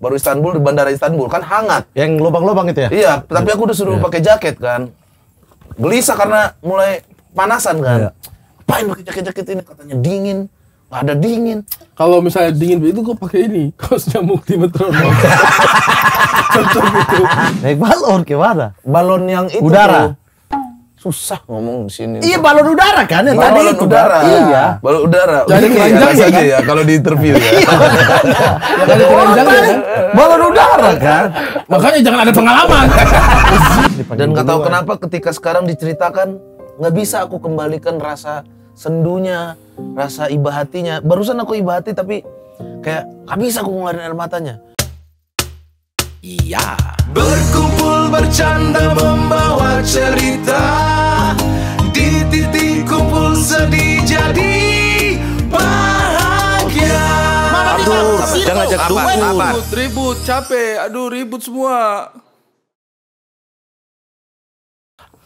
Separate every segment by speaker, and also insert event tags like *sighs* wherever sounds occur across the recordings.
Speaker 1: baru Istanbul di bandara Istanbul kan hangat yang lubang-lubang itu ya iya tapi iya. aku udah suruh yeah. pakai jaket kan gelisah karena mulai panasan kan yeah. apain pakai jaket-jaket ini katanya dingin nggak ada dingin kalau misalnya dingin itu kok pakai ini kaos nyamuk di metro naik balon gimana balon yang itu udara susah ngomong di sini. Iya balon udara kan yang tadi balon itu. udara. Iya. Balon udara. Jadi ya, keranjang ya, kan? ya kalau di interview ya. ya
Speaker 2: kalau keranjang ya kan.
Speaker 1: Balon udara kan. Makanya jangan ada pengalaman. *laughs* Dan nggak tahu kenapa ketika sekarang diceritakan nggak bisa aku kembalikan rasa sendunya, rasa iba hatinya. Barusan aku iba hati tapi kayak nggak bisa aku ngeluarin air matanya. Iya. Berkumpul bercanda membawa
Speaker 2: cerita Di titik kumpul sedih jadi bahagia Aduh, jangan ajak dulu Ribut,
Speaker 1: ribut, capek, aduh ribut semua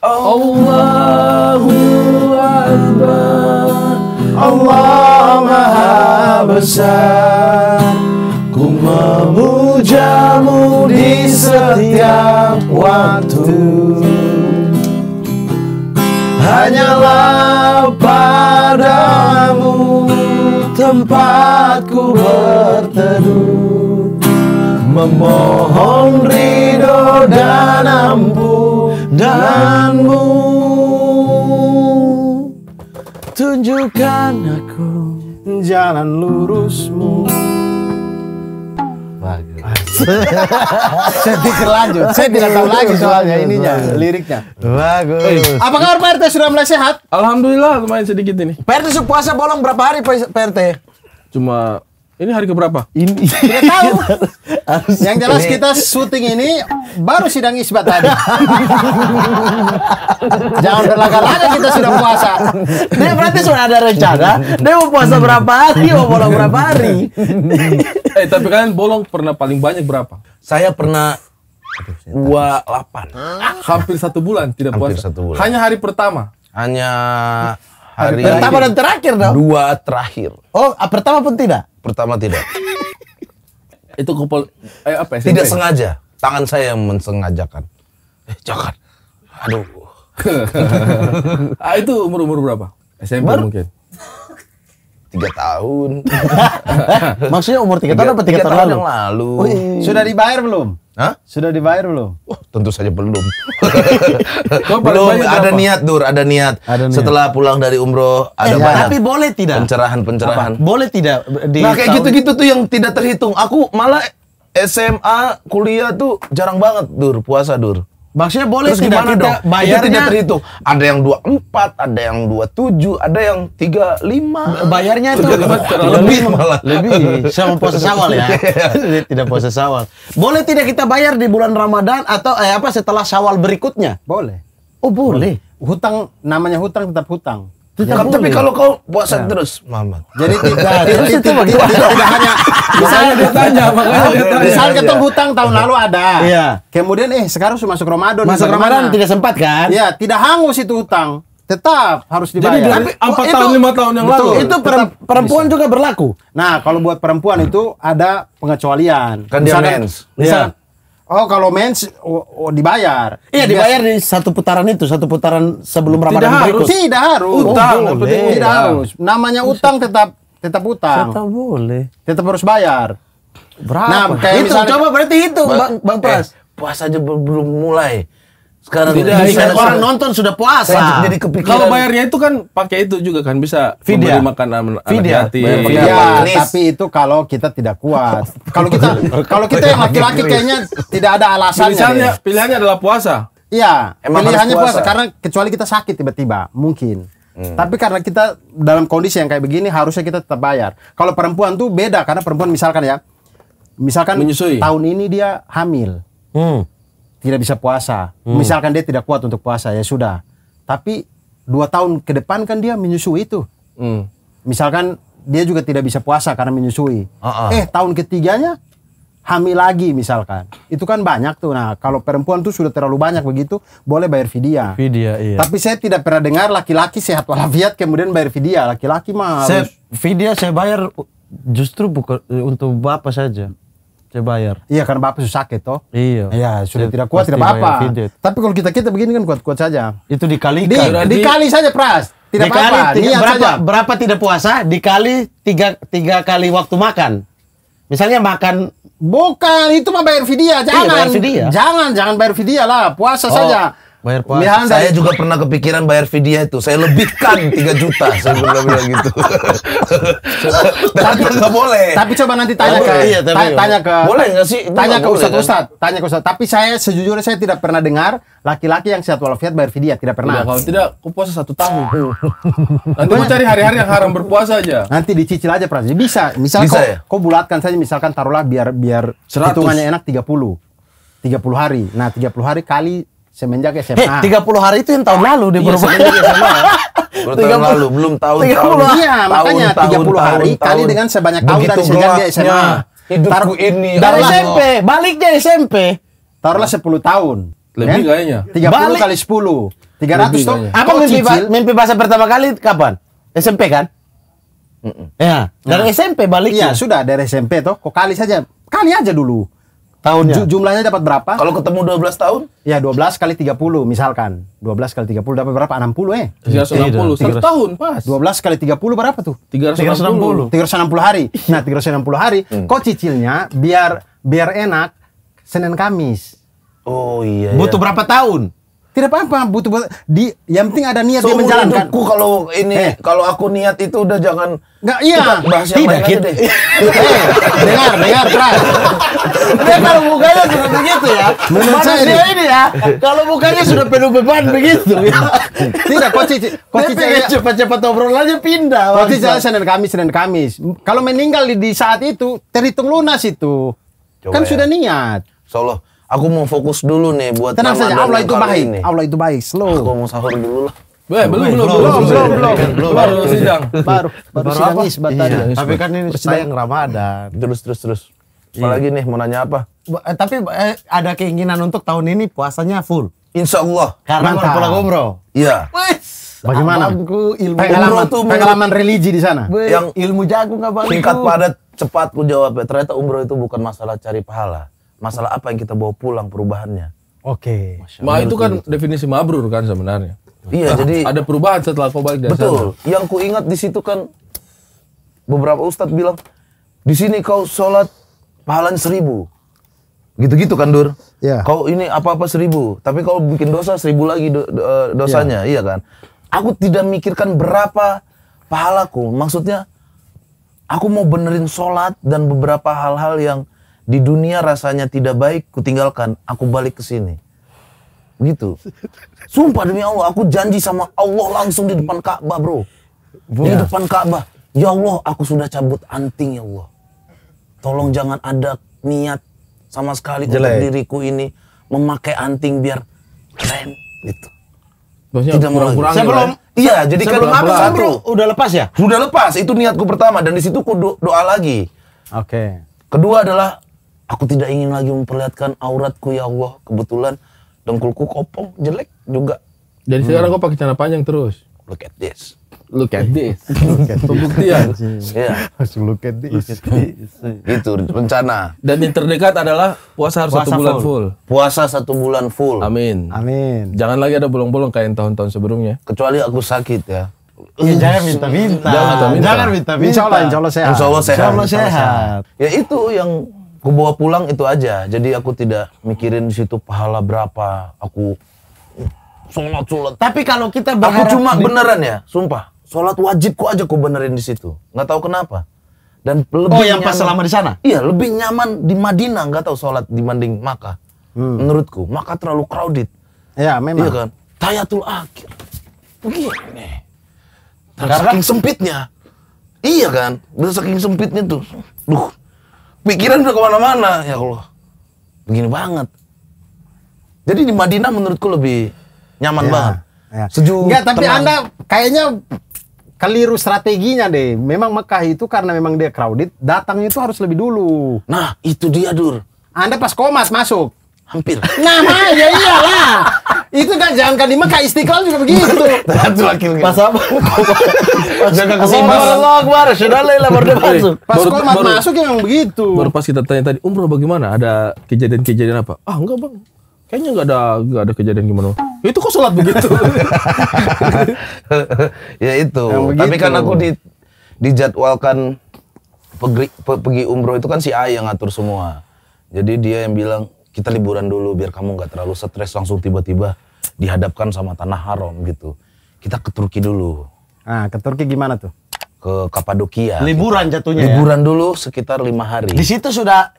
Speaker 1: Allahu Akbar Allah Maha Besar Ku memujamu di setiap waktu Hanyalah padamu tempatku berteduh
Speaker 2: Memohon ridho dan ampunanmu Tunjukkan
Speaker 1: aku jalan lurusmu
Speaker 2: *laughs*
Speaker 1: saya pikir lanjut. Saya tidak tahu lagi soalnya ininya, liriknya. Bagus. Apa kabar PRT sudah mulai sehat? Alhamdulillah lumayan sedikit ini. PRT puasa bolong berapa hari PRT? Cuma ini hari keberapa? Ini Tidak tahu.
Speaker 2: *laughs* Yang jelas kita
Speaker 1: syuting ini baru sidang isbat tadi. *laughs* Jangan berlagak-lagak kita sudah puasa. Dia berarti sudah ada rencana. Dia mau puasa berapa hari, mau bolong berapa hari. *laughs* eh tapi kalian bolong pernah paling banyak berapa? Saya pernah dua delapan. Hampir satu bulan tidak puasa. Satu bulan. Hanya hari pertama. Hanya hari, pertama dan terakhir dong. Dua terakhir. Oh, ah, pertama pun tidak. Pertama tidak. *laughs* itu kumpul eh
Speaker 2: apa SMP? Ya, tidak ya? sengaja.
Speaker 1: Tangan saya yang mensengajakan. Eh, jangan. Aduh. *laughs* ah, itu umur umur berapa? SMP Baru? mungkin tiga tahun. *laughs* Maksudnya umur tiga tahun apa tiga tahun, Yang lalu. Sudah dibayar belum? Hah? Sudah dibayar belum? Oh, tentu saja belum. *laughs* belum ada niat Dur, ada niat. Setelah pulang dari umroh ada eh, banyak. Tapi boleh tidak? Pencerahan-pencerahan. Boleh tidak Nah, kayak gitu-gitu tuh yang tidak terhitung. Aku malah SMA, kuliah tuh jarang banget Dur puasa Dur. Maksudnya boleh Terus gimana kita dong? Bayarnya itu tidak terhitung. Ada yang empat ada yang dua tujuh ada yang tiga lima Bayarnya itu lebih *laughs* malah. Lebih sama puasa sawal ya. Iya. *laughs* tidak puasa sawal. Boleh tidak kita bayar di bulan Ramadan atau eh, apa setelah sawal berikutnya? Boleh. Oh, boleh. boleh. Hutang namanya hutang tetap hutang. Tetap, tapi kalau kau buat ya. terus, Mama. Jadi *laughs* tidak, terus itu bagaimana? Tidak hanya misalnya ditanya, makanya ditanya. Misalnya ketemu hutang tahun lalu ada. Iya. Kemudian eh sekarang sudah masuk Ramadan. Masuk Ramadan tidak sempat kan? Iya, tidak hangus itu hutang. Tetap harus dibayar. Jadi dari oh, empat tahun lima tahun yang lalu. Itu perempuan juga berlaku. Nah, kalau buat perempuan itu ada pengecualian. Kan dia mens. Iya. Oh kalau mens oh, oh, dibayar. Iya dibayar di satu putaran itu, satu putaran sebelum tidak Ramadan harus. berikut. Tidak harus. Utang. Oh, boleh. Tidak harus. Namanya utang tetap tetap utang. Tetap boleh. Tetap harus bayar. Berapa? Nah, kayak itu misalnya, coba berarti itu, Bang, Bang eh, Pras. Eh, puasa aja belum mulai sekarang tidak bisa orang nonton sudah puasa saya jadi kepikiran kalau bayarnya itu kan pakai itu juga kan bisa video makanan video ya, tapi itu kalau kita tidak kuat kalau kita kalau kita yang laki-laki kayaknya tidak ada alasannya pilihannya pilihannya adalah puasa iya pilihannya puasa. puasa karena kecuali kita sakit tiba-tiba mungkin Hmm. Tapi karena kita dalam kondisi yang kayak begini harusnya kita tetap bayar. Kalau perempuan tuh beda karena perempuan misalkan ya, misalkan Menyusui. tahun ini dia hamil, hmm tidak bisa puasa. Hmm. Misalkan dia tidak kuat untuk puasa ya sudah. Tapi dua tahun ke depan kan dia menyusui itu. Hmm. Misalkan dia juga tidak bisa puasa karena menyusui. Uh -uh. Eh tahun ketiganya hamil lagi misalkan. Itu kan banyak tuh. Nah kalau perempuan tuh sudah terlalu banyak begitu boleh bayar vidya vidya iya. Tapi saya tidak pernah dengar laki-laki sehat walafiat kemudian bayar vidya Laki-laki mah vidya Saya, saya bayar justru bukan untuk bapak saja bayar. Iya karena bapak susah sakit toh. Iya. Iya sudah tidak kuat tidak apa-apa. Tapi kalau kita kita begini kan kuat-kuat saja. Itu dikali di, kan? dikali saja pras. Tidak apa-apa. berapa berapa tidak puasa dikali tiga tiga kali waktu makan. Misalnya makan bukan itu mah bayar fidya, jangan iya, bayar jangan jangan bayar fidya lah puasa oh. saja Bayar puasa. Ya, saya dari... juga pernah kepikiran bayar vidya itu. Saya lebihkan 3 *laughs* juta. Saya pernah bilang gitu. *laughs* tapi nggak boleh. Tapi coba nanti tanya ke iya, tanya ke boleh nggak sih? Itu tanya ke ustadz. ustad. Kan? Tanya ke ustadz. Tapi saya sejujurnya saya tidak pernah dengar laki-laki yang sehat walafiat bayar vidya. Tidak pernah. Udah, kalau tidak, aku puasa satu tahun. *laughs* nanti mau cari hari-hari yang haram berpuasa aja. Nanti dicicil aja pras. Bisa. Misal Bisa, kau, ya? kau bulatkan saja. Misalkan taruhlah biar biar 100. hitungannya enak 30 30 hari. Nah, 30 hari kali semenjak SMA. Hey, 30 hari itu yang tahun lalu dia iya, SMA. Baru tahun lalu, belum tahun 30 tahun. Iya, tahun, makanya tahun, 30 tahun, hari tahun, kali tahun. dengan sebanyak tahun dari sejak dia SMA. Hidupku ini. Dari Allah. SMP, baliknya SMP. Taruhlah 10 tahun. Lebih kan? kayaknya. 30 Balik. kali 10. 300 tuh. Apa mimpi, mimpi bahasa pertama kali kapan? SMP kan? Mm -mm. Ya, dari nah. SMP balik. Iya, sudah dari SMP toh. Kok kali saja. Kali aja dulu. Tahunnya. Jumlahnya dapat berapa? Kalau ketemu 12 tahun? Ya 12 kali 30 misalkan. 12 kali 30 dapat berapa? 60 eh. 360. Iya, Satu tahun pas. 12 kali 30 berapa tuh? 360, 360 hari. Iya. Nah, 360 hari hmm. kok cicilnya biar biar enak Senin Kamis. Oh iya. Butuh iya. berapa tahun? Tidak apa-apa, butuh, butuh di yang penting ada niat so, dia menjalankan. Aku kalau ini eh. kalau aku niat itu udah jangan
Speaker 2: Enggak iya. Tidak gitu. Deh. Eh, dengar, dengar keras.
Speaker 1: Dia kalau mukanya sudah begitu ya. Menurut saya ini. ini ya, kalau mukanya sudah penuh beban begitu ya. Tidak, kok Cici, kok Cici cepat-cepat aja pindah. Kok Cici Senin Kamis, Senin Kamis. Kalau meninggal di, di saat itu terhitung lunas itu. Coba kan ya. sudah niat. Solo. Aku mau fokus dulu nih buat Tenang saja, Allah itu baik. Ini. Allah itu baik. Slow. Aku mau sahur dulu lah. belum, belum, belum, belum, belum, belum, baru sidang, baru, baru, baru sidang isbat iya. tadi. Tapi kan ini sayang Ramadan. Terus, terus, terus. Apalagi nih mau nanya apa? Eh, tapi eh, ada keinginan untuk tahun ini puasanya full. Insya Allah. Karena iya. kan pulang umroh. Iya. Bagaimana? Abangku ilmu pengalaman, tuh pengalaman religi di sana. Yang ilmu jagung bang? Singkat padat cepat ku jawab ya. Ternyata umroh itu bukan masalah cari pahala masalah apa yang kita bawa pulang perubahannya.
Speaker 2: Oke. Okay. Ma itu kan
Speaker 1: definisi mabrur kan sebenarnya. Iya, nah, *laughs* jadi ada perubahan setelah kau balik dari Betul. Sana. Yang ku ingat di situ kan beberapa ustadz bilang di sini kau sholat pahalanya seribu. Gitu-gitu kan Dur? Yeah. Kau ini apa-apa seribu, tapi kau bikin dosa seribu lagi do, do, dosanya, yeah. iya kan? Aku tidak mikirkan berapa pahalaku. Maksudnya aku mau benerin sholat dan beberapa hal-hal yang di dunia rasanya tidak baik, kutinggalkan. Aku balik ke sini. Begitu. Sumpah demi Allah, aku janji sama Allah langsung di depan Ka'bah, bro. Di ya. depan Ka'bah. Ya Allah, aku sudah cabut anting ya Allah. Tolong jangan ada niat sama sekali Jelek. untuk diriku ini memakai anting biar keren
Speaker 2: gitu. Maksudnya Tidak kurang gitu, Sebelum ya? iya, jadi sebelum kan apa satu
Speaker 1: udah lepas ya? Udah lepas, itu niatku pertama dan di situ ku doa lagi. Oke. Okay. Kedua adalah Aku tidak ingin lagi memperlihatkan auratku ya Allah. Kebetulan dengkulku kopong, jelek juga. dan hmm. sekarang kau pakai celana panjang terus. Look at this. Look at this. *laughs* Pembuktian. Iya. *laughs* Harus look at this. Itu rencana. Dan yang terdekat adalah puasa harus satu bulan full. full. Puasa satu bulan full. Amin. Amin. Jangan lagi ada bolong-bolong kayak tahun-tahun sebelumnya. Kecuali aku sakit ya. Ya, jangan minta Jangan minta-minta. Jangan minta-minta. Insya Allah, insya Allah sehat. Insya Allah sehat. Insya Allah sehat. Ya itu yang aku bawa pulang itu aja jadi aku tidak mikirin di situ pahala berapa aku sholat sholat tapi kalau kita berharap aku cuma beneran ya sumpah sholat wajibku aja aku benerin di situ nggak tahu kenapa dan lebih oh yang nyaman, pas selama di sana iya lebih nyaman di Madinah nggak tahu sholat dibanding Makkah hmm. menurutku Makkah terlalu crowded ya memang iya kan tayatul akhir begini saking sempitnya iya kan saking sempitnya tuh duh pikiran udah kemana-mana ya Allah begini banget jadi di Madinah menurutku lebih nyaman ya, banget
Speaker 2: ya. sejuk Enggak, tapi tenang. anda
Speaker 1: kayaknya keliru strateginya deh memang Mekah itu karena memang dia crowded datangnya itu harus lebih dulu nah itu dia dur anda pas komas masuk Hampir. Nah, ya iyalah. Itu kan jangan kan di Mekah Istiqlal juga begitu. *laughs* Batu wakil. Pas apa? Jangan kesimpang. Allah Akbar, ilah baru masuk. Pas komat masuk yang begitu. Baru pas kita tanya tadi, umroh bagaimana? Ada kejadian-kejadian apa? Ah, enggak, Bang. Kayaknya nggak ada nggak ada kejadian gimana. Itu kok sholat begitu? *laughs* ya itu. Tapi kan aku di dijadwalkan pergi, pergi umroh itu kan si A yang ngatur semua. Jadi dia yang bilang kita liburan dulu biar kamu nggak terlalu stres langsung tiba-tiba dihadapkan sama tanah haram gitu. Kita ke Turki dulu. Ah, ke Turki gimana tuh? Ke Kapadokia. Liburan kita, jatuhnya. Ya? Liburan ya? dulu sekitar lima hari. Di situ sudah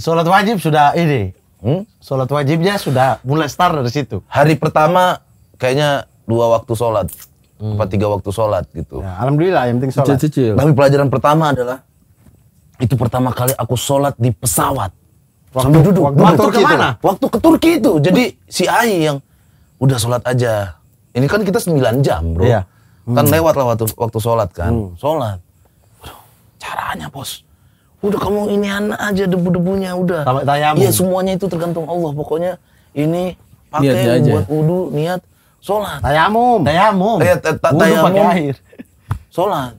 Speaker 1: sholat wajib sudah ini. Hmm? Sholat wajibnya sudah mulai start dari situ. Hari pertama kayaknya dua waktu sholat, hmm. empat tiga waktu sholat gitu. Ya, alhamdulillah yang penting sholat. Cucu, cucu. Tapi pelajaran pertama adalah itu pertama kali aku sholat di pesawat waktu, sambil duduk. Waktu, waktu, ke mana? Waktu ke Turki itu. Jadi si Ai yang udah sholat aja. Ini kan kita 9 jam bro. Iya. Kan hmm. Kan lewat lah waktu, waktu sholat kan. Hmm. Sholat. Aduh, caranya bos. Udah kamu ini anak aja debu-debunya udah. Sampai tayamu. Iya semuanya itu tergantung Allah. Pokoknya ini pakai buat wudhu, niat, sholat. Tayamum. Tayamum. Tayamu. tayamum. air. *laughs* Sholat.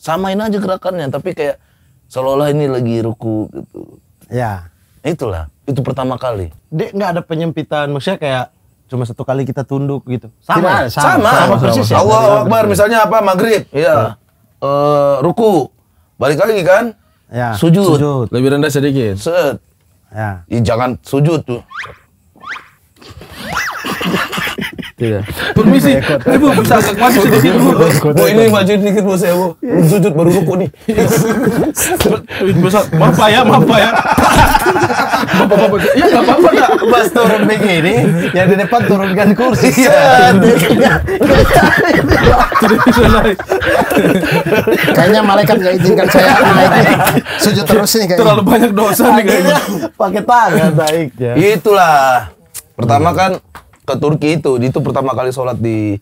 Speaker 1: Samain aja gerakannya. Tapi kayak seolah-olah ini lagi ruku gitu. Ya. Itulah, itu pertama kali. Dek nggak ada penyempitan, maksudnya kayak cuma satu kali kita tunduk gitu. Sama, sama, sama, sama, sama, persis. Ya. Allah Akbar, misalnya apa maghrib, ya uh, ruku, balik lagi kan? Ya, sujud. sujud. Lebih rendah sedikit. Set. Ya. ya jangan sujud tuh. Iya. Permisi. Iya, ibu bisa agak maju sedikit bu. Bu ini maju sedikit bu saya bu. Iya. Sujud baru ruku nih. Besar. Maaf ya, maaf ya. Bapak bapak. Ya nggak apa-apa nggak. Mas turun begini, yang di depan turunkan kursi. Kayaknya malaikat nggak izinkan saya
Speaker 2: naik sujud terus nih kayaknya. Terlalu banyak dosa nih kayaknya. Pakai tangan baik. Ya.
Speaker 1: Itulah. Pertama kan ke Turki itu, itu pertama kali sholat di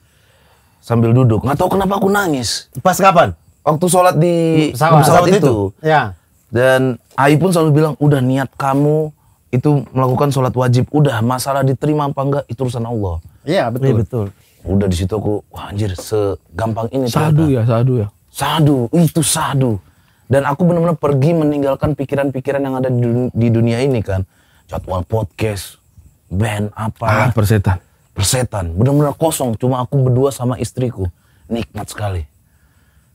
Speaker 1: sambil duduk. Nggak tahu kenapa aku nangis. Pas kapan? Waktu sholat di pesawat, pesawat itu. itu. Ya. Dan Ai pun selalu bilang, udah niat kamu itu melakukan sholat wajib, udah masalah diterima apa enggak itu urusan Allah. Iya, iya betul. Iya betul. Udah di situ aku, wah anjir segampang ini. Sadu ternyata. ya, sadu ya. Sadu, itu sadu. Dan aku benar-benar pergi meninggalkan pikiran-pikiran yang ada di dunia ini kan. Jadwal podcast, band apa ah, persetan persetan benar-benar kosong cuma aku berdua sama istriku nikmat sekali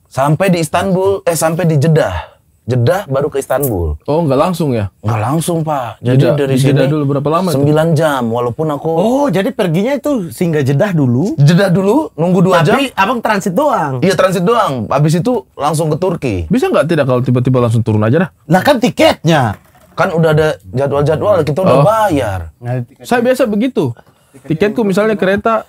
Speaker 1: sampai di Istanbul eh sampai di Jeddah Jeddah baru ke Istanbul. Oh, nggak langsung ya? Nggak langsung, Pak. Jadi Jeddah, dari sini Jeddah dulu berapa lama? Sembilan jam walaupun aku Oh, jadi perginya itu singgah Jeddah dulu. Jeddah dulu, nunggu dua jam. Abang transit doang. Iya, transit doang. Habis itu langsung ke Turki. Bisa nggak tidak kalau tiba-tiba langsung turun aja dah? Nah kan tiketnya. Kan udah ada jadwal-jadwal, hmm. kita udah oh. bayar. Nah, saya biasa begitu. Tiketku misalnya kereta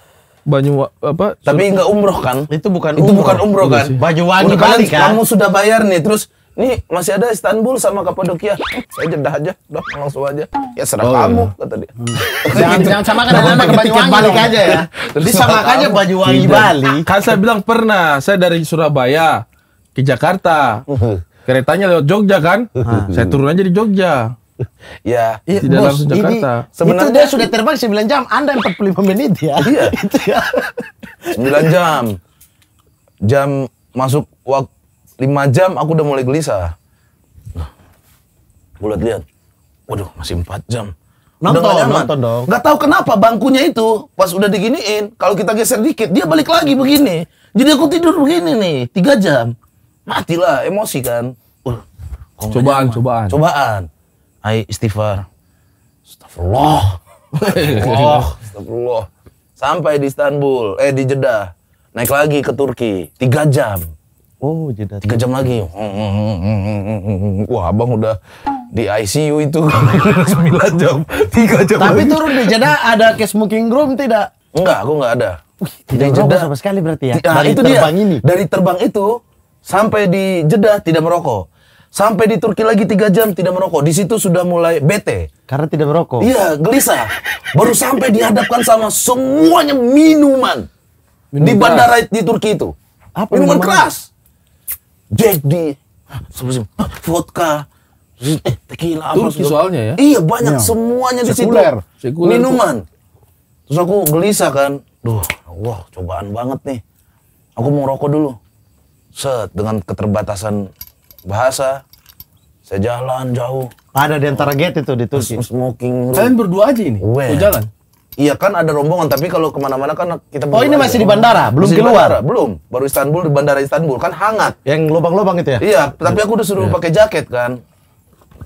Speaker 1: Banyu apa? Tapi nggak umroh kan? Itu bukan umroh. Itu bukan umroh iya kan? Banyuwangi Bali kan? Kamu sudah bayar nih, terus nih masih ada Istanbul sama Kapadokia eh, saya jedah aja udah langsung aja ya serah oh, iya. kamu iya. kata dia hmm.
Speaker 2: *laughs* jangan, gitu. jangan sama kan anak ke Banyuwangi balik aja ya jadi sama aja Banyuwangi Bali
Speaker 1: kan saya bilang pernah saya dari Surabaya ke Jakarta hmm keretanya lewat Jogja kan *laughs* Hah. saya turun aja di Jogja *laughs* Ya, iya, tidak bos, langsung Jakarta. Ini, Sebenarnya itu dia sudah terbang 9 jam, Anda 45 menit ya. *laughs* Iya. itu ya. 9 jam. Jam masuk waktu 5 jam aku udah mulai gelisah. Gue lihat-lihat. Waduh, masih 4 jam. Nonton, udah gak nonton dong. Gak tahu kenapa bangkunya itu pas udah diginiin, kalau kita geser dikit dia balik lagi begini. Jadi aku tidur begini nih, 3 jam matilah emosi kan. Uh, cobaan, cobaan. Cobaan. Hai istighfar. Astagfirullah. Astagfirullah. *laughs* Astagfirullah. Sampai di Istanbul, eh di Jeddah. Naik lagi ke Turki, tiga jam. Oh, Jeddah. Tiga jam lagi. Wah, abang udah di ICU itu *laughs* sembilan jam, tiga jam. Tapi lagi. turun di Jeddah ada ke smoking room tidak? Enggak, aku enggak ada. Wih, tidak jeda sama sekali berarti ya. Nah, dari itu terbang dia. ini. Dari terbang itu Sampai di Jeddah tidak merokok. Sampai di Turki lagi tiga jam tidak merokok. Di situ sudah mulai bete. Karena tidak merokok. Iya, gelisah. Baru sampai dihadapkan sama semuanya minuman. minuman. Di bandara di Turki itu. Apa minuman, minuman keras. Jadi, ah, vodka, eh, tequila. Turki apa, soalnya ya? Iya, banyak. Ya. Semuanya di situ. Minuman. Terus aku gelisah kan. Duh, wah cobaan banget nih. Aku mau rokok dulu set dengan keterbatasan bahasa saya jalan jauh ada di antara gate itu di Turki smoking room. kalian berdua aja ini Where? jalan Iya kan ada rombongan tapi kalau kemana-mana kan kita Oh ini masih di bandara belum masih keluar bandara, belum baru Istanbul di bandara Istanbul kan hangat yang lubang-lubang itu ya Iya tapi aku udah suruh yeah. pakai jaket kan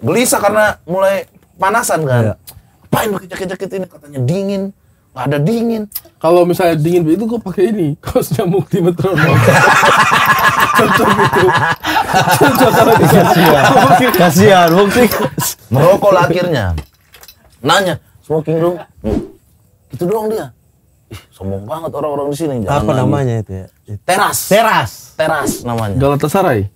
Speaker 1: gelisah karena mulai panasan kan yeah. apain pakai jaket-jaket ini katanya dingin ada dingin. Kalau misalnya dingin itu gue pakai ini *laughs* kaos nyamuk di metro. Contoh
Speaker 2: gitu. Contoh kalau di kasihan. Kasihan mungkin merokok akhirnya.
Speaker 1: Nanya, smoking room. Hmm. Itu doang dia. Ih, sombong banget orang-orang di sini. Apa namanya itu ya? Teras. Teras. Teras namanya. Galatasaray.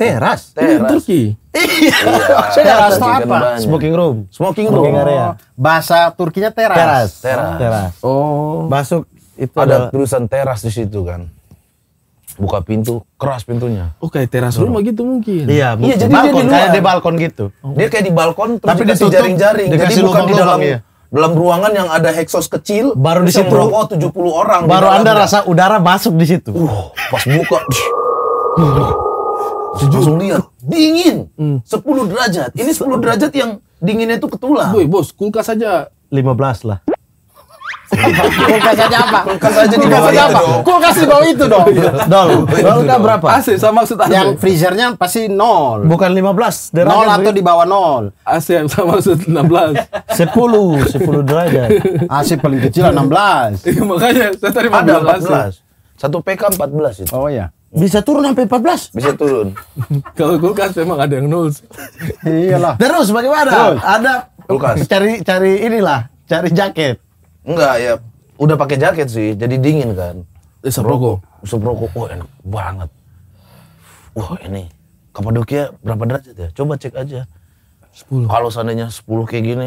Speaker 1: Teras? Teras. Ini Turki.
Speaker 2: Iya. iya. teras itu apa? Smoking
Speaker 1: room. Smoking room. Smoking area. Bahasa Turkinya
Speaker 2: teras. Teras. Teras. teras.
Speaker 1: Oh. Masuk itu ada adalah... tulisan teras di situ kan. Buka pintu, keras pintunya. Oke, oh, kayak teras Suruh. rumah gitu mungkin. Iya, iya mungkin. Iya, jadi balkon, dia di kayak di balkon gitu. Oh. Dia kayak di balkon terus Tapi dikasih jaring-jaring. Jadi bukan di dalam ya. dalam ruangan yang ada heksos kecil baru di situ merokok 70 orang baru Anda rasa udara masuk di situ. Uh, pas buka. *laughs* Sejuk. Langsung lihat. Dingin. Hmm. 10 derajat. Ini 10 derajat yang dinginnya itu ketulah. woi bos, kulkas saja 15 lah. *laughs* kulkas saja apa? Kulkas saja di bawah itu apa? Dong. Kulkas di bawah itu dong. *laughs* Iya. Dol. Dol udah berapa? AC sama maksud AC. Yang freezernya pasti nol. Bukan 15 derajat. Nol atau di bawah nol. AC yang sama maksud 16. 10, 10 derajat. AC paling kecil 16. Iya, makanya
Speaker 2: saya tadi 14. Ada
Speaker 1: Satu PK 14 itu. Oh iya. Bisa turun sampai 14? Bisa turun. *laughs* Kalau kulkas memang ada yang nol. Iyalah. Terus bagaimana? Terus. Ada kulkas. Cari cari inilah, cari jaket. Enggak ya, udah pakai jaket sih, jadi dingin kan. Isep eh, rokok. Isep rokok. Wah, enak banget. Wah, ini Kapadokia berapa derajat ya? Coba cek aja. 10. Kalau seandainya 10 kayak gini,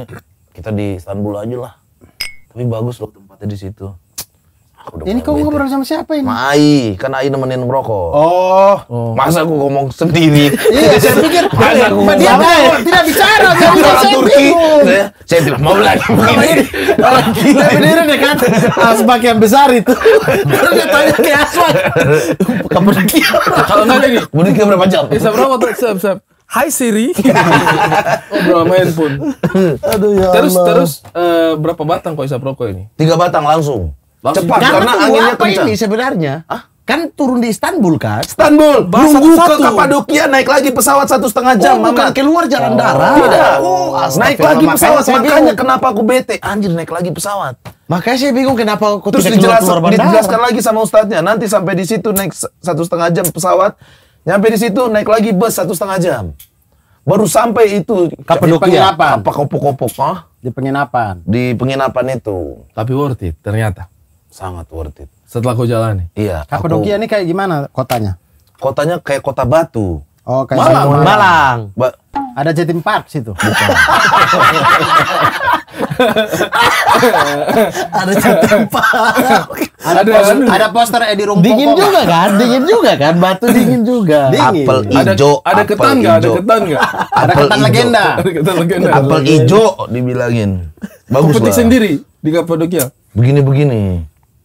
Speaker 1: kita di Istanbul aja lah. Tapi bagus loh tempatnya di situ. Aku udah ini kok ngobrol sama siapa ini? Mai, kan Ai nemenin merokok. Oh. oh. Masa aku ngomong sendiri? iya, saya *laughs* pikir. Masa aku ngomong dia tidak bicara. Dia *laughs* orang saya Turki. Saya, tidak mau lagi mau
Speaker 2: lagi, gila. Beneran ya kan? Asbak ah, yang besar itu.
Speaker 1: Terus dia tanya ke Asbak. Kemudian Kalau nggak ini. Kemudian dia berapa jam? Bisa eh, berapa tuh? Siap, siap. Hai Siri. *laughs* Ngobrol sama handphone.
Speaker 2: Aduh ya Terus, terus
Speaker 1: eh, berapa batang kok isap rokok ini? Tiga batang langsung. Bang, cepat karena, karena anginnya apa kencang. ini sebenarnya? Hah? Kan turun di Istanbul kan? Istanbul. tunggu ke Kapadokia naik lagi pesawat satu setengah jam. Oh, bukan keluar jalan oh. darat. Oh,
Speaker 2: oh naik lagi pesawat. Makanya, makanya
Speaker 1: kenapa aku bete? Anjir naik lagi pesawat. Makanya saya bingung kenapa aku Terus dijelas, keluar keluar dijelaskan lagi sama ustadznya. Nanti sampai di situ naik satu setengah jam pesawat. Nyampe di situ naik lagi bus satu setengah jam. Baru sampai itu Kapadokia. Di penginapan. Apa kopok-kopok? Di penginapan. Di penginapan itu. Tapi worth it ternyata sangat worth it. Setelah kau jalani? Iya. Kapadokia ini kayak gimana kotanya? Kotanya kayak kota batu. Oh, kayak Malang. Malang. Malang. Ba Ada Jatim Park situ. *laughs* ada tempat Park.
Speaker 2: Ada, ada, poster, ada
Speaker 1: poster Edi Rumpoko. Dingin juga kan? Dingin juga kan? Batu dingin juga. Dingin. Apel hijau. Ada, ada ketan nggak? Ada ketan nggak? Ada ketan legenda. Ada ketan legenda. Apel hijau dibilangin. Bagus Kompeti lah. sendiri di Kapadokia. Begini-begini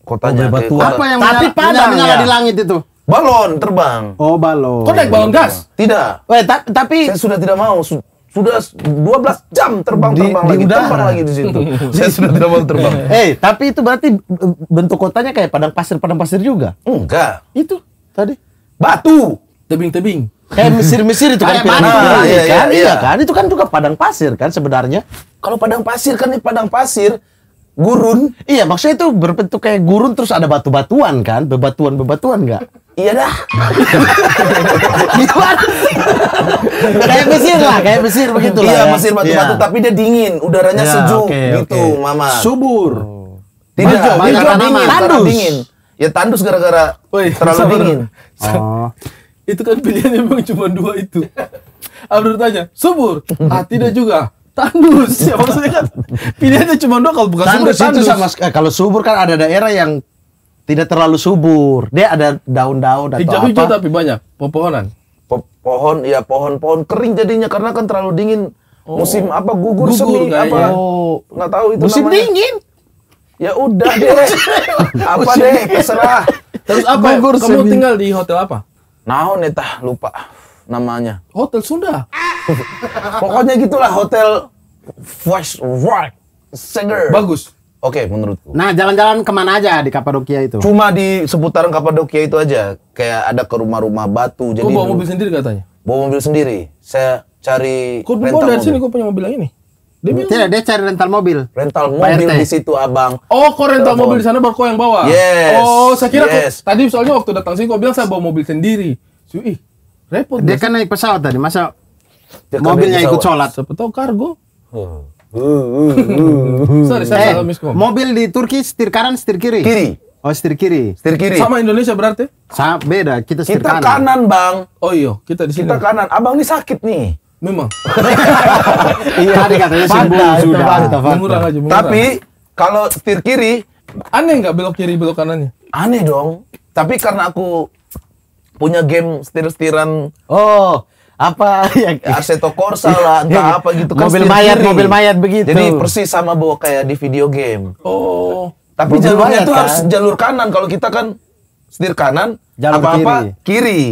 Speaker 1: kotanya oh, batu. Apa yang Tapi pada menyala ya. di langit itu. Balon terbang. Oh, balon. Kok naik balon gas? Tidak. Weh, tapi saya sudah tidak mau su sudah 12 jam terbang di, terbang lagi udara. terbang lagi di situ. *laughs* saya sudah tidak mau terbang. *laughs* Eh, hey, tapi itu berarti eh, bentuk kotanya kayak padang pasir padang pasir juga? Enggak. Itu tadi batu tebing-tebing. Kayak Mesir-Mesir itu kan mana nah, gitu. iya, iya, kan? Iya, iya. iya kan? Itu kan juga padang pasir kan sebenarnya. Kalau padang pasir kan ini padang pasir gurun. Iya, maksudnya itu berbentuk kayak gurun terus ada batu-batuan kan? Bebatuan-bebatuan nggak? iya dah. *laughs* Gimana? Gitu kayak Mesir lah, kayak Mesir begitu lah. Iya, ya. Mesir batu-batu iya. tapi dia dingin, udaranya iya, sejuk okay, gitu, okay. Mama. Subur. Oh.
Speaker 2: Tidak, Majo, Majo, karena dingin, tandus. karena dingin.
Speaker 1: Ya tandus gara-gara terlalu sabar. dingin.
Speaker 2: Oh. Itu
Speaker 1: kan pilihannya memang cuma dua itu. abdur tanya, subur? Ah, tidak juga tandus ya maksudnya kan pilihannya cuma dua kalau bukan tandus, subur, tandus. sama eh, kalau subur kan ada daerah yang tidak terlalu subur dia ada daun-daun atau hijau, hijau apa tapi banyak pepohonan Pe pohon ya pohon-pohon kering jadinya karena kan terlalu dingin oh. musim apa gugur, gugur semi apa ya. oh. tahu itu musim namanya. dingin ya udah deh *laughs* apa deh terserah terus apa gugur kamu tinggal di hotel apa Nah, neta lupa namanya. Hotel Sunda. *laughs* Pokoknya gitulah hotel Voice Rock Seger. Bagus. Oke, okay, menurutku. Nah, jalan-jalan kemana aja di Kapadokia itu? Cuma di seputaran Kapadokia itu aja. Kayak ada ke rumah-rumah batu. Jadi bawa mobil sendiri katanya? Bawa mobil sendiri. Saya cari Kau rental mobil. dari sini, kau punya mobil ini? Dia bilang, Tidak, gitu. dia cari rental mobil. Rental mobil di situ, Abang. Oh, kau rental Telefon. mobil di sana baru kau yang bawa? Yes. Oh, saya kira yes. kau, tadi soalnya waktu datang sini kau bilang saya bawa mobil sendiri. sih Repot. Dia kan naik pesawat tadi, masa dia kan mobilnya ikut sholat? Siapa kargo. Hmm. sorry, saya eh, Mobil di Turki setir kanan, setir kiri. Kiri. Oh, setir kiri. Setir kiri. Sama Indonesia berarti? Sama beda, kita setir kita kanan. kanan, Bang. Oh iyo, kita di sini. kanan. Abang ini sakit nih. Memang. *laughs* iya, tadi katanya sembuh sudah. Fanta, fanta. Murah aja, murah. Tapi kalau setir kiri, aneh nggak belok kiri belok kanannya? Aneh dong. Tapi karena aku punya game setir-setiran oh apa *laughs* ya Aseto Corsa *laughs* lah entah apa gitu kan mobil mayat mobil mayat begitu jadi persis sama bawa kayak di video game oh tapi jalurnya itu kan? harus jalur kanan kalau kita kan setir kanan jalur apa apa kiri. kiri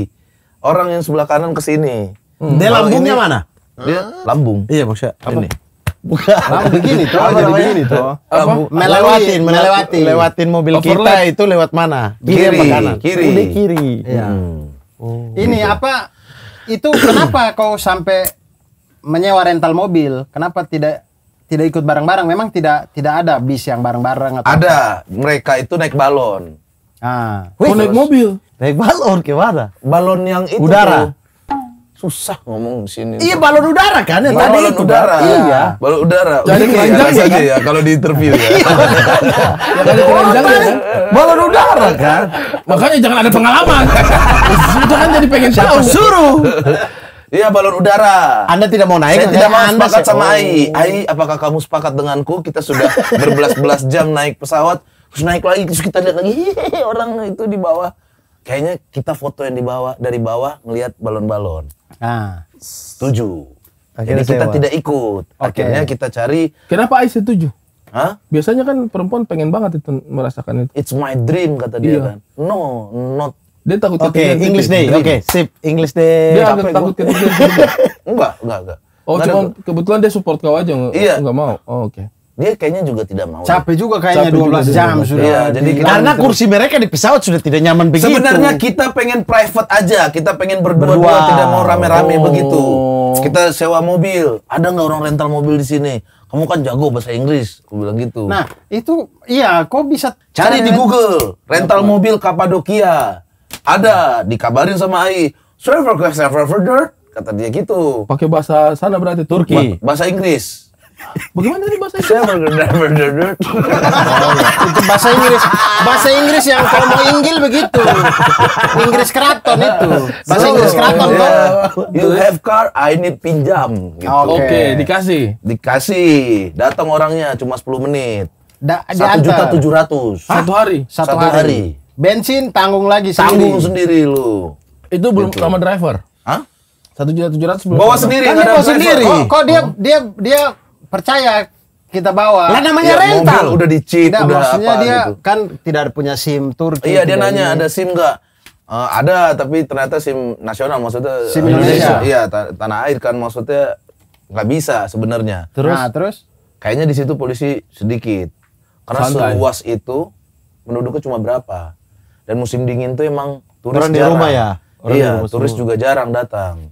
Speaker 1: orang yang sebelah kanan ke sini hmm. dia lambungnya ini, mana dia lambung iya maksudnya apa? ini Bukan. Lama nah, begini tuh, oh, jadi begini tuh. Apa? Melewatin, melewatin. Lewatin mobil Overlay. kita itu lewat mana? Kiri, kiri Kiri. Udah kiri.
Speaker 2: Ya. Hmm. Oh,
Speaker 1: Ini gitu. apa? Itu kenapa kau sampai menyewa rental mobil? Kenapa tidak tidak ikut bareng-bareng? Memang tidak tidak ada bis yang bareng-bareng atau Ada. Apa? Mereka itu naik balon. Ah. Kau oh, naik mobil. Naik balon ke mana Balon yang itu udara. Tuh susah ngomong di sini. Iya balon udara kan yang balon tadi itu. udara. Iya. Balon udara. Jadi keranjang ya, ya kan? kalau di interview ya. Jadi iya. *laughs* iya, keranjang ya kan? Balon udara kan. Makanya jangan ada pengalaman. kan jadi pengen tahu. Suruh. Iya balon udara. Anda tidak mau naik? Saya tidak mau anda sepakat saya... sama oh. Ai. Ai, apakah kamu sepakat denganku? Kita sudah berbelas-belas jam naik pesawat, terus naik lagi, terus kita lihat lagi orang itu di bawah. Kayaknya kita foto yang di bawah dari bawah ngelihat balon-balon. Ah. Setuju. Akhirnya Jadi kita sewa. tidak ikut. Okay. Akhirnya kita cari. Kenapa Ais setuju? Hah? Biasanya kan perempuan pengen banget itu merasakan itu. It's my dream kata dia iya. kan. No, not. Dia takut Oke, English day. Oke, okay, sip. English day. Dia agak takut ketinggian. *laughs* enggak, enggak, enggak. Oh, cuma kebetulan dia support kau aja, enggak, iya. enggak mau. Oh, oke. Okay dia kayaknya juga tidak mau. Capek juga kayaknya Capek 12 jam sudah. Ya, jadi kita karena kita... kursi mereka di pesawat sudah tidak nyaman begitu. Sebenarnya kita pengen private aja, kita pengen berdua, berdua. tidak mau rame-rame oh. begitu. Kita sewa mobil. Ada nggak orang rental mobil di sini? Kamu kan jago bahasa Inggris, aku bilang gitu. Nah, itu iya, kok bisa cari, di Google rental apa? mobil Kapadokia. Ada, dikabarin sama AI. Server server kata dia gitu. Pakai bahasa sana berarti Turki. Bahasa Inggris. Bagaimana tadi bahasa Inggris? Saya bergendar
Speaker 2: bergendar. Itu
Speaker 1: bahasa Inggris. Bahasa Inggris yang kalau mau inggil begitu. Inggris keraton itu. Bahasa Inggris keraton tuh. You have car, I need pinjam. Gitu. Oke, okay. dikasih. Dikasih. Datang orangnya cuma 10 menit. Satu juta tujuh ratus. Satu hari. Satu, hari. hari. Bensin tanggung lagi. Tanggung sendiri, lu. Itu belum gitu. sama driver. Hah? Satu juta tujuh ratus. Bawa sendiri. Kan dia bawa sendiri. Kok, oh. kok dia oh. dia dia percaya kita bawa. Lah namanya ya, rental. Mobil udah dicip, udah maksudnya apa dia gitu. kan tidak punya SIM Turki. Iya, dia nanya ini. ada SIM enggak? Uh, eh, ada tapi ternyata SIM nasional maksudnya eh, SIM Indonesia. Indonesia. Iya, tanah air kan maksudnya nggak bisa sebenarnya. Terus nah, terus kayaknya di situ polisi sedikit. Karena Santai. seluas itu penduduknya cuma berapa? Dan musim dingin tuh emang turis Orang jarang. di rumah ya. Orang iya, turis juga jarang datang.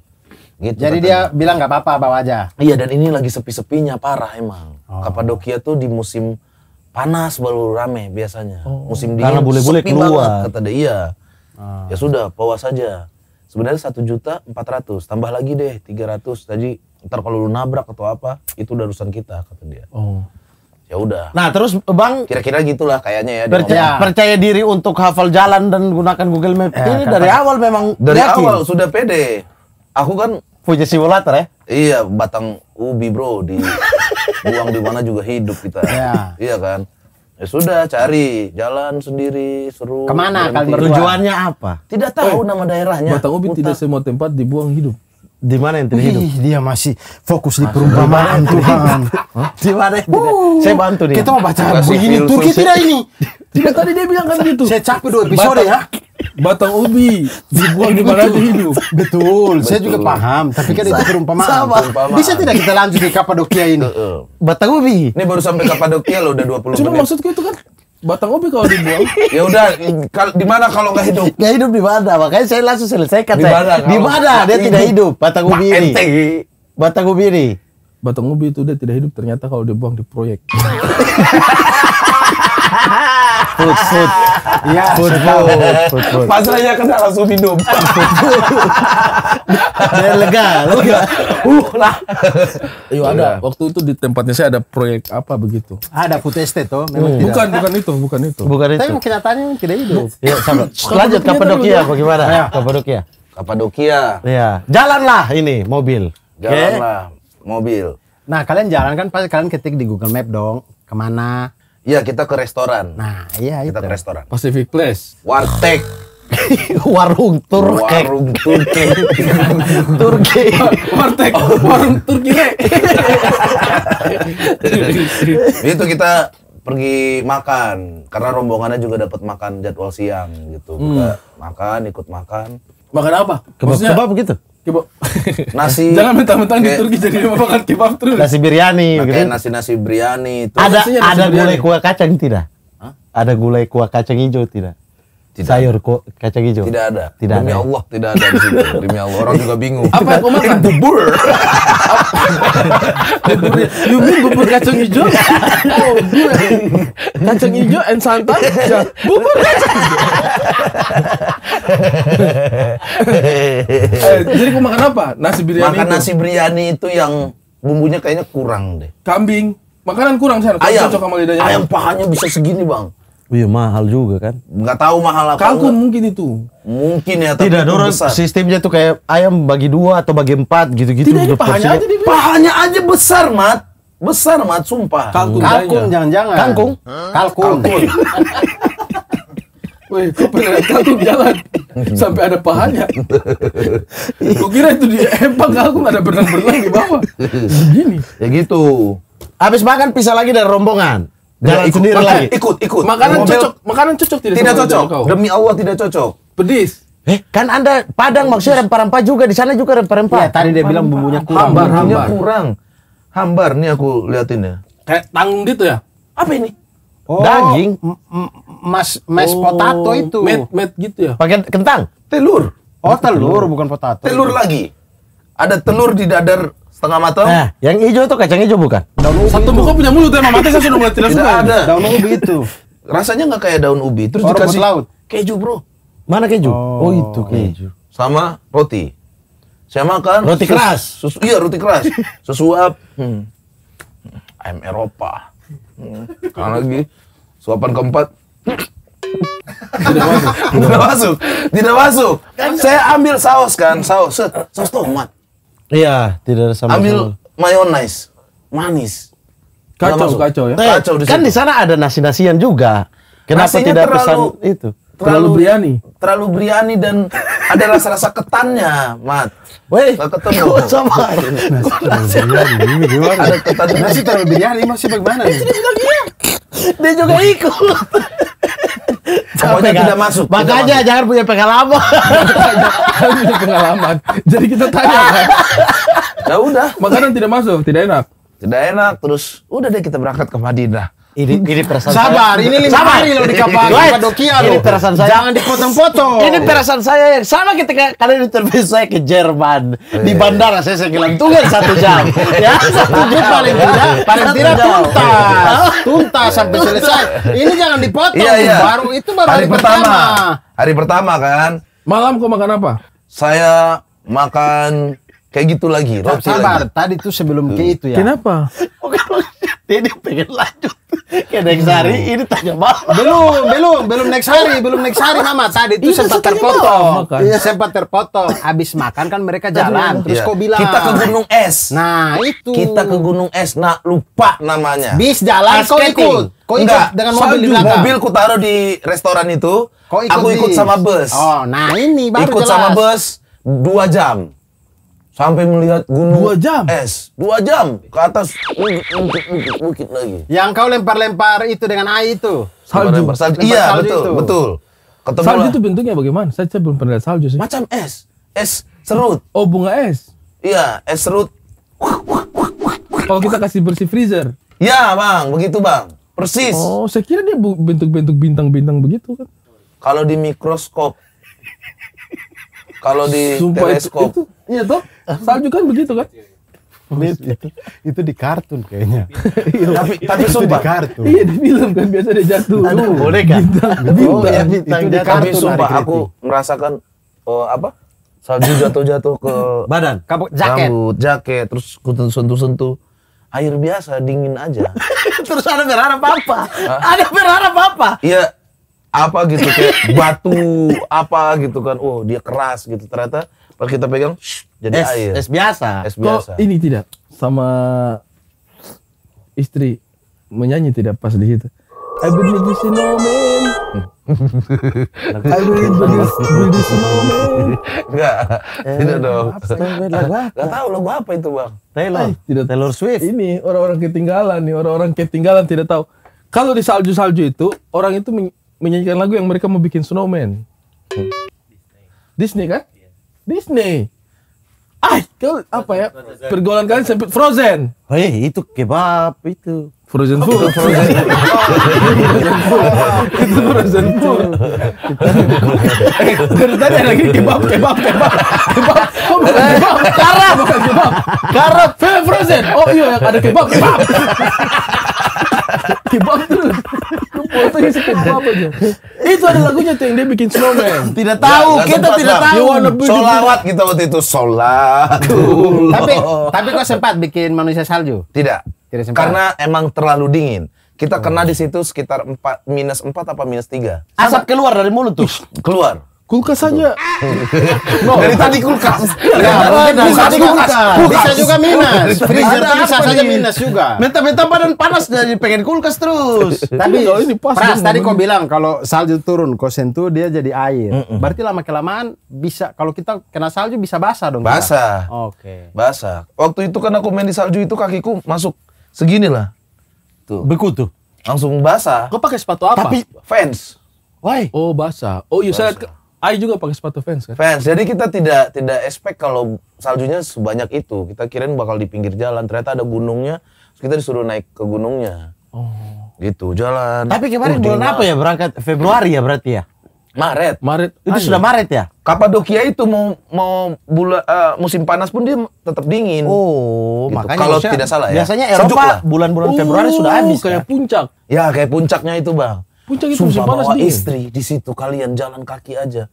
Speaker 1: Gitu, Jadi katanya. dia bilang nggak apa-apa bawa aja. Iya dan ini lagi sepi-sepinya parah emang. Oh. Kapadokia tuh di musim panas baru rame biasanya. Oh. Musim dingin Karena bule-bule keluar. Banget, kata dia. Iya.
Speaker 2: Oh. Ya sudah,
Speaker 1: bawa saja. Sebenarnya satu juta empat ratus, tambah lagi deh tiga ratus. Tadi ntar kalau lu nabrak atau apa, itu udah urusan kita kata dia. Oh ya udah. Nah terus bang kira-kira gitulah kayaknya ya. Percaya, percaya diri untuk hafal jalan dan gunakan Google Maps Eh, ini dari awal memang dari yakin. awal sudah pede aku kan punya simulator ya? Iya, batang ubi bro di *laughs* buang di mana juga hidup kita. Iya. iya kan? Ya sudah, cari jalan sendiri, seru. Kemana kalian Tujuannya apa? Tidak tahu oh, nama daerahnya. Batang ubi Buta. tidak semua tempat dibuang hidup di mana yang hidup? Ih, dia masih fokus di perumpamaan Tuhan. Di mana? Uh, saya bantu nih. Kita mau baca begini Turki tidak ini. Tidak *laughs* tadi dia bilang kan gitu. Saya capek dua episode ya. Batang ubi dibuang di mana hidup. Betul, saya juga paham. Tapi kan itu perumpamaan. Sama. Bisa tidak kita lanjut di Kapadokia ini? Batang ubi. Ini baru sampai Kapadokia loh udah 20 menit. Cuma maksudku itu kan batang ubi kalau dibuang ya udah di mana kalau nggak hidup nggak hidup di mana makanya saya langsung selesaikan di mana di mana dia tidak hidup batang ubi ini batang ubi ini batang ubi itu dia tidak hidup ternyata kalau dibuang
Speaker 2: di proyek *laughs* food food ya food food, food, food. pasrahnya
Speaker 1: kena langsung minum food food biar lega lega uh lah iya ada waktu itu di tempatnya saya ada proyek apa begitu ah, ada food estate toh memang hmm. bukan bukan itu bukan itu bukan itu tapi kenyataannya tidak hidup ya sama lanjut Kapadokia bagaimana iya. Kapadokia Kapadokia ya jalanlah ini mobil jalanlah mobil nah kalian jalan kan pasti kalian ketik di Google Map dong kemana Iya, kita ke restoran. Nah, iya kita itu. ke restoran. Pacific Place. Warteg. *laughs* warung Turki. Warung Turki.
Speaker 2: *laughs* Turki. *laughs*
Speaker 1: Warteg. Warung Turki. itu kita pergi makan karena rombongannya juga dapat makan jadwal siang
Speaker 2: gitu. hmm.
Speaker 1: makan, ikut makan. Makan apa? Kebab, kebab gitu. Nasi. *laughs* Jangan mentang-mentang di Turki jadi makan kebab terus. Nasi biryani. Nah, gitu. Kan? nasi nasi biryani. Ada nasi ada gulai kuah kacang tidak? Hah? Ada gulai kuah kacang hijau tidak? Tidak. Sayur kok kacang hijau. Tidak ada. Tidak Demi ada. Ya? Allah tidak ada di situ. *laughs* Demi Allah orang juga bingung. Apa yang kau makan? Bubur.
Speaker 2: *laughs* bubur bubur kacang
Speaker 1: hijau. *laughs* Oh, bubur Kacang hijau and santan. Iya. Bubur kacang hijau.
Speaker 2: eh, jadi kau
Speaker 1: makan apa? Nasi biryani. Makan itu. nasi biryani itu yang bumbunya kayaknya kurang deh. Kambing. Makanan kurang sih. Ayam. Cocok sama lidahnya. Ayam pahanya bisa segini, Bang. Iya mahal juga kan? Enggak tahu mahal apa. Kalkun enggak. mungkin itu. Mungkin ya. Tapi Tidak, dorong sistemnya tuh kayak ayam bagi dua atau bagi empat gitu-gitu. Tidak, gitu, pahanya aja dibilang. Pahanya aja besar mat, besar mat sumpah. Kalkun, kalkun jangan-jangan. Kalkun, kalkun. kalkun. *laughs* Woi, kok pernah lihat kalkun jalan sampai ada pahanya? Kok kira itu di empang eh, kalkun ada berenang-berenang di bawah? Begini. Ya gitu. Habis makan pisah lagi dari rombongan. Jalan ikut, sendiri lagi. Ikut, ikut. Makanan Mobil. cocok, makanan cocok tidak, tidak cocok. Demi Allah tidak cocok. Pedis. Eh, kan Anda Padang maksudnya rempah-rempah juga di sana juga rempah-rempah. Ya, tadi dia bilang bumbunya kurang. Hambar, bumbunya hambar. kurang. Hambar nih aku liatin ya. Kayak tanggung gitu ya. Apa ini? Oh, daging. Mas mas oh, potato itu. Met met gitu ya. Pakai kentang. Telur. Oh, telur bukan potato. Telur lagi. Ada telur di dadar Pengamatan? Nah, yang hijau itu kacang hijau bukan? Daun ubi Satu buku punya mulut emang ya, mati saya sudah mulai tidak suka. ada. Daun ubi itu. Rasanya nggak kayak daun ubi. Terus Orang dikasih laut. Keju bro. Mana keju? Oh, oh itu keju. Hmm. Sama roti. Saya makan. Roti keras. Susu, iya roti keras. *laughs* Sesuap. Hmm. I'm Eropa. Hmm. Karena lagi suapan keempat. Tidak masuk. *laughs* Tidak masuk. Tidak masuk. Kan saya ambil saus kan, saus, saus tomat. Iya, tidak ada sambal. Ambil mayonaise, manis. Kacau, kacau ya. Kacau di kan di sana ada nasi-nasian juga. Kenapa Nasinya tidak pesan itu? terlalu berani terlalu berani dan ada rasa-rasa ketannya mat woi ketemu sama nasi terlalu ada ketan nasi terlalu Briani masih bagaimana nih?
Speaker 2: Iya. dia juga ikut Pokoknya tidak masuk. Makanya
Speaker 1: jangan punya pengalaman. jangan
Speaker 2: punya *laughs* pengalaman. Jadi kita tanya
Speaker 1: kan. udah. Makanan tidak masuk, tidak enak. Tidak enak. Terus udah deh kita berangkat ke Madinah. Ini, ini perasaan Sabar, saya. ini lima Sabar. hari loh di Kapadokia Ini perasaan saya. Jangan dipotong-potong. ini perasaan saya yang sama ketika kalian interview saya ke Jerman. Oh, di iya, bandara iya. saya saya gelantungan satu jam. ya, satu jam paling tidak. Paling tidak tuntas. Tuntas sampai selesai. Ini jangan dipotong. Iya, iya. Baru itu baru hari, hari pertama. pertama. Hari pertama kan. Malam kau makan apa? Saya makan kayak gitu lagi. Sabar, lagi. tadi tuh sebelum ke hmm. itu ya. Kenapa? dia, dia pengen lanjut *laughs* ke next hmm. hari ini tanya Mama belum belum belum next hari belum next hari mama tadi itu iya, sempat terpotong iya. iya. sempat terpotong habis makan kan mereka jalan terus iya. kau bilang kita ke gunung es nah itu kita ke gunung es nah lupa namanya bis jalan kau ikut kau ikut Enggak. dengan mobil di belakang mobil ku taruh di restoran itu kau ikut aku ikut sama bus oh nah ini baru ikut jelas. sama bus dua jam sampai melihat gunung dua jam es dua jam ke atas bukit bukit bukit, lagi yang kau lempar-lempar itu dengan air itu salju lempar, salju lempar iya salju betul itu. betul Ketemu salju lah. itu bentuknya bagaimana saya, saya belum pernah lihat salju sih macam es es serut oh bunga es iya es serut kalau kita kasih bersih freezer ya bang begitu bang persis oh saya kira dia bentuk-bentuk bintang-bintang begitu kan kalau di mikroskop kalau di Sumpah teleskop. Itu, itu, iya toh? Salju kan begitu kan? Oh, itu, itu di kartun kayaknya. Iya. tapi tapi itu sumpah. di kartun. Iya di film kan biasa dia jatuh. Ada boleh kan? Bintang, bintang. Oh, ya, bintang itu di kartun. Tapi sumpah aku merasakan uh, apa? Salju jatuh-jatuh ke badan, kapok jaket, rambut, jaket, terus sentuh-sentuh air biasa dingin aja. *laughs* terus ada berharap apa? Ada berharap apa? Iya, apa gitu kayak batu apa gitu kan oh dia keras gitu ternyata pas kita pegang shh, jadi es, air es biasa es biasa Kok ini tidak sama istri menyanyi tidak pas di situ I believe the snowman I believe the snowman enggak eh, tidak dong enggak tahu lagu apa itu bang Taylor eh, tidak Taylor Swift ini orang-orang ketinggalan nih orang-orang ketinggalan tidak tahu kalau di salju-salju itu orang itu menyanyikan lagu yang mereka mau bikin snowman. Disney, kan? Disney. Ah, kau apa ya? Pergolakan kalian sempit Frozen. Oh iya, itu kebab itu. Frozen food. Itu frozen *laughs* Itu Frozen food.
Speaker 2: eh, dari tadi lagi kebab, kebab, kebab, kebab. Oh, bukan eh. kebab, karab,
Speaker 1: bukan kebab, karab. Frozen. Oh iya, ada kebab, kebab.
Speaker 2: Ibang terus.
Speaker 1: Itu ada lagunya tuh yang dia bikin snowman. Tidak tahu, ya, kita tidak tahu. Solawat kita waktu itu solat. *laughs* tapi tapi kok sempat bikin manusia salju? Tidak. Tidak sempat. Karena emang terlalu dingin. Kita kena di situ sekitar 4 minus 4 apa minus 3. Asap keluar dari mulut tuh. Keluar Kulkas saja. *laughs* no. Dari tadi kulkas. Ya, dari tadi kulkas. kulkas. Bisa juga minus. Freezer bisa saja minus juga. Minta-minta badan panas dari pengen kulkas terus. *laughs* Tapi oh, ini pas Pras, tadi kau bilang kalau salju turun, kau sentuh dia jadi air. Mm -mm. Berarti lama kelamaan bisa kalau kita kena salju bisa basah dong. Basah. Oke. Okay. Basah. Waktu itu kan aku main di salju itu kakiku masuk segini lah. Tuh. Beku tuh. Langsung basah. Kau pakai sepatu apa? Tapi fans. Why? Oh basah. Oh iya saya Ayo juga pakai sepatu fans kan? Fans. Jadi kita tidak tidak expect kalau saljunya sebanyak itu. Kita kirain bakal di pinggir jalan, ternyata ada gunungnya. kita disuruh naik ke gunungnya. Oh. Gitu, jalan. Tapi kemarin uh, bulan apa ya berangkat? Februari ya berarti ya? Maret. Maret. Itu Ayo. sudah Maret ya? Kapadokia itu mau mau bulan uh, eh, musim panas pun dia tetap dingin. Oh, gitu. makanya kalau tidak salah ya. Biasanya Eropa bulan-bulan Februari sudah oh, habis kayak ya? puncak. Ya, kayak puncaknya itu, Bang.
Speaker 2: Puncak itu Sumpah panas istri
Speaker 1: di situ kalian jalan kaki aja.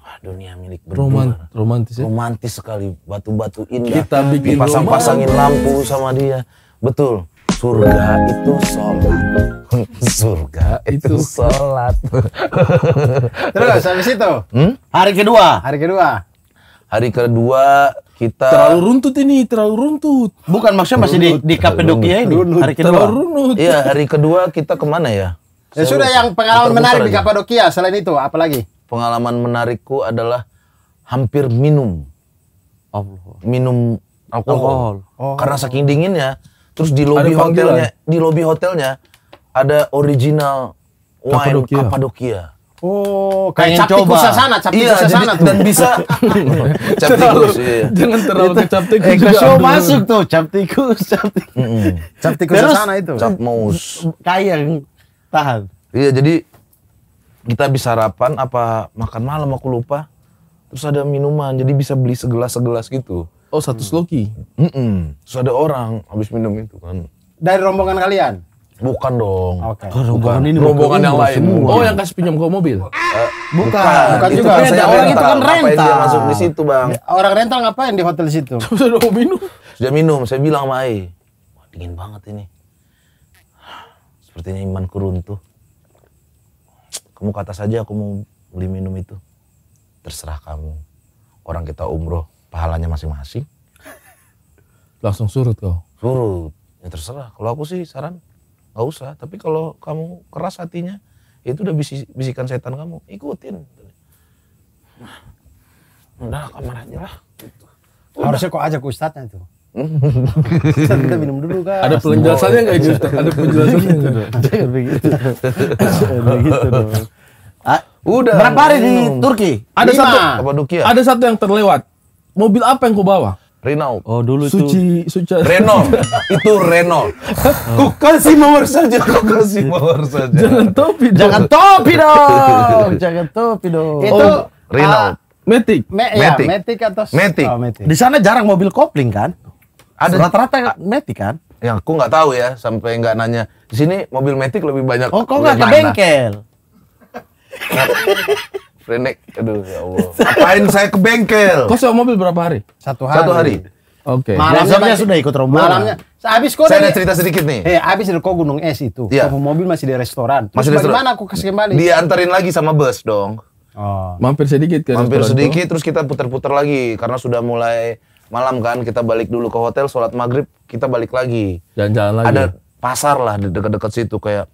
Speaker 1: Wah, dunia milik berdua. Roman, romantis ya? Romantis sekali, batu-batu indah. Kita bikin pasang-pasangin lampu sama dia. Betul. Surga itu sholat. *laughs* Surga itu sholat. *laughs* Terus habis itu? Hmm? Hari kedua. Hari kedua. Hari kedua kita terlalu runtut ini terlalu runtut bukan maksudnya masih di di Kapedokia ini runut, hari kedua terlalu
Speaker 2: runut iya hari
Speaker 1: kedua kita kemana ya Ya sudah yang pengalaman menarik di Kapadokia selain itu apa lagi Pengalaman menarikku adalah hampir minum. Allah. Minum alkohol. Oh. Karena saking dinginnya, terus di lobi hotelnya, ya? di lobi hotelnya ada original wine Kapadokia.
Speaker 2: Oh, kayak cap tikus sana, cap iya, tikus sana Dan bisa
Speaker 1: *laughs* cap tikus, iya. Jangan terlalu ke cap tikus. Eh, ke show masuk tuh cap tikus, *laughs* cap tikus. Cap tikus sana itu. Cap mouse. Kayak Tahan. Iya, jadi kita bisa sarapan apa makan malam aku lupa. Terus ada minuman, jadi bisa beli segelas-segelas gitu. Oh, satu sloki. Mm -mm. Terus ada orang habis minum itu kan. Dari rombongan kalian? Bukan dong. Oke. Okay. Rombongan ini rombongan yang lain. Semua. Oh, yang kasih pinjam ke mobil. Eh, bukan. Bukan itu juga. Orang itu kan rental. dia masuk di situ, Bang? Ya, orang rental ngapain di hotel situ? Sudah minum. Sudah minum. Saya bilang sama Ai, dingin banget ini. Sepertinya imanku runtuh. Kamu kata saja aku mau beli minum itu. Terserah kamu. Orang kita umroh pahalanya masing-masing. *laughs* Langsung surut kau? Surut. Ya terserah. Kalau aku sih saran gak usah. Tapi kalau kamu keras hatinya, itu udah bisik bisikan setan kamu. Ikutin. Nah, udah kamar aja lah. Harusnya kok ajak ustadznya tuh kita minum dulu kan. Ada penjelasannya nggak itu? Ada penjelasannya nggak? *laughs* Jangan begitu. begitu dong. Ah, udah. Berapa hari di Turki? Ada Lima. satu. Kapadokia. Ada satu yang terlewat. Mobil apa yang kau bawa? Renault. Oh dulu itu. Suci suci. Renault. itu Renault. Oh. *laughs* Kau kasih mawar saja. Kau kasih mawar saja. Jangan topi dong. Jangan topi dong. Jangan topi dong. Itu oh. ah, Renault. Uh, Matic. Me ya, Matic. atau Matic. Oh, Matic. Di sana jarang mobil kopling kan? Ada rata-rata metik kan? Ya aku nggak tahu ya sampai nggak nanya. Di sini mobil metik lebih banyak. Oh, kok nggak ke bengkel? *laughs* Frenek, aduh ya Allah. *laughs* Apain saya ke bengkel? kok sewa mobil berapa hari? Satu hari. Satu hari. Oke. Okay. Malamnya sudah ikut rombongan. Malamnya. Habis kau Saya ada cerita sedikit nih. Eh, habis dari kau Gunung Es itu, Iya. kau mobil masih di restoran. Terus masih bagaimana restoran. aku kasih kembali? Diantarin lagi sama bus dong. Oh. Mampir sedikit ke Mampir sedikit, itu. terus kita putar-putar lagi karena sudah mulai malam kan kita balik dulu ke hotel sholat maghrib kita balik lagi jalan-jalan lagi ada ya? pasar lah di dekat-dekat situ kayak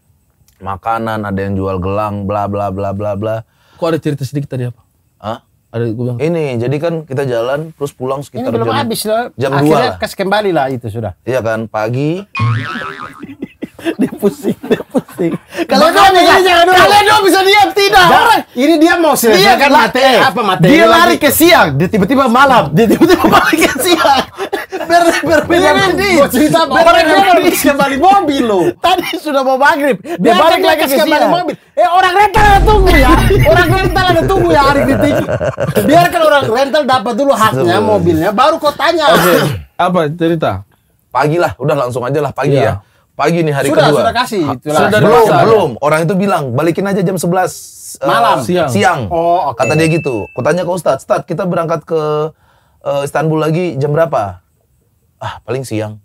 Speaker 1: makanan ada yang jual gelang bla bla bla bla bla kok ada cerita sedikit tadi apa Hah? ada gue bilang ini jadi kan kita jalan terus pulang sekitar ini belum jam, habis loh. jam akhirnya 2 lah. kembali lah itu sudah iya kan pagi *laughs* dia
Speaker 2: pusing, dia pusing. Kalau kalian ini jangan dulu. Kalian dong bisa diam tidak. Orang.
Speaker 1: Ini dia mau silakan mati. Eh, apa mati? Dia lari ke siang, dia tiba-tiba malam, dia tiba-tiba balik *laughs*
Speaker 2: ke siang. Ber berbeda nanti. Gue cerita orang dia harus kembali mobil lo. *laughs* Tadi sudah mau maghrib, dia balik lagi ke siang. Mobil. Eh orang rental ada tunggu ya. Orang rental ada tunggu ya hari titik. Biarkan orang
Speaker 1: rental dapat dulu haknya mobilnya, baru kau tanya. *coughs* Apa cerita? Pagi lah, udah langsung aja lah pagi iya. ya pagi nih hari sudah, kedua. Sudah kasih. Itulah. Sudah belum, masa, belum. Ya? Orang itu bilang balikin aja jam 11 uh, eh, malam siang. siang. Oh, okay. Kata dia gitu. Kutanya ke Ustadz, Ustadz kita berangkat ke uh, Istanbul lagi jam berapa? Ah, paling siang.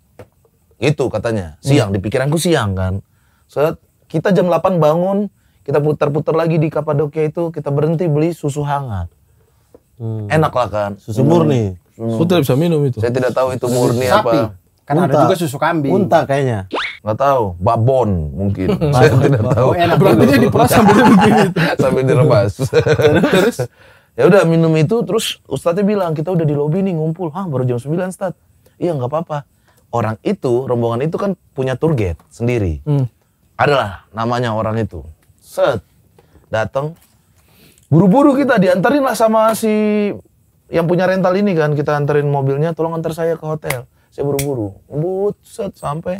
Speaker 1: Gitu katanya. Hmm. Siang hmm. di pikiranku siang kan. Ustadz, kita jam 8 bangun, kita putar-putar lagi di Kapadokia itu, kita berhenti beli susu hangat. Hmm. Enak lah kan. Susu murni. Hmm. Saya bisa minum itu. Saya tidak tahu itu murni Sapi. apa. Kan Unta. ada juga susu kambing. Unta kayaknya. Nggak tahu, babon mungkin. *laughs* Saya tidak tahu. Oh, enak Berarti dia diperas sambil *laughs* begini. sambil direbas. terus ya udah minum itu terus ustadznya bilang kita udah di lobi nih ngumpul. Hah, baru jam 9, Ustaz. Iya, nggak apa-apa. Orang itu, rombongan itu kan punya target sendiri. Hmm. Adalah namanya orang itu. Set. Datang buru-buru kita diantarin lah sama si yang punya rental ini kan kita anterin mobilnya tolong antar saya ke hotel saya buru-buru but set sampai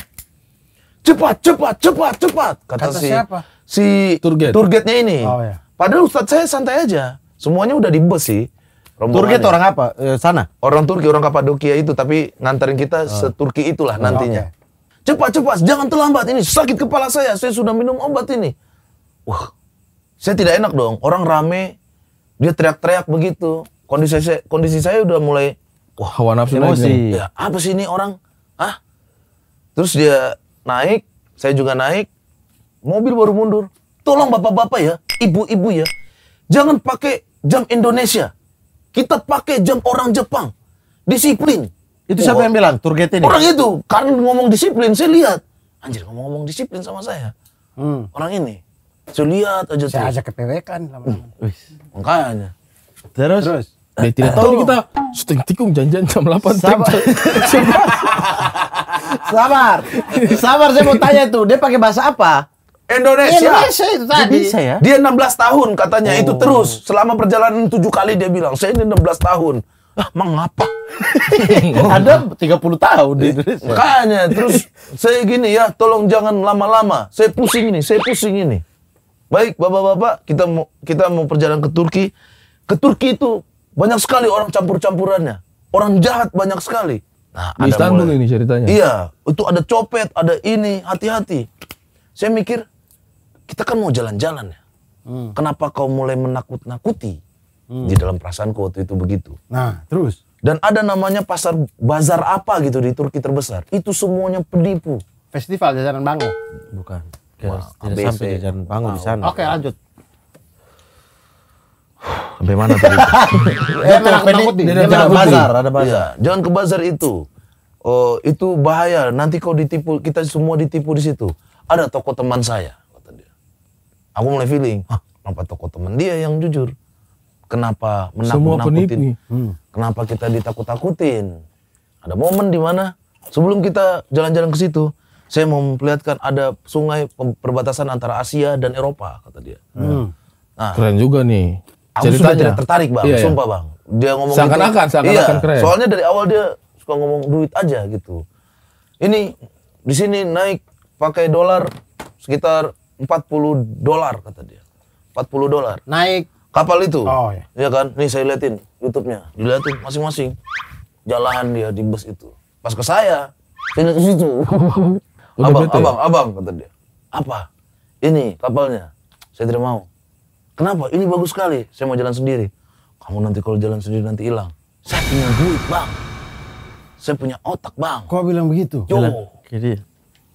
Speaker 1: cepat, cepat, cepat, cepat. Kata, Kata si, siapa? Si Turget. Turgetnya ini. Oh, iya. Padahal Ustadz saya santai aja. Semuanya udah di bus sih. Turget orang apa? E, sana? Orang Turki, orang Kapadokia itu. Tapi nganterin kita oh. seturki itulah oh, nantinya. Okay. Cepat, cepat. Jangan terlambat. Ini sakit kepala saya. Saya sudah minum obat ini. Wah, saya tidak enak dong. Orang rame. Dia teriak-teriak begitu. Kondisi saya, kondisi saya udah mulai. Wah, hawa nafsu emosi. Ya, apa sih ini orang? Ah, Terus dia naik, saya juga naik, mobil baru mundur. Tolong bapak-bapak ya, ibu-ibu ya, jangan pakai jam Indonesia. Kita pakai jam orang Jepang. Disiplin. Itu oh, siapa yang bilang? Turgete ini? Orang itu. Karena ngomong disiplin, saya lihat. Anjir, ngomong-ngomong disiplin sama saya. Hmm. Orang ini. Saya lihat aja Saya ajak ke PWK kan. Hmm. Makanya. Terus? Terus? Dia tidak tahu kita setengah tikung janjian jam 8 Sabar. *laughs* sabar. Sabar saya mau tanya tuh, dia pakai bahasa apa? Indonesia. Indonesia itu tadi. Bisa ya? Dia 16 tahun katanya oh. itu terus selama perjalanan tujuh kali dia bilang, "Saya ini 16 tahun." Ah, mengapa? *laughs* Ada 30 tahun di Indonesia. Makanya *laughs* terus saya gini ya, tolong jangan lama-lama. Saya pusing ini, saya pusing ini. Baik, Bapak-bapak, kita mau kita mau perjalanan ke Turki. Ke Turki itu banyak sekali orang campur-campurannya. Orang jahat banyak sekali. Nah, di Istanbul mulai, ini ceritanya. Iya, itu ada copet, ada ini, hati-hati. Saya mikir, kita kan mau jalan-jalan ya. Hmm. Kenapa kau mulai menakut-nakuti hmm. di dalam perasaan kau waktu itu begitu? Nah, terus. Dan ada namanya pasar bazar apa gitu di Turki terbesar. Itu semuanya penipu. Festival jajanan Bango. Bukan. Wah, sampai jajanan Bango di sana. Oke, okay, lanjut. Sampai mana tadi?
Speaker 2: eh, *laughs* ada bazar, ada bazar. Ya, jangan
Speaker 1: ke bazar itu. Oh, itu bahaya. Nanti kau ditipu, kita semua ditipu di situ. Ada toko teman saya, kata dia. Aku mulai feeling, Hah, kenapa toko teman dia yang jujur? Kenapa menakut-nakutin? Hmm. Kenapa kita ditakut-takutin? Ada momen di mana sebelum kita jalan-jalan ke situ, saya mau memperlihatkan ada sungai perbatasan antara Asia dan Eropa kata dia. Hmm. Nah, keren juga nih aku ceritanya. sudah tidak tertarik bang, iya, iya, sumpah bang. Dia ngomong gitu. seakan-akan, seakan iya, akan iya, keren. Soalnya dari awal dia suka ngomong duit aja gitu. Ini di sini naik pakai dolar sekitar 40 dolar kata dia. 40 dolar. Naik kapal itu. Oh iya. Ya kan? Nih saya liatin YouTube-nya. Diliatin masing-masing. Jalan dia di bus itu. Pas ke saya, saya ke situ. *laughs* abang, ya? abang, abang kata dia. Apa? Ini kapalnya. Saya tidak mau. Kenapa? Ini bagus sekali. Saya mau jalan sendiri. Kamu nanti kalau jalan sendiri nanti hilang. Saya punya duit, Bang. Saya punya otak, Bang. Kok bilang begitu? Yo. Jadi,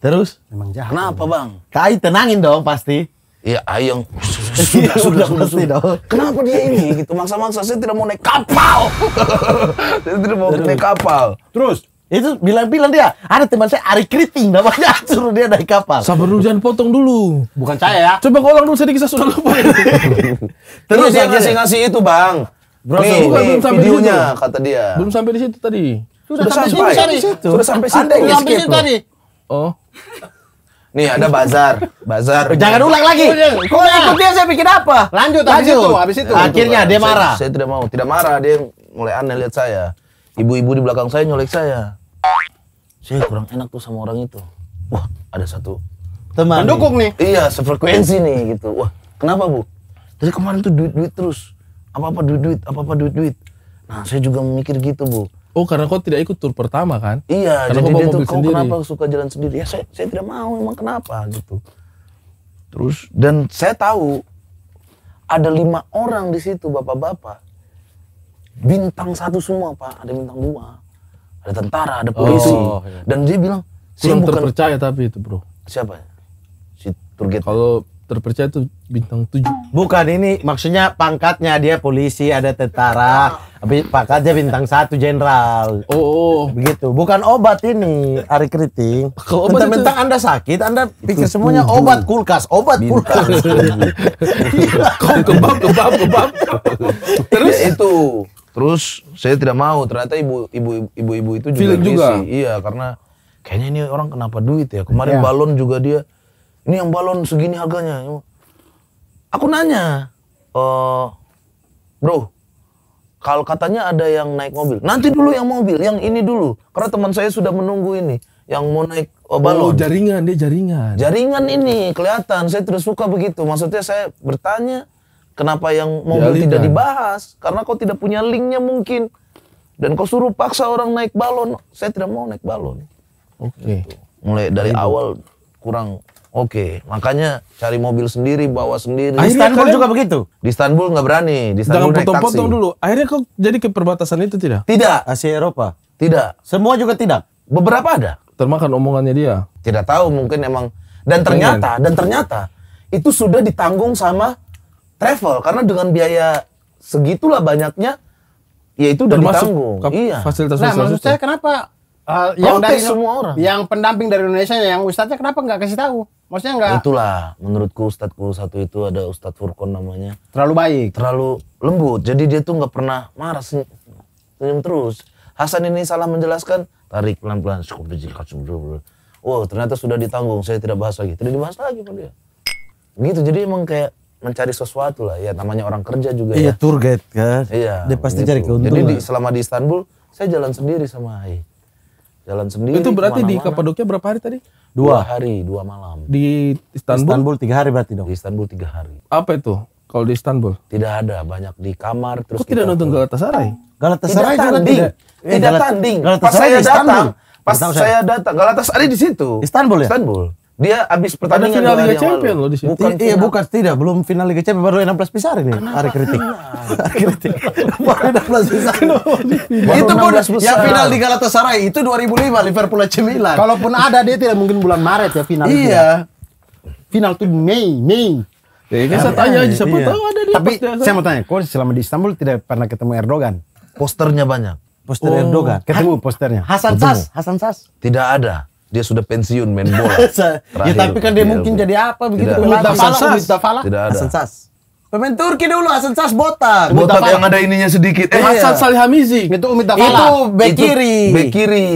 Speaker 1: terus?
Speaker 2: Memang jahat. Kenapa,
Speaker 1: ya, Bang? Kai tenangin dong pasti. Iya, ayang. *laughs* Sudah, sudah, sudah, sudah. Kenapa dia ini gitu? Maksa-maksa saya tidak mau naik kapal. *laughs* saya tidak mau Terus. naik kapal. Terus? Itu bilang-bilang dia, ada teman saya Ari Kriting namanya, *laughs* suruh dia naik kapal. Sabar dulu, jangan potong dulu. Bukan saya ya. Coba ulang dulu sedikit, saya sudah lupa.
Speaker 2: *laughs* Terus dia ngasih ngasih
Speaker 1: itu bang. Bro, nih, belum sampai videonya di situ. kata dia. Belum sampai di situ tadi. Sudah, sampai, sampai situ, Sudah sampai situ. Sudah sampai situ tadi. Oh. Nih ada bazar, bazar. Jangan ulang lagi. Kok ikut dia saya bikin apa? Lanjut, habis itu, habis itu. Akhirnya dia marah. Saya, saya tidak mau, tidak marah dia mulai aneh lihat saya. Ibu-ibu di belakang saya nyolek saya saya kurang enak tuh sama orang itu wah ada satu teman dukung nih, nih. iya sefrekuensi nih gitu wah kenapa bu dari kemarin tuh duit duit terus apa apa duit duit apa apa duit duit nah saya juga memikir gitu bu Oh karena kau tidak ikut tur pertama kan? Iya. Karena jadi kau dia tuh kau sendiri. kenapa suka jalan sendiri? Ya saya, saya tidak mau emang kenapa gitu. Terus dan saya tahu ada lima orang di situ bapak-bapak bintang satu semua pak ada bintang dua ada tentara, ada polisi. Oh, iya. Dan dia bilang, saya bukan terpercaya tapi itu, Bro. Siapa? Si Turget. Kalau terpercaya itu bintang 7. Bukan ini maksudnya pangkatnya dia polisi, ada tentara, tapi pangkatnya bintang satu jenderal. Oh, oh, begitu. Bukan obat ini, hari Keriting. mentang itu... Anda sakit, Anda pikir semuanya tubuh. obat kulkas, obat kulkas. Kok *laughs* kebab kebab kebab. Terus ya, itu Terus saya tidak mau, ternyata ibu ibu ibu ibu itu juga, Feeling juga. Iya, karena kayaknya ini orang kenapa duit ya. Kemarin yeah. balon juga dia ini yang balon segini harganya. Aku nanya, e, bro, kalau katanya ada yang naik mobil, nanti dulu yang mobil, yang ini dulu. Karena teman saya sudah menunggu ini, yang mau naik oh, balon. Oh, jaringan dia jaringan. Jaringan ini kelihatan. Saya terus suka begitu. Maksudnya saya bertanya, Kenapa yang mobil tidak dibahas? Karena kau tidak punya linknya mungkin. Dan kau suruh paksa orang naik balon. Saya tidak mau naik balon. Oke. Okay. Gitu. Mulai dari Ayo. awal kurang oke. Makanya cari mobil sendiri, bawa sendiri. Akhirnya Istanbul kalian, juga begitu? Di Istanbul nggak berani. Di Istanbul Jangan potong-potong dulu. Akhirnya kok jadi ke perbatasan itu tidak? Tidak. Asia Eropa? Tidak. Semua juga tidak? Beberapa ada. Termakan omongannya dia. Tidak tahu mungkin emang. Dan ternyata, Pengen. dan ternyata itu sudah ditanggung sama travel karena dengan biaya segitulah banyaknya ya itu udah Termasuk ditanggung. Iya. Fasilitas nah, maksud saya kenapa uh, yang dari semua orang yang pendamping dari Indonesia yang ustadznya kenapa nggak kasih tahu? Maksudnya nggak? Itulah menurutku ustadzku satu itu ada Ustadz Furkon namanya. Terlalu baik. Terlalu lembut. Jadi dia tuh nggak pernah marah sih, senyum terus. Hasan ini salah menjelaskan tarik pelan-pelan Oh, ternyata sudah ditanggung saya tidak bahas lagi tidak dibahas lagi pak dia gitu jadi emang kayak mencari sesuatu lah ya namanya orang kerja juga iya, ya. tour guide kan. Iya. Dia pasti gitu. cari keuntungan. Jadi di, selama di Istanbul saya jalan sendiri sama Hai. Jalan sendiri. Itu berarti di Kapadokia berapa hari tadi?
Speaker 2: Dua. dua hari,
Speaker 1: dua malam. Di Istanbul? Istanbul tiga hari berarti dong. Di Istanbul tiga hari. Apa itu? Kalau di Istanbul? Tidak ada, banyak di kamar terus. Kok tidak nonton Galatasaray? Galatasaray tidak tanding. Tidak, eh, tidak tanding. Galatasaray pas saya datang, pas saya datang Galatasaray di situ. Istanbul ya? Istanbul. Dia habis pertandingan final Liga Champions loh di sini. Bukan, iya, bukan tidak, belum final Liga Champions baru 16 besar ini. Hari kritik. kritik. *laughs* baru 16 besar.
Speaker 2: itu pun yang final di Galatasaray itu 2005
Speaker 1: Liverpool AC Milan. Kalaupun ada dia tidak mungkin bulan Maret ya final. Iya. Ya. Final tuh Mei, Mei. Ya, saya iya. tanya aja siapa iya. tahu ada dia. Tapi saya mau tanya, kok selama di Istanbul tidak pernah ketemu Erdogan? Posternya banyak. Poster oh. Erdogan. Ketemu posternya. Hasan Sas, Hasan Sas. Tidak ada dia sudah pensiun main bola. *laughs* Ya, Terakhir, ya tapi kan dia ya, mungkin jadi apa begitu? Tidak. Hasan Sas. Tidak ada. Hasan Sas. Pemain Turki dulu Hasan Sas botak. Botak yang ada ininya sedikit. Eh, Hasan iya. Salihamizi. Itu Umi Dafala. Itu bek kiri. Bek kiri.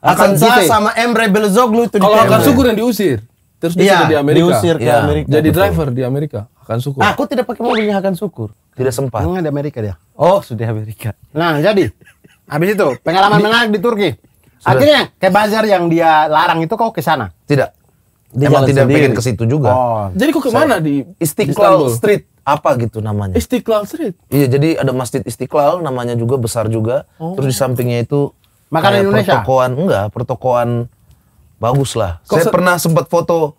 Speaker 1: Hasan Sas gitu ya? sama Emre Belozoglu itu Kalau akan syukur yang diusir. Terus dia ya, di Amerika. Diusir ke ya. Amerika. Jadi Betul. driver di Amerika. Akan syukur. Aku tidak pakai mobilnya akan syukur. Tidak sempat. Enggak di Amerika dia. Oh, sudah Amerika. Nah, jadi habis itu pengalaman menarik di Turki. Akhirnya kayak bazar yang dia larang itu kau ke sana? Tidak. Dia Emang tidak sendiri. pengen ke situ juga. Oh, jadi kok mana di Istiqlal di Street apa gitu namanya? Istiqlal Street. Iya, jadi ada masjid Istiqlal namanya juga besar juga. Oh. Terus di sampingnya itu makanan Indonesia. Pertokoan enggak, pertokoan bagus lah. Kok Saya pernah sempat foto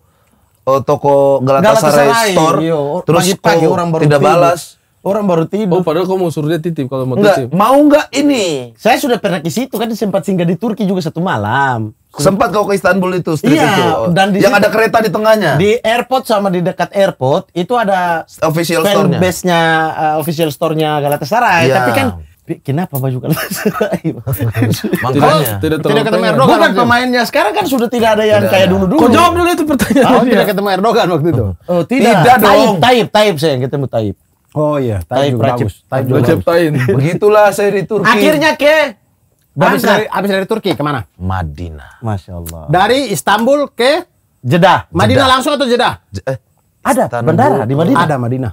Speaker 1: uh, toko Galatasaray, Galatasaray store. Iyo, oh, terus pagi, pagi orang baru tidak balas Orang baru tidur. Oh, padahal kau mau suruh dia titip kalau mau enggak, titip. Mau nggak ini? Saya sudah pernah ke situ kan sempat singgah di Turki juga satu malam. Sempat kau ke Istanbul itu street iya, itu. Dan di yang situ, ada kereta di tengahnya. Di airport sama di dekat airport itu ada official store-nya. Base-nya uh, official store-nya Galatasaray, iya. tapi kan Kenapa baju Galatasaray? *laughs* Iya. Makanya tidak, tidak ketemu Erdogan. Bukan pemainnya sekarang kan sudah tidak ada yang tidak kayak dulu dulu. Kau jawab dulu itu pertanyaan. Oh, tidak ketemu Erdogan waktu itu. Oh, tidak. Tidak dong. Taib, Taib, Taib saya yang ketemu Taib. Oh iya, Taib, beracun, juga bagus. juga *laughs* Begitulah saya di Turki. Akhirnya ke Habis dari, habis dari Turki kemana? Madinah. Masya Allah. Dari Istanbul ke Jeddah. Madinah langsung atau Jeddah? J eh, ada Istanbul, bandara di Madinah. Ada Madinah.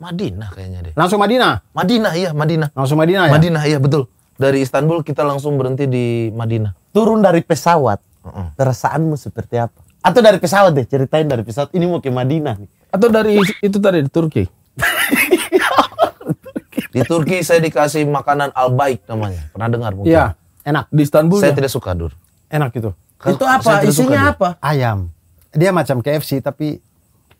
Speaker 1: Madinah kayaknya deh. Langsung Madinah. Madinah iya Madinah. Langsung Madinah ya. Madinah iya betul. Dari Istanbul kita langsung berhenti di Madinah. Turun dari pesawat. Uh-uh. Perasaanmu seperti apa? Atau dari pesawat deh ceritain dari pesawat ini mau ke Madinah nih. Atau dari itu tadi di Turki. *laughs* di Turki saya dikasih makanan albaik namanya. Pernah dengar mungkin? Iya, enak. Di Istanbul. Saya ya? tidak suka, Dur. Enak itu. Kalo itu apa? Isinya apa? Ayam. Dia macam KFC tapi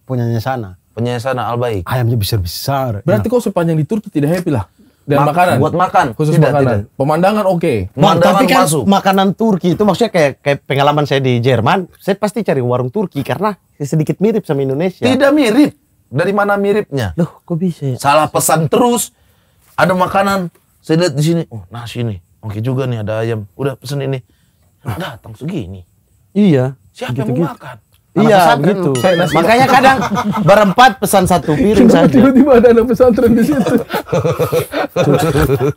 Speaker 1: punyanya sana. Punyanya sana albaik. Ayamnya besar-besar. Berarti kok kau sepanjang di Turki tidak happy lah. Dan Mak makanan. Buat makan. Khusus tidak, makanan. Tidak. Pemandangan oke. Okay. Nah, tapi kan masuk. makanan Turki itu maksudnya kayak, kayak pengalaman saya di Jerman, saya pasti cari warung Turki karena sedikit mirip sama Indonesia. Tidak mirip dari mana miripnya? Loh, kok bisa ya? Salah pesan terus. Ada makanan. Saya lihat di sini. Oh, nasi nih. Oke juga nih ada ayam. Udah pesan ini. Datang segini. Iya. Siapa yang mau makan? Iya gitu. Makanya kadang berempat pesan satu piring saja.
Speaker 2: Tiba-tiba ada anak pesantren di situ.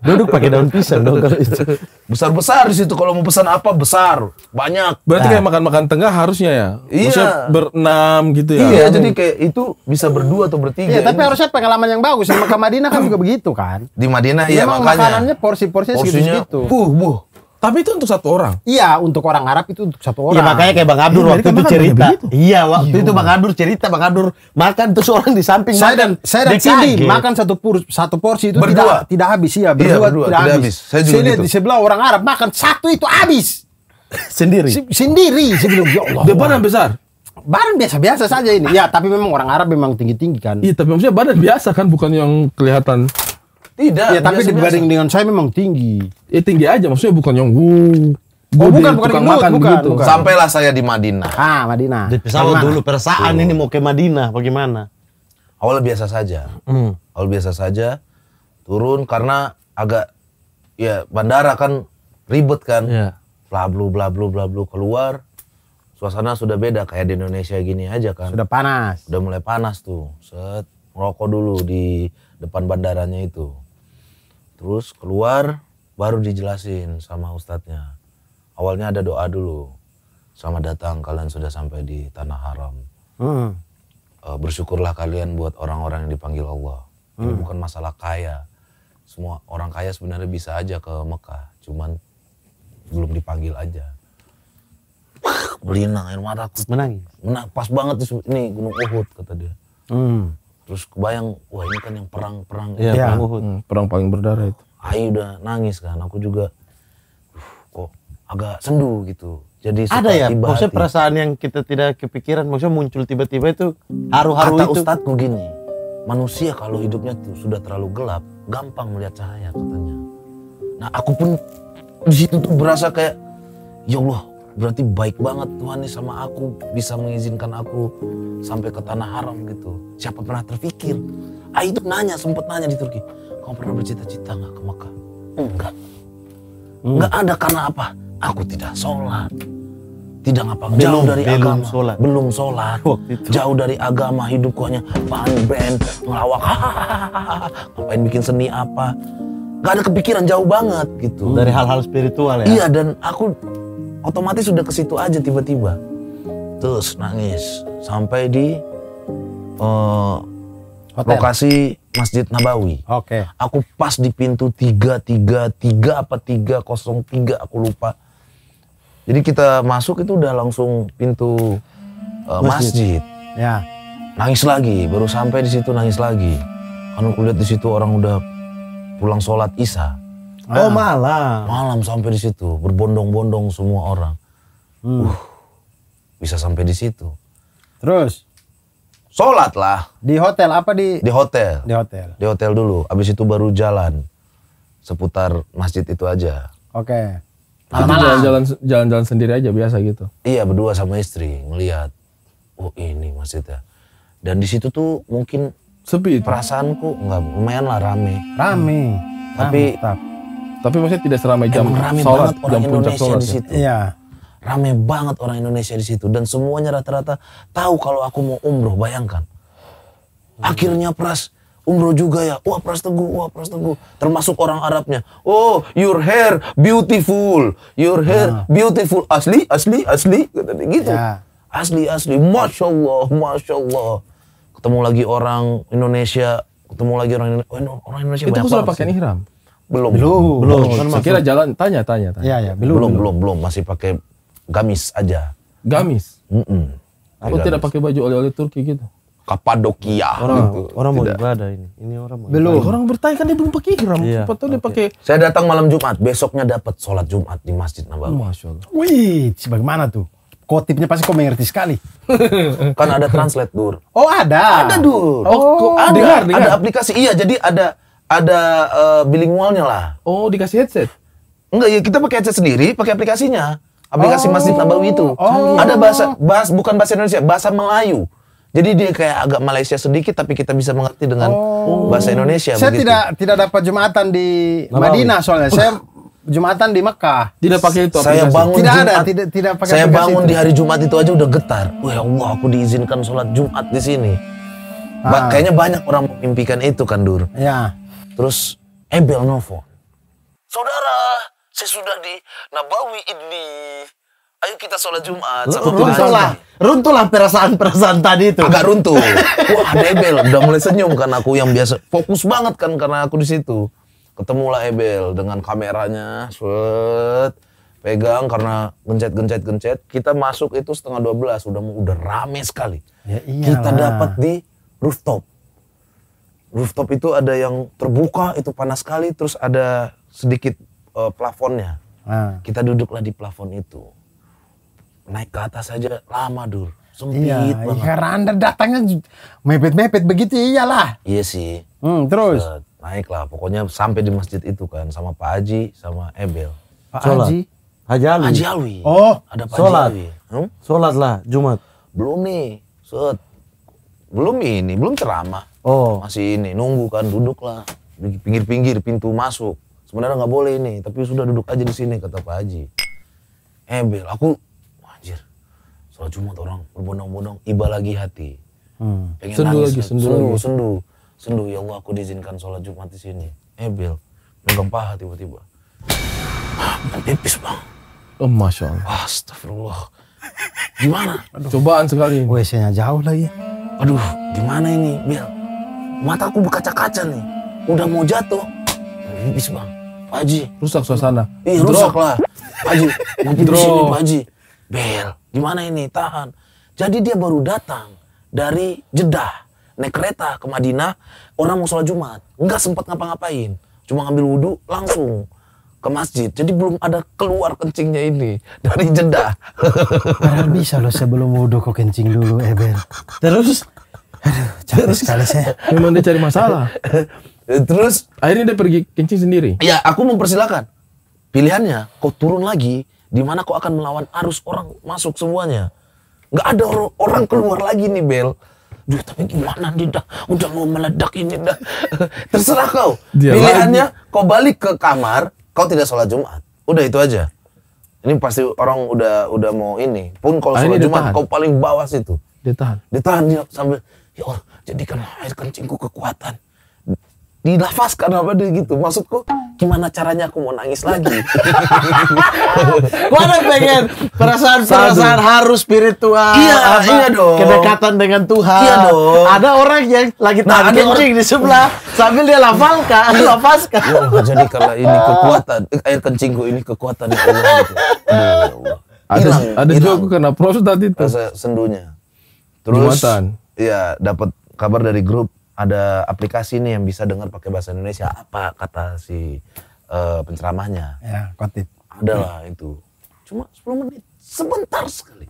Speaker 1: Duduk pakai daun pisang dong kalau itu. Besar besar di situ kalau mau pesan apa besar banyak. Berarti nah. kayak makan makan tengah harusnya ya. Iya. Maksudnya berenam gitu ya. Iya jadi kayak itu bisa berdua atau bertiga. Iya tapi ini. harusnya pengalaman yang bagus. Di Madinah kan juga begitu kan. Di Madinah ya, makanya. Makanannya porsi-porsinya segitu. buh buh tapi itu untuk satu orang. Iya, untuk orang Arab itu untuk satu orang. Iya, makanya kayak Bang Abdur ya, waktu itu cerita. Iya, waktu itu Bang Abdur cerita, Bang Abdur makan terus orang di samping saya Dan, saya dan Cindy makan satu por satu porsi itu berdua. tidak tidak habis ya, berdua, iya, berdua tidak, tidak habis. habis. Saya juga gitu. di sebelah orang Arab makan satu itu habis. *laughs* sendiri. sendiri sebelum ya Allah. Depan besar badan biasa-biasa saja ini. Ya, tapi memang orang Arab memang tinggi-tinggi kan. Iya, tapi maksudnya badan biasa kan, bukan yang kelihatan. Tidak. Ya, tapi dibanding dengan saya memang tinggi. Ya tinggi aja maksudnya bukan yang wuh. Oh bukan, bukan makan bukan, gitu. Bukan. Sampailah saya di Madinah. Ah, Madinah. pesawat dulu perasaan ini mau ke Madinah bagaimana? Awal biasa saja. Hmm. Awal biasa saja. Turun karena agak ya bandara kan ribet kan. Yeah. Bla blu bla keluar. Suasana sudah beda kayak di Indonesia gini aja kan. Sudah panas. Sudah mulai panas tuh. Set rokok dulu di depan bandaranya itu. Terus keluar baru dijelasin sama ustadznya. Awalnya ada doa dulu. sama datang kalian sudah sampai di tanah haram. Hmm. E, bersyukurlah kalian buat orang-orang yang dipanggil Allah. Hmm. Ini bukan masalah kaya. Semua orang kaya sebenarnya bisa aja ke Mekah, cuman belum dipanggil aja. Belinang air menangis. Menang pas banget ini Gunung Uhud kata dia. Hmm terus kebayang wah ini kan yang perang-perang ya, ya. Perang, iya. hmm, perang paling berdarah itu Ayu udah nangis kan aku juga uh, kok agak sendu gitu jadi ada ya tiba maksudnya hati. perasaan yang kita tidak kepikiran maksudnya muncul tiba-tiba itu haru-haru kata itu. ustadku gini manusia kalau hidupnya tuh sudah terlalu gelap gampang melihat cahaya katanya nah aku pun di situ tuh berasa kayak ya Allah berarti baik banget Tuhan nih sama aku bisa mengizinkan aku sampai ke tanah haram gitu. Siapa pernah terpikir? Ah itu nanya, sempat nanya di Turki. Kamu pernah bercita-cita nggak ke Mekah? Enggak. Hmm. Enggak ada karena apa? Aku tidak sholat. Tidak apa jauh dari belum agama. Sholat. Belum sholat. *laughs* Jauh dari agama hidupku hanya fun band, ngelawak. *laughs* Ngapain bikin seni apa? Gak ada kepikiran jauh banget gitu. Dari hal-hal spiritual ya? Iya dan aku otomatis sudah ke situ aja tiba-tiba terus nangis sampai di uh, lokasi Masjid Nabawi. Oke. Okay. Aku pas di pintu 333 apa 303 aku lupa. Jadi kita masuk itu udah langsung pintu uh, masjid. masjid. Ya. Nangis lagi, baru sampai di situ nangis lagi. Kan aku lihat di situ orang udah pulang sholat Isya. Ah. Oh malam. Malam sampai di situ berbondong-bondong semua orang. Hmm. Uh, bisa sampai di situ. Terus? Sholat lah. Di hotel apa di? Di hotel. Di hotel. Di hotel dulu. Abis itu baru jalan seputar masjid itu aja. Oke. Okay. Jalan-jalan sendiri aja biasa gitu. Iya berdua sama istri ngelihat. Oh ini masjidnya. Dan di situ tuh mungkin sepi. Perasaanku nggak lumayan lah rame. Rame. Hmm. Tapi rame, tapi maksudnya tidak seramai jam ramai sholat, banget orang jam puncak Indonesia sholat. Di ya? situ. Ya. Rame banget orang Indonesia di situ dan semuanya rata-rata tahu kalau aku mau umroh, bayangkan. Akhirnya Pras umroh juga ya. Wah Pras Teguh, wah Pras Teguh. Termasuk orang Arabnya. Oh, your hair beautiful. Your hair ah. beautiful. Asli, asli, asli. Gitu. Ya. Asli, asli. Masya Allah, Masya Allah. Ketemu lagi orang Indonesia. Ketemu lagi orang Indonesia. Eh, orang Indonesia Itu banget. Itu pakai ihram. Belum. Belum. Belum. belum. Saya kira jalan tanya tanya tanya. Ya, ya, belum, belum, belum, belum, masih pakai gamis aja. Gamis. Mm -mm. Aku tidak pakai baju oleh-oleh Turki gitu. Kapadokia. Orang, gitu. orang mau ibadah ini. Ini orang mau. Belum. Ibadah. Orang bertanya kan dia belum pakai ihram. Iya. Siapa tahu dia pakai. Saya datang malam Jumat, besoknya dapat sholat Jumat di Masjid Nabawi. Masya Allah. Wih, bagaimana tuh? Kotipnya pasti kau mengerti sekali. kan ada translate dur. Oh ada. Ada dur. Oh, oh ada. Dengar, dengar. Ada aplikasi iya. Jadi ada ada uh, eh, bilingualnya lah. Oh, dikasih headset? Enggak, ya kita pakai headset sendiri, pakai aplikasinya. Aplikasi oh. Masjid Nabawi itu. Oh. Ada bahasa bahas bukan bahasa Indonesia, bahasa Melayu. Jadi dia kayak agak Malaysia sedikit tapi kita bisa mengerti dengan oh. bahasa Indonesia. Saya begitu. tidak tidak dapat jumatan di Nabawi. Madinah ya. soalnya. Saya Jumatan di Mekah. Tidak pakai itu aplikasi. Saya bangun tidak Jumat, ada, tidak tidak pakai Saya bangun itu. di hari Jumat itu aja udah getar. Wah ya Allah, aku diizinkan sholat Jumat di sini.
Speaker 2: Ah. kayaknya banyak
Speaker 1: orang memimpikan itu kan, Dur. Ya. Terus Ebel eh, Novo. Saudara, saya sudah di Nabawi ini.
Speaker 2: Ayo kita sholat Jumat. Sama runtuhlah,
Speaker 1: runtuhlah perasaan-perasaan tadi itu. Agak runtuh. *laughs* Wah, Ebel udah mulai senyum karena aku yang biasa fokus banget kan karena aku di situ. Ketemulah Ebel eh, dengan kameranya, Sweet pegang karena gencet gencet gencet kita masuk itu setengah dua belas udah udah rame sekali
Speaker 2: ya, kita dapat
Speaker 1: di rooftop rooftop itu ada yang terbuka itu panas sekali terus ada sedikit uh, plafonnya nah. kita duduklah di plafon itu naik ke atas saja lama dur sempit iya, iya, banget karena anda datangnya mepet-mepet begitu iyalah iya sih hmm, terus Set, naiklah pokoknya sampai di masjid itu kan sama Pak Haji sama Ebel Pak Sholat. Haji Haji Alwi. Haji Alwi. Oh, ada Pak sholat. Haji Hmm? Sholat lah Jumat. Belum nih, set. Belum ini, belum ceramah. Oh. Masih ini nunggu kan duduk lah di pinggir-pinggir pintu masuk. Sebenarnya nggak boleh ini, tapi sudah duduk aja di sini kata Pak Haji. Ebel, eh, aku anjir. Sholat Jumat orang berbondong-bondong, iba lagi hati.
Speaker 2: Hmm. Pengen sendu nangis, lagi, sendu, sendu, lagi. sendu, sendu. Ya Allah,
Speaker 1: aku diizinkan sholat Jumat di sini. Ebel, eh, megang paha tiba-tiba. Ah, bang. Oh, Masya Allah. Astagfirullah. Gimana? Aduh. Cobaan sekali. WC-nya jauh lagi. Aduh, gimana ini, Bel? mataku berkaca-kaca nih. Udah mau jatuh. Habis bang. Pak Haji. Rusak suasana. Iya rusak lah. Pak Haji. *laughs* mungkin Drop. disini Pak Haji. Bel. Gimana ini? Tahan. Jadi dia baru datang dari Jeddah. Naik kereta ke Madinah. Orang mau sholat Jumat. Nggak sempat ngapa-ngapain. Cuma ngambil wudhu langsung ke masjid. Jadi belum ada keluar kencingnya ini dari jeda. Karena bisa loh sebelum wudhu kok kencing dulu Ebel. Eh, Terus Aduh, capek sekali saya. Memang dia cari masalah. *laughs* Terus akhirnya dia pergi kencing sendiri. Iya, aku mempersilahkan. Pilihannya, kau turun lagi, di mana kau akan melawan arus orang masuk semuanya. Gak ada orang, orang keluar lagi nih, Bel. Duh, tapi gimana nih dah? Udah mau meledak ini dah. *laughs* Terserah kau. Dia Pilihannya, lagi. kau balik ke kamar, kau tidak sholat Jumat. Udah itu aja. Ini pasti orang udah udah mau ini. Pun kalau sholat Jumat, kau paling bawah situ. Ditahan. Ditahan dia sampai Ya Allah, jadikanlah air kencingku kekuatan. Dilafaskan apa dia gitu. Maksudku, gimana caranya aku mau nangis lagi?
Speaker 2: Gua *laughs* ada pengen perasaan-perasaan
Speaker 1: harus spiritual. Iya, apa, iya dong. Kedekatan dengan Tuhan. Iya dong. Ada orang yang lagi nah, tahan kencing di sebelah sambil dia lafalkan, iya. lafaskan. Ya Allah, jadikanlah ini kekuatan. Air kencingku ini kekuatan. Ya Allah, gitu. *laughs*
Speaker 2: ya Allah. Ada, ada juga aku
Speaker 1: kena prostat itu. Rasa sendunya. Terus Jumatan. Iya, dapat kabar dari grup ada aplikasi nih yang bisa dengar pakai bahasa Indonesia. Apa kata si uh, penceramahnya? Ya, kotip. Adalah ya. itu. Cuma 10 menit, sebentar sekali.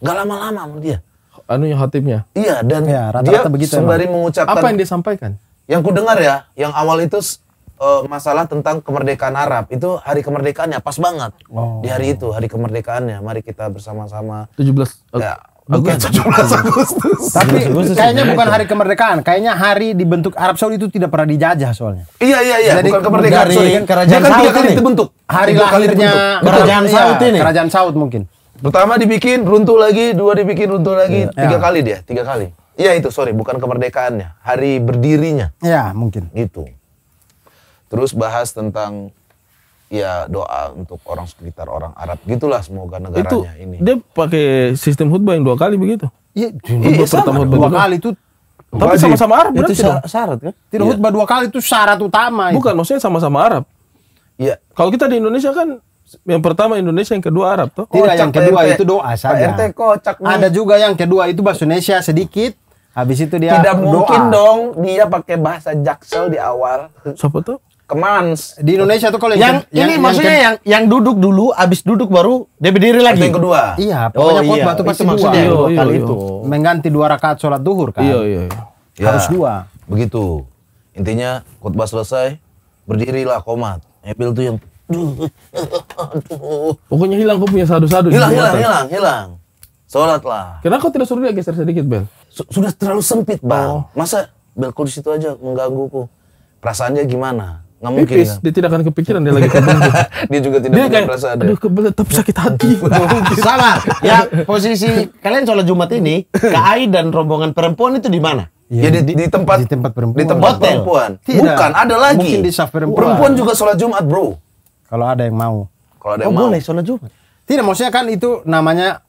Speaker 1: nggak lama-lama sama dia. Anunya hotipnya? Iya, dan ya, rata -rata dia begitu sembari emang. mengucapkan. Apa yang dia sampaikan? Yang ku dengar ya, yang awal itu uh, masalah tentang kemerdekaan Arab. Itu hari kemerdekaannya pas banget. Oh. Di hari itu, hari kemerdekaannya. Mari kita bersama-sama. 17 ya, Bukan 17 Agustus. Tapi kayaknya bukan hari kemerdekaan, kayaknya hari dibentuk Arab Saudi itu tidak pernah dijajah soalnya. Iya iya iya, Jadi, bukan kemerdekaan kan Saudi kan kerajaan kan Saud kali dibentuk. Hari lahirnya kerajaan iya, Saud ini. Kerajaan Saud mungkin. Pertama dibikin runtuh lagi, dua dibikin runtuh lagi, ya. tiga ya. kali dia, tiga kali. Iya itu sorry, bukan kemerdekaannya, hari berdirinya. Iya mungkin. Itu. Terus bahas tentang ya doa untuk orang sekitar orang Arab gitulah semoga negaranya itu, ini. Dia pakai sistem khutbah yang dua kali begitu. Iya, iya pertama dua kali itu tapi sama-sama Arab itu syarat, kan? Iya. Tidak ya. khutbah dua kali itu syarat utama. Bukan maksudnya sama-sama Arab. Iya. Kalau kita di Indonesia kan yang pertama Indonesia, yang kedua Arab toh. Tidak, yang kedua itu doa saja. RT kocak Ada juga yang kedua itu bahasa Indonesia sedikit. Habis itu dia Tidak doa. mungkin dong dia pakai bahasa Jaksel di awal. Siapa tuh? Kemans. Di Indonesia tuh kalau yang, yang ini yang, maksudnya yang, yang duduk dulu, abis duduk baru dia berdiri lagi. Yang kedua. Iya, oh, pokoknya oh, iya. khotbah itu pasti maksudnya iyo, iyo, kali iyo. itu. Mengganti dua rakaat sholat duhur kan. Iya, iya. iya. Ya. Harus ya, dua. Begitu. Intinya khotbah selesai, berdirilah komat. Ebil tuh yang Pokoknya hilang kok punya sadu-sadu. Kan? Hilang, hilang, hilang, hilang. Sholat lah. Kenapa kau tidak suruh dia geser sedikit, Bel? Sudah terlalu sempit, Bang. Oh. Masa Bel kau di situ aja menggangguku? Perasaannya gimana? Nggak mungkin. Pipis. Dia tidak akan kepikiran dia lagi kebelet *laughs* dia juga tidak dia punya kayak, ya. Aduh kebelet tapi sakit hati. *laughs* *laughs* Salah. Ya posisi kalian sholat Jumat ini, Kak dan rombongan perempuan itu di mana? Ya, ya di, di, tempat di tempat perempuan. Di tempat Hotel. perempuan. Tidak. Bukan, ada lagi. Mungkin di saf perempuan. Perempuan juga sholat Jumat, Bro. Kalau ada yang mau. Kalau ada oh, yang oh, mau. boleh sholat Jumat. Tidak, maksudnya kan itu namanya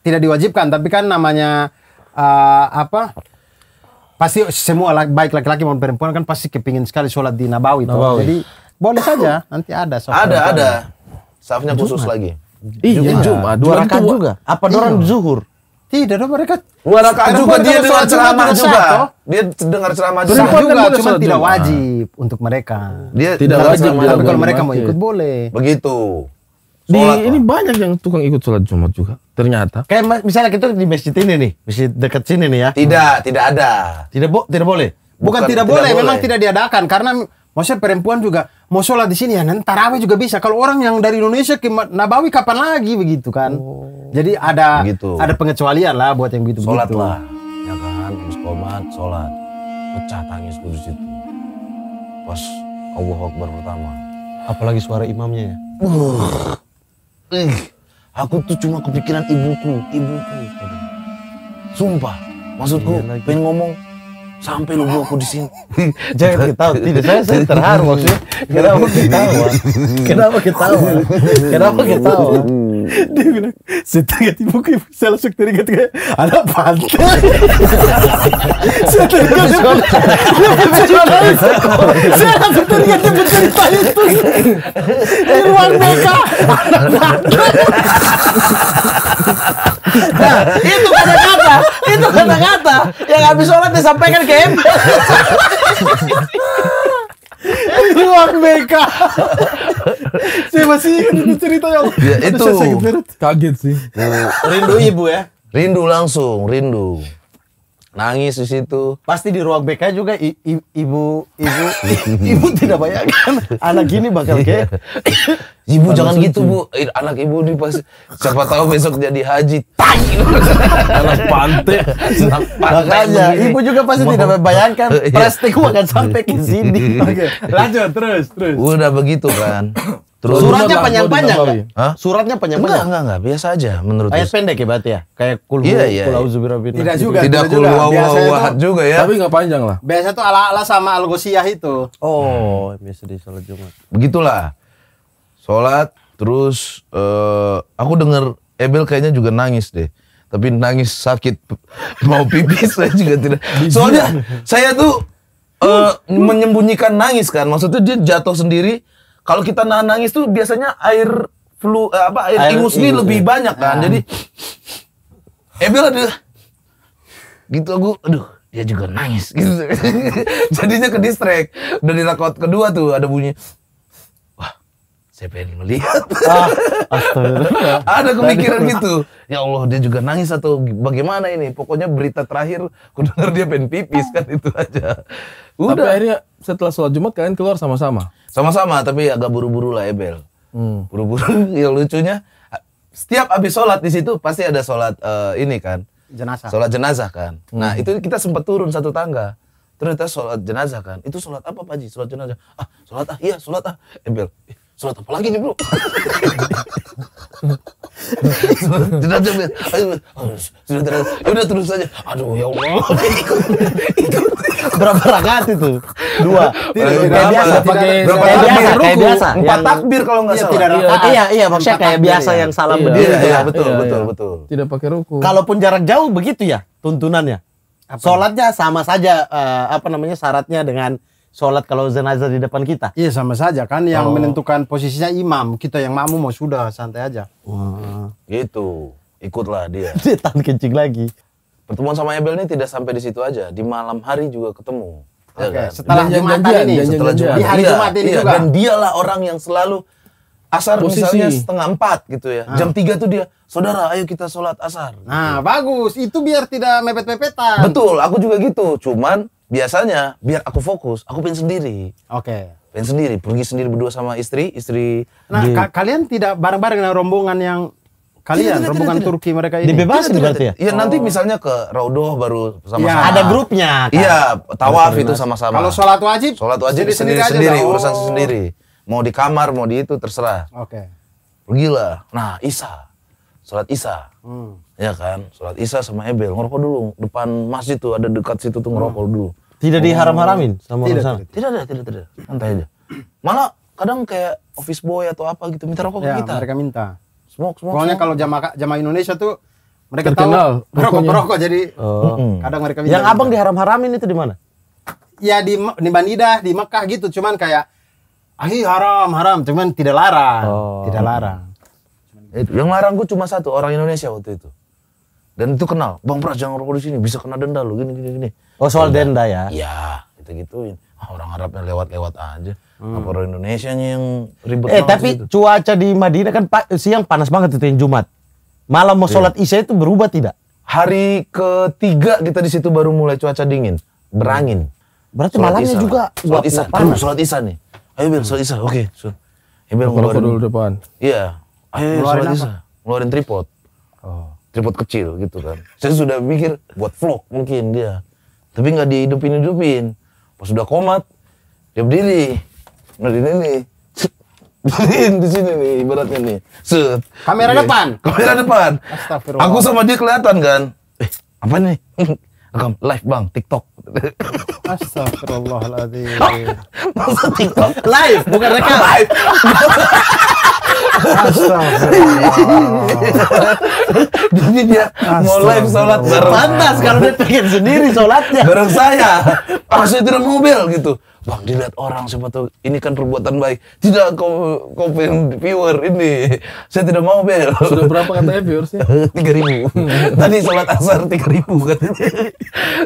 Speaker 1: tidak diwajibkan, tapi kan namanya uh, apa? pasti semua baik laki-laki maupun perempuan kan pasti kepingin sekali sholat di Nabawi, Nabawi. Jadi boleh saja nanti ada sholat Ada ada. Safnya khusus Jumat. lagi. Iya, Jumat. Dua rakaat juga. Apa orang iya. zuhur? Tidak, dong mereka. Dua rakaat juga dia dengar ceramah juga. Dia dengar ceramah juga. Perempuan juga, kan cuma tidak wajib untuk mereka. Dia tidak wajib. Tapi kalau mereka mau ikut boleh. Begitu di sholat ini banyak yang tukang ikut sholat Jumat juga. Ternyata. Kayak misalnya kita di masjid ini nih, masjid dekat sini nih ya. Tidak, hmm. tidak ada. Tidak bo tidak boleh. Bukan, Bukan tidak, tidak boleh, boleh, memang tidak diadakan karena maksudnya perempuan juga mau sholat di sini ya, nanti tarawih juga bisa. Kalau orang yang dari Indonesia ke Nabawi kapan lagi begitu kan? Oh. Jadi ada begitu. ada pengecualian lah buat yang begitu begitu. Sholat lah, ya kan, komat sholat, pecah tangis kudus itu. Pas Allah Akbar pertama, apalagi suara imamnya ya. Uh ih eh, aku tuh cuma kepikiran ibuku ibuku sumpah maksudku iya pengen ngomong sampai lu aku di sini. *laughs*
Speaker 2: Jangan kita tidak saya, saya terharu maksudnya. Kenapa kita tahu? Kenapa kita tahu? Kenapa kita tahu? Dia bilang, saya teringat ibuku, saya langsung teringat kayak anak pantai. *laughs* saya nggak berteriak dia bercerita itu di ruang mereka. nah itu
Speaker 1: kata-kata itu kata-kata yang habis sholat disampaikan ke M
Speaker 2: ruang mereka. saya masih ingat cerita yang ya, itu
Speaker 1: kaget sih rindu ibu ya rindu langsung rindu nangis di situ. Pasti di ruang BK juga i, i, ibu ibu *laughs* ibu tidak bayangkan anak gini bakal kayak *laughs* ibu jangan gitu bu, anak ibu nih pasti siapa tahu besok jadi haji. Tai.
Speaker 2: *laughs* anak
Speaker 1: pantai. Anak pantai. Makanya ibu juga pasti Mau. tidak membayangkan plastik akan sampai ke sini. Iya. Oke, lanjut terus terus. Udah begitu kan.
Speaker 2: Terus suratnya panjang-panjang.
Speaker 1: Hah? suratnya panjang-panjang. Enggak, enggak, enggak, biasa aja menurut Ayat pendek ya berarti ya? Kayak kul iya, iya, iya. Tidak gitu. juga. Tidak kul juga ya. Tapi enggak panjang lah. Biasa tuh ala-ala sama algosiyah itu. Oh, hmm. biasa di salat Jumat. Begitulah. Salat terus uh, aku dengar Ebel kayaknya juga nangis deh tapi nangis sakit *laughs* mau pipis saya juga tidak soalnya saya tuh uh, menyembunyikan nangis kan maksudnya dia jatuh sendiri kalau kita nahan nangis tuh biasanya air flu eh, apa air, air ingus ini lebih ya. banyak kan. Nah. jadi,
Speaker 2: Jadi
Speaker 1: Ebel aduh. Gitu aku aduh dia juga nangis gitu. *laughs* Jadinya ke distrek. Udah di kedua tuh ada bunyi wah saya pengen melihat. Ah, *laughs* Ada pemikiran gitu. Ya Allah, dia juga nangis atau bagaimana ini? Pokoknya berita terakhir, ku dengar dia pengen pipis kan itu aja. Udah. Tapi akhirnya setelah sholat Jumat kalian keluar sama-sama? Sama-sama, tapi agak buru-buru lah Ebel. Hmm. Buru-buru *laughs* yang lucunya setiap habis sholat di situ pasti ada sholat uh, ini kan jenazah sholat jenazah kan nah, hmm. nah itu kita sempat turun satu tangga ternyata sholat jenazah kan itu sholat apa pak Ji sholat jenazah ah sholat ah iya sholat ah Ebel surat apa lagi nih bro? sudah jamiat, sudah terus, ya udah terus saja. Aduh ya Allah. berapa rakaat itu? Dua. Tidak, biasa berapa biasa, biasa. Empat takbir kalau nggak iya, salah. Tidak rakaat. Iya iya, iya iya maksudnya kayak biasa yang salam berdiri. Iya betul betul betul. Tidak pakai ruku. Kalaupun jarak jauh begitu ya tuntunannya. Sholatnya sama saja eh, apa namanya syaratnya dengan sholat kalau jenazah di depan kita? Iya sama saja kan yang oh. menentukan posisinya imam kita yang makmum mau oh, sudah santai aja. Hmm. Gitu ikutlah dia. *laughs* dia kencing lagi. Pertemuan sama Ebel ini tidak sampai di situ aja di malam hari juga ketemu. Ya Oke, okay. setelah Jumat ini, setelah Jumat, di hari iya, Jumat ini iya, Dan dialah orang yang selalu asar Posisi. misalnya setengah empat gitu ya. Ah. Jam tiga tuh dia, saudara ayo kita sholat asar. Nah gitu. bagus, itu biar tidak mepet-mepetan. Betul, aku juga gitu. Cuman biasanya biar aku fokus, aku pengen sendiri. Oke. Okay. Pengen sendiri, pergi sendiri berdua sama istri, istri. Nah, di... ka kalian tidak bareng-bareng dengan rombongan yang kalian tidak, tidak, rombongan tidak, tidak. Turki mereka ini. Dibebasin tidak, berarti ya? Iya, oh. nanti misalnya ke Raudoh baru sama-sama. Ya, ada grupnya. Kan? Iya, tawaf itu sama-sama. Kalau sholat wajib? Sholat wajib sendiri-sendiri, sendiri, oh. urusan sendiri. Mau di kamar, mau di itu terserah. Oke. Okay. Pergilah. Nah, Isa sholat isya hmm. ya kan sholat isya sama Ebel ngerokok dulu depan masjid tuh ada dekat situ tuh ngerokok hmm. dulu tidak oh. diharam-haramin sama tidak, orang tidak, tidak ada tidak tidak santai aja malah kadang kayak office boy atau apa gitu minta rokok ya, ke kita mereka minta smoke smoke soalnya kalau jamaah jamaah Indonesia tuh
Speaker 2: mereka Terkenal, tahu rokok rokok jadi oh.
Speaker 1: kadang mereka minta yang minta. abang diharam-haramin itu di mana ya di di Banidah di Mekah gitu cuman kayak ah haram haram cuman tidak larang oh. tidak larang itu. Yang larang gue cuma satu orang Indonesia waktu itu. Dan itu kenal, Bang Pras jangan rokok di sini, bisa kena denda lo gini gini gini. Oh soal denda, iya. denda ya? Iya, itu gituin. Ah, orang Arabnya lewat-lewat aja. Hmm. Apa orang Indonesia yang ribet? Eh tapi gitu. cuaca di Madinah kan siang panas banget itu yang Jumat. Malam mau iya. sholat isya itu berubah tidak? Hari ketiga kita di situ baru mulai cuaca dingin, berangin. Berarti sholat malamnya isa. juga sholat isya. Panas. Sholat isya nih. Ayo Bil, sholat isya. Oke. Okay. Sholat. Ya, dulu depan. Iya, ayo eh, ngeluarin apa? Ngeluarin tripod. Oh. Tripod kecil gitu kan. Saya sudah mikir buat vlog mungkin dia. Tapi nggak dihidupin-hidupin. Pas sudah komat, dia berdiri. Berdiri nah, nih. Berdiri di sini nih ibaratnya nih. Set. Kamera okay. depan. Kamera depan. Aku sama dia kelihatan kan. Eh, apa nih? rekam *laughs* live bang TikTok. Astagfirullahaladzim. *laughs* Masa TikTok live bukan
Speaker 2: rekam. Live. *laughs*
Speaker 1: Jadi dia mau live sholat bareng. Pantas kalau dia pengen sendiri sholatnya. Bareng saya. Pas itu mobil gitu. Bang dilihat orang siapa tuh ini kan perbuatan baik. Tidak kau kau viewer ini. Saya tidak mau bel. Sudah berapa katanya viewersnya? *laughs* Tiga ribu. *laughs* Tadi sholat asar tiga ribu katanya.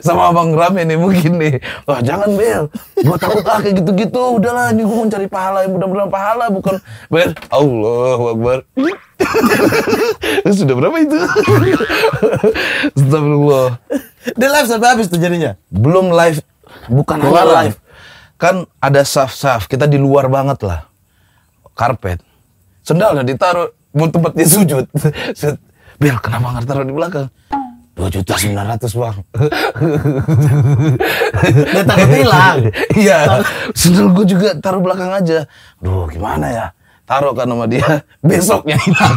Speaker 1: Sama abang Rame nih mungkin nih. Wah jangan bel. Gua takut ah kayak gitu-gitu. Udahlah ini gua mencari pahala. Mudah-mudahan pahala bukan bel. Allah wabar.
Speaker 2: *laughs*
Speaker 1: Sudah berapa itu? Astagfirullah. Di live sampai habis tuh jadinya? Belum live. Bukan live. live kan ada saf-saf kita di luar banget lah karpet sendalnya ditaruh mau tempatnya sujud *laughs* biar kenapa nggak taruh di belakang dua juta sembilan ratus bang Gak *laughs* takut hilang *laughs* Iya Sendal gue juga taruh belakang aja Duh gimana ya taruh kan sama dia besoknya hilang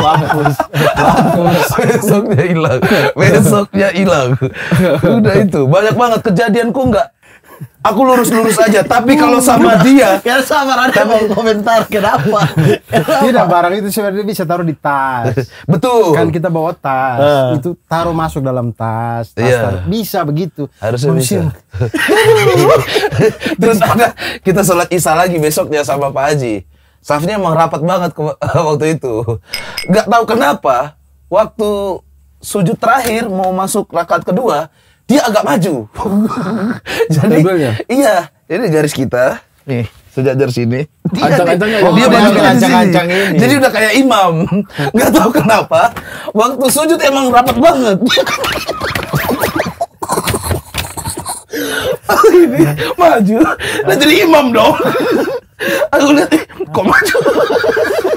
Speaker 1: lampus lampus besoknya hilang besoknya hilang udah itu banyak banget kejadianku nggak aku lurus-lurus aja. Tapi kalau sama dia, ya sama ada tapi, mau komentar kenapa? Tidak barang itu sebenarnya bisa taruh di tas. *laughs* Betul. Kan kita bawa tas, uh. itu taruh masuk dalam tas. tas yeah. taruh. Bisa begitu. Harus bisa. *laughs* Terus ada kita sholat isya lagi besoknya sama Pak Haji. Safnya emang rapat banget ke, *laughs* waktu itu. Gak tahu kenapa waktu sujud terakhir mau masuk rakaat kedua dia agak maju. *laughs* jadi iya, jadi garis kita nih sejajar sini. Dia ancang oh, ini. Jadi udah kayak imam. Gak tau kenapa waktu sujud emang rapat banget. *laughs* ini ya. maju nah jadi imam dong aku lihat kok maju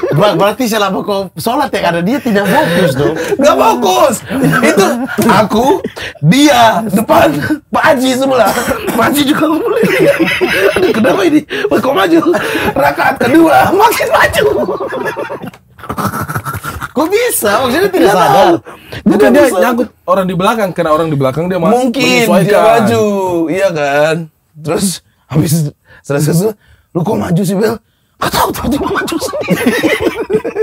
Speaker 1: Ber berarti selama kau sholat ya karena dia tidak fokus dong nggak fokus itu aku dia depan Pak Haji sebelah Pak Haji juga mulai kenapa ini kok maju rakaat kedua makin maju
Speaker 2: Kok bisa? Maksudnya tidak sadar. Bukan dia nyangkut
Speaker 1: orang di belakang karena orang di belakang dia masih mungkin dia maju, iya kan? Terus habis selesai itu, lu kok maju sih Bel? Kau tahu tadi maju sendiri.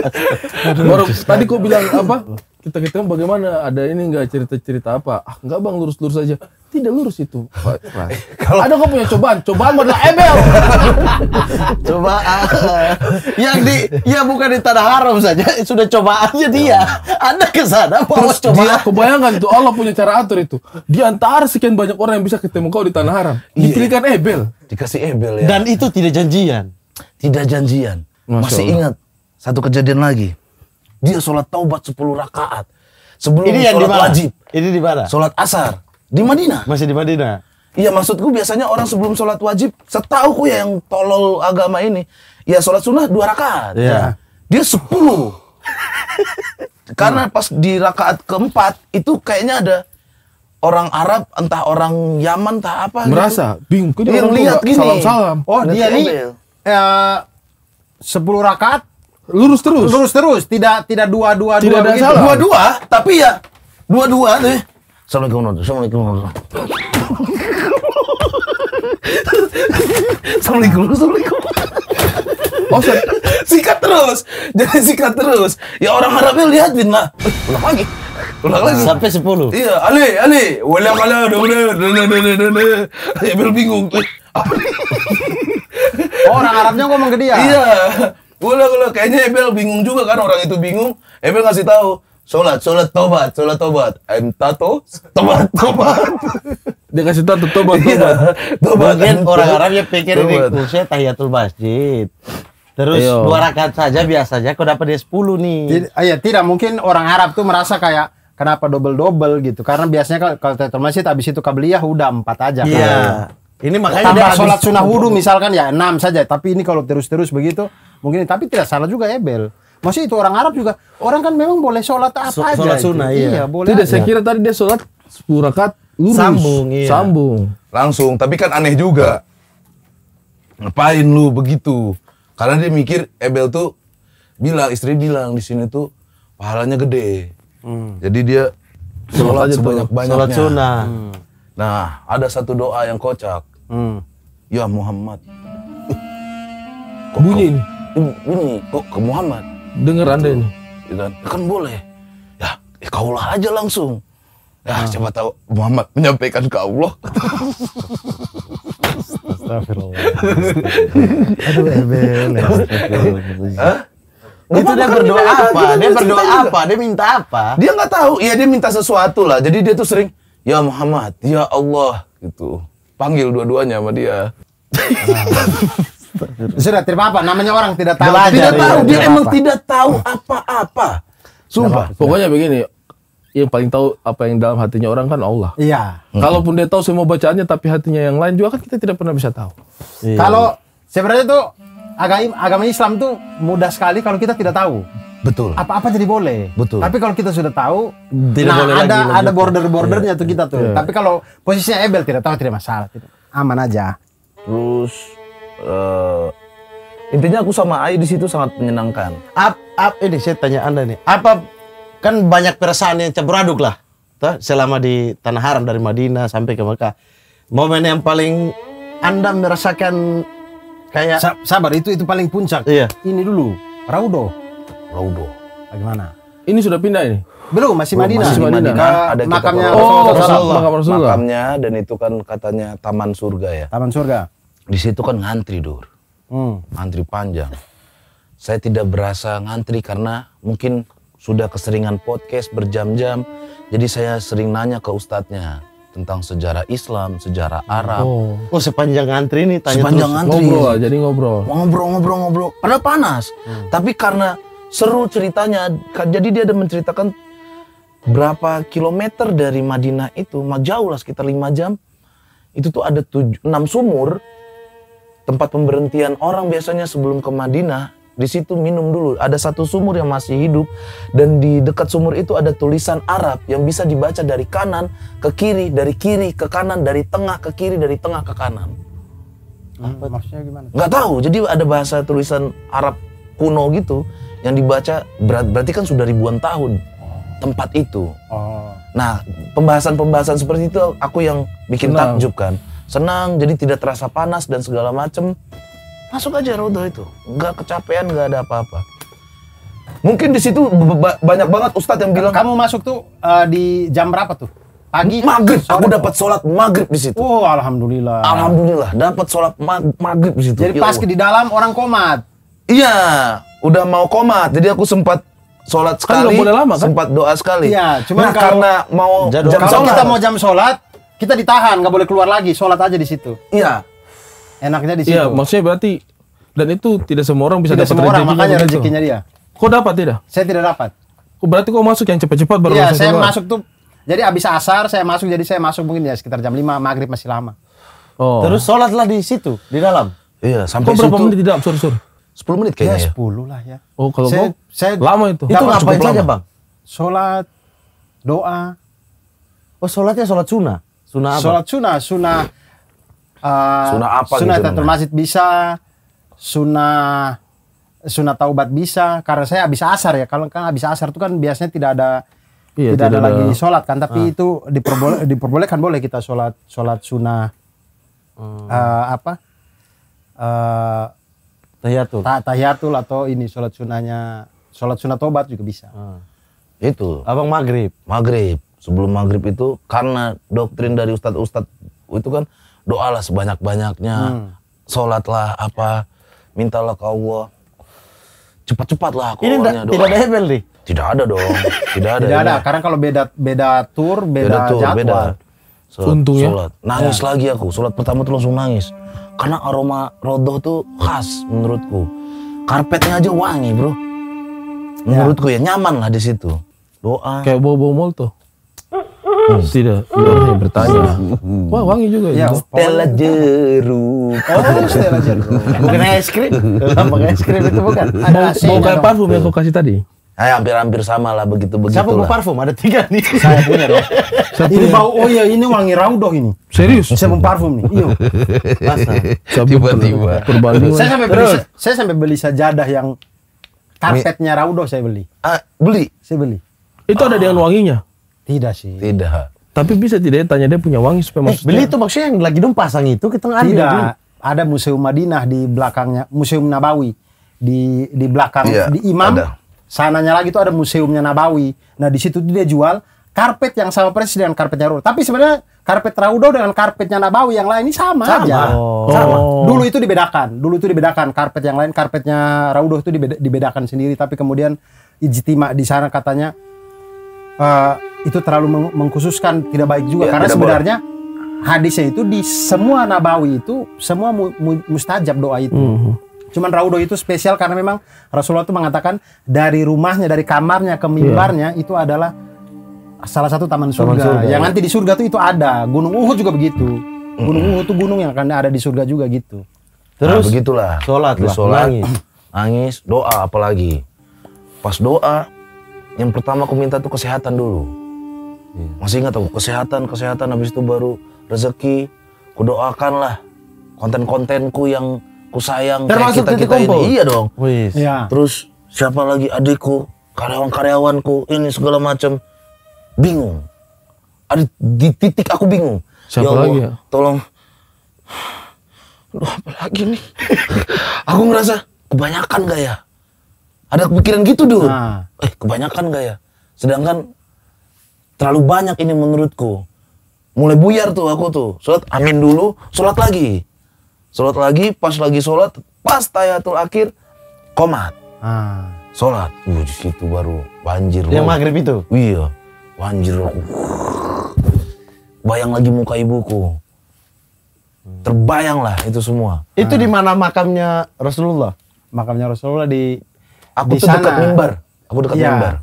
Speaker 1: *laughs* Baru tadi kok bilang apa? Kita kita bagaimana? Ada ini nggak cerita-cerita apa? Ah nggak bang lurus-lurus aja tidak lurus itu. Eh, kalau ada kok punya cobaan, cobaan adalah ebel. *laughs* cobaan yang di ya bukan di tanah haram saja, sudah cobaannya dia. Anda ke sana mau Terus cobaan. Dia, kebayangkan tuh Allah punya cara atur itu. Di antara sekian banyak orang yang bisa ketemu kau di tanah haram, iya. dipilihkan ebel. Dikasih ebel ya. Dan itu tidak janjian. Tidak janjian. Masya Masih Allah. ingat satu kejadian lagi. Dia sholat taubat 10 rakaat. Sebelum ini yang sholat wajib. Ini di mana? Sholat asar di Madinah. Masih di Madinah. Iya maksudku biasanya orang sebelum sholat wajib, setauku ya yang tolol agama ini, ya sholat sunnah dua rakaat. Yeah. Dia sepuluh. Karena pas di rakaat keempat itu kayaknya ada orang Arab entah orang Yaman entah apa gitu. merasa gitu. bingung dia lihat gini salam salam oh dia nih ya sepuluh rakaat lurus terus lurus terus tidak tidak dua dua tidak dua ada dua dua tapi ya dua dua nih Assalamualaikum warahmatullahi wabarakatuh.
Speaker 2: Assalamualaikum Assalamualaikum. Oh,
Speaker 1: sikat terus. Jadi sikat terus. Ya orang lihat bin lah. Ulang lagi. Ulang lagi. Sampai sepuluh. Iya, ale, ale. Wala wala Ya bel bingung. Eh, oh, orang Arabnya ngomong ke dia. Iya. Wala wala kayaknya Ebel bingung juga kan orang itu bingung. Ebel ngasih tahu. Sholat, sholat tobat, sholat tobat. I'm tato, tobat, tobat. Dia kasih tato iya, tobat, tobat. tobat. Mungkin orang Arabnya pikir ini kursi tahiyatul masjid. Terus Ayo. Iya. dua rakaat saja biasa biasanya kau dapat dia sepuluh nih. Tidak, ah, ya, tidak mungkin orang Arab tuh merasa kayak kenapa double-double gitu. Karena biasanya kalau tahiyatul masjid habis itu kabliyah udah empat aja. Iya. Yeah.
Speaker 2: Kan? Ini makanya tambah sholat sunah wudhu
Speaker 1: misalkan ya enam saja. Tapi ini kalau terus-terus begitu mungkin tapi tidak salah juga ya Bel. Masih itu orang Arab juga. Orang kan memang boleh sholat apa so, aja. Sholat gitu. sunnah, iya. iya boleh Tidak, saya kira tadi dia sholat 10 rakaat lurus. Sambung, iya. Sambung. Langsung, tapi kan aneh juga. Ngapain lu begitu? Karena dia mikir Ebel tuh bilang, istri bilang di sini tuh pahalanya gede. Hmm. Jadi dia
Speaker 2: sholat, sebanyak-banyaknya. Sholat sunnah. Hmm.
Speaker 1: Nah, ada satu doa yang kocak. Hmm. Ya Muhammad. bunyi ini? Bunyi, kok ke Muhammad? dengar anda ini ya kan boleh ya, kau ya kaulah aja langsung ya nah. siapa tahu Muhammad menyampaikan ke Allah
Speaker 2: Astagfirullah. Aduh, itu dia kan berdoa apa? apa? Dia berdoa apa?
Speaker 1: Dia minta apa? Dia nggak tahu. Iya dia minta sesuatu lah. Jadi dia tuh sering ya Muhammad, ya Allah gitu. Panggil dua-duanya sama dia. Ah. Sudah terima apa? Namanya orang tidak tahu. Belajar, tidak tahu. Iya, dia emang iya, tidak tahu apa-apa. Sumpah. Apa. Pokoknya begini. Yang paling tahu apa yang dalam hatinya orang kan Allah. Iya. Hmm. Kalaupun dia tahu semua bacaannya, tapi hatinya yang lain juga kan kita tidak pernah bisa tahu. Iya. Kalau sebenarnya tuh agama, agama Islam tuh mudah sekali kalau kita tidak tahu. Betul. Apa-apa jadi boleh. Betul. Tapi kalau kita sudah tahu, tidak nah boleh ada lagi, ada border-bordernya iya. tuh kita tuh. Iya. Tapi kalau posisinya Ebel tidak tahu tidak masalah, aman aja. Terus uh, intinya aku sama Ayu di situ sangat menyenangkan. Up, up ini saya tanya Anda nih. Apa kan banyak perasaan yang campur aduk lah. Tuh, selama di tanah haram dari Madinah sampai ke Mekah. Momen yang paling Anda merasakan kayak Sa sabar itu itu paling puncak. Iya. Ini dulu Raudo. Raudo. Bagaimana? Ini sudah pindah ini. Belum, masih Belum, Madinah. Masih Madinah. Kan ada makamnya oh, Rasulullah. Rasulullah. Makamnya dan itu kan katanya taman surga ya. Taman surga di situ kan ngantri dur, hmm. ngantri panjang. Saya tidak berasa ngantri karena mungkin sudah keseringan podcast berjam-jam, jadi saya sering nanya ke ustadznya tentang sejarah Islam, sejarah Arab. Oh, oh sepanjang ngantri nih tanya sepanjang terus. ngantri. Ngobrol, jadi ngobrol. Ngobrol, ngobrol, ngobrol. Padahal panas, hmm. tapi karena seru ceritanya, jadi dia ada menceritakan berapa kilometer dari Madinah itu, jauh lah sekitar lima jam, itu tuh ada tujuh, enam sumur tempat pemberhentian orang biasanya sebelum ke Madinah di situ minum dulu. Ada satu sumur yang masih hidup dan di dekat sumur itu ada tulisan Arab yang bisa dibaca dari kanan ke kiri, dari kiri ke kanan, dari tengah ke kiri, dari tengah ke kanan. Hmm, Apa hmm, maksudnya gimana? Gak tahu. Jadi ada bahasa tulisan Arab kuno gitu yang dibaca berat berarti kan sudah ribuan tahun tempat itu. Oh. Nah, pembahasan-pembahasan seperti itu aku yang bikin takjub kan senang, jadi tidak terasa panas dan segala macem. Masuk aja roda itu, nggak kecapean, nggak ada apa-apa. Mungkin di situ banyak banget ustadz yang bilang. Kamu masuk tuh uh, di jam berapa tuh? Pagi. Maghrib. Sore. Aku dapat sholat maghrib di situ. Oh alhamdulillah. Alhamdulillah dapat sholat maghrib di situ. Jadi ya pas di dalam orang komat. Iya, udah mau komat. Jadi aku sempat sholat kan sekali, kan lama, kan? sempat doa sekali. Iya, cuma nah, karena mau jam kalau sholat, kita mau jam sholat, kita ditahan nggak boleh keluar lagi sholat aja di situ iya enaknya di iya, situ iya maksudnya berarti dan itu tidak semua orang bisa tidak dapat semua orang rezekinya makanya rezekinya dia kok dapat tidak saya tidak dapat oh, berarti kok masuk yang cepat-cepat baru iya, saya keluar. masuk tuh jadi abis asar saya masuk jadi saya masuk mungkin ya sekitar jam 5 maghrib masih lama oh. terus sholatlah di situ di dalam iya sampai kok berapa situ, menit tidak sur sur 10 menit kayaknya ya, ya? lah ya oh kalau saya, mau saya lama
Speaker 2: itu itu ngapain saja bang
Speaker 1: sholat doa Oh sholatnya sholat sunnah? sunnah apa? Sholat sunnah, sunnah. Uh, sunah apa? Gitu sunnah gitu masjid bisa, sunnah sunnah taubat bisa. Karena saya habis asar ya. Kalau kan habis asar itu kan biasanya tidak ada iya, tidak, tidak ada, ada lagi sholat kan. Tapi ah. itu diperboleh, diperbolehkan boleh kita sholat sholat sunnah hmm. uh, apa? Uh, tahiyatul. Ta tahiyatul atau ini sholat sunnahnya sholat sunnah taubat juga bisa. Hmm. Itu. Abang maghrib. Maghrib sebelum maghrib itu karena doktrin dari ustadz-ustadz itu kan doalah sebanyak-banyaknya, hmm. sholatlah apa, mintalah ke Allah cepat-cepatlah aku Ini awalnya tidak ada hebel nih? Tidak ada dong, *laughs* tidak ada. tidak ada, ya. karena kalau beda beda tur, beda, beda tur, jadwal. Beda.
Speaker 2: Sholat, Untung ya. Sholat. Nangis ya.
Speaker 1: lagi aku, sholat pertama tuh langsung nangis. Karena aroma rodoh tuh khas menurutku. Karpetnya aja wangi bro. Ya. Menurutku ya, ya nyaman lah di situ. Doa. Kayak bau-bau mall tuh. Tidak, tidak bertanya. Hmm. Wah, wangi juga ya. Stella jeruk. Oh, Stella jeruk. Bukan es krim. Bukan es krim itu bukan. Ada bukan parfum yang kau kasih tadi. Eh, hampir-hampir sama lah begitu begitu. Siapa mau parfum? Ada tiga nih. Saya punya dong. Ini bau oh ya ini wangi raudoh ini. Serius? Saya mau parfum nih. Iya. Tiba-tiba. Perbandingan. Saya sampai beli saya sampai beli sajadah yang karpetnya raudoh saya beli. Ah, beli? Saya beli. Itu ah. ada dengan wanginya? Tidak sih. Tidak. Tapi bisa tidak ya tanya dia punya wangi supaya eh, maksudnya. Beli itu maksudnya yang lagi dong pasang itu kita ngambil. Tidak. Dulu. Ada Museum Madinah di belakangnya, Museum Nabawi di di belakang iya, di Imam. Ada. Sananya lagi itu ada museumnya Nabawi. Nah, di situ dia jual karpet yang sama presiden dengan karpetnya Raudo. Tapi sebenarnya karpet Raudo dengan karpetnya Nabawi yang lain ini sama, sama. aja. Oh. Sama. Dulu itu dibedakan. Dulu itu dibedakan. Karpet yang lain, karpetnya Raudo itu dibedakan sendiri. Tapi kemudian ijtima di sana katanya uh, itu terlalu meng mengkhususkan tidak baik juga ya, karena sebenarnya boleh. hadisnya itu di semua nabawi itu semua mu mu mustajab doa itu. Mm -hmm. Cuman Raudo itu spesial karena memang Rasulullah itu mengatakan dari rumahnya, dari kamarnya ke mimbarnya yeah. itu adalah salah satu taman surga. Taman surga yang ya. nanti di surga tuh itu ada. Gunung Uhud juga begitu. Gunung mm. Uhud tuh gunung yang akan ada di surga juga gitu. Nah, Terus nah, begitulah. Sholat, sholat, nangis. nangis, doa apalagi. Pas doa yang pertama aku minta tuh kesehatan dulu. Iya. Masih ingat aku kesehatan, kesehatan habis itu baru rezeki. lah konten-kontenku yang ku sayang kayak kita kita ini. Iya dong.
Speaker 2: Iya. Terus
Speaker 1: siapa lagi adikku, karyawan-karyawanku, ini segala macam bingung. Ada di titik aku bingung. Siapa ya Allah, lagi ya? Tolong. lu apa lagi nih?
Speaker 2: *laughs* aku ngerasa
Speaker 1: kebanyakan gak ya? Ada kepikiran gitu dulu. Nah. Eh kebanyakan gak ya? Sedangkan terlalu banyak ini menurutku. Mulai buyar tuh aku tuh. Sholat amin dulu, sholat lagi. Sholat lagi, pas lagi sholat, pas tayatul akhir, komat. Nah. Sholat. Uh, itu baru banjir. Yang maghrib itu? Iya. Banjir. Bayang lagi muka ibuku terbayang lah itu semua. Itu nah. di mana makamnya Rasulullah? Makamnya Rasulullah di Aku di tuh sana. dekat mimbar. Aku dekat ya. mimbar.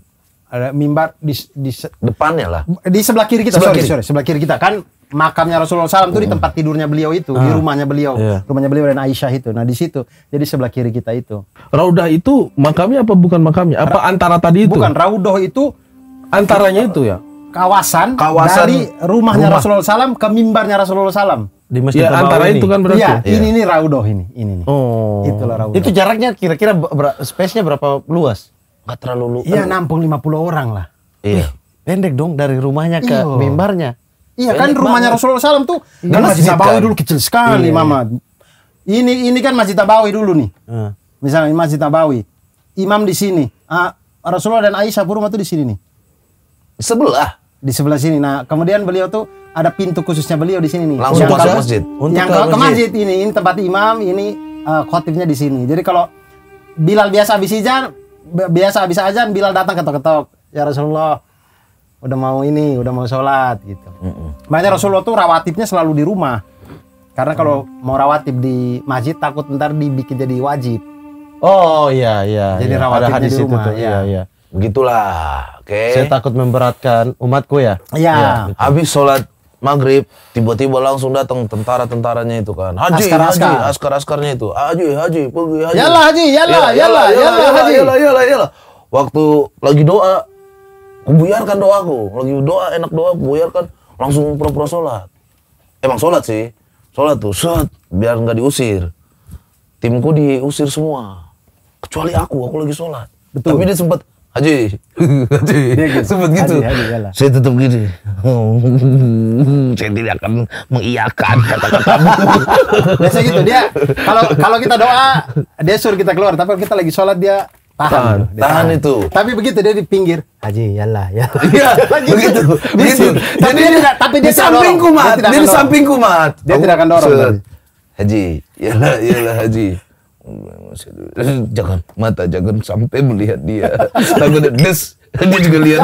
Speaker 1: Ada mimbar di, di depannya lah. Di sebelah kiri kita. Sebelah sorry, kiri. sorry, sebelah kiri kita kan makamnya Rasulullah SAW itu mm. di hmm. tempat tidurnya beliau itu, ah. di rumahnya beliau, yeah. rumahnya beliau dan Aisyah itu. Nah di situ, jadi sebelah kiri kita itu. Raudah itu makamnya apa bukan makamnya? Apa Ra antara tadi itu? Bukan Raudah itu antaranya itu ya. Kawasan, kawasan dari rumahnya rumah. Rasulullah SAW ke mimbarnya Rasulullah SAW di masjid ya, antara ini. itu kan berarti. Ya, ya. ini ini raudoh ini, ini nih. Oh. Itulah raudoh. Itu jaraknya kira-kira ber space-nya berapa luas? nggak terlalu luas. Iya, nampung 50 orang lah. Iya. eh, pendek dong dari rumahnya ke Iyo. mimbarnya.
Speaker 2: Iya kan rumahnya Rasulullah
Speaker 1: salam tuh masih kan Masjid dulu kecil sekali, iya. Mama. Iya. Ini ini kan Masjid tabawi dulu nih. hmm. Misalnya Masjid tabawi Imam di sini. ah, Rasulullah dan Aisyah rumah tuh di sini nih. Sebelah. Di sebelah sini. Nah, kemudian beliau tuh ada pintu khususnya beliau di sini nih. Langsung yang ke masjid. Untuk yang ke, ke masjid. ini, ini tempat imam, ini uh, khotibnya di sini. Jadi kalau Bilal biasa habis izan, biasa habis aja, Bilal datang ketok-ketok, "Ya Rasulullah, udah mau ini, udah mau sholat gitu." Mm -mm. Makanya Rasulullah tuh rawatibnya selalu di rumah. Karena kalau mm. mau rawatib di masjid takut ntar dibikin jadi wajib. Oh iya iya. Jadi iya. rawatibnya di rumah. Itu, iya. iya. iya Begitulah. Oke. Okay. Saya takut memberatkan umatku ya. Iya. Ya, Habis sholat maghrib tiba-tiba langsung datang tentara-tentaranya itu kan haji askar, haji askar. askarnya itu ah, haji haji pergi haji ya lah haji lah ya lah haji lah ya lah waktu lagi doa kubuyarkan doaku lagi doa enak doa kubuyarkan langsung pura-pura sholat emang sholat sih sholat tuh sholat biar nggak diusir timku diusir semua kecuali aku aku lagi sholat Betul. tapi dia sempat Haji, *laughs* Haji, ya gitu. Sebut gitu. Haji, iya saya tetap gini. *laughs* saya tidak akan mengiyakan kata-kata *laughs* Biasa gitu dia. Kalau kalau kita doa, dia suruh kita keluar. Tapi kalau kita lagi sholat dia tahan, tahan, itu. Tapi begitu dia di pinggir, Haji, yalah, ya. ya iya, gitu. begitu, begitu. Tapi dia tidak, tapi dia di sampingku mat, dia di sampingku mat. Dia tidak akan dorong. Haji, yalah, yalah, Haji jangan mata jangan sampai melihat dia *laughs* takutnya des *laughs* dia juga lihat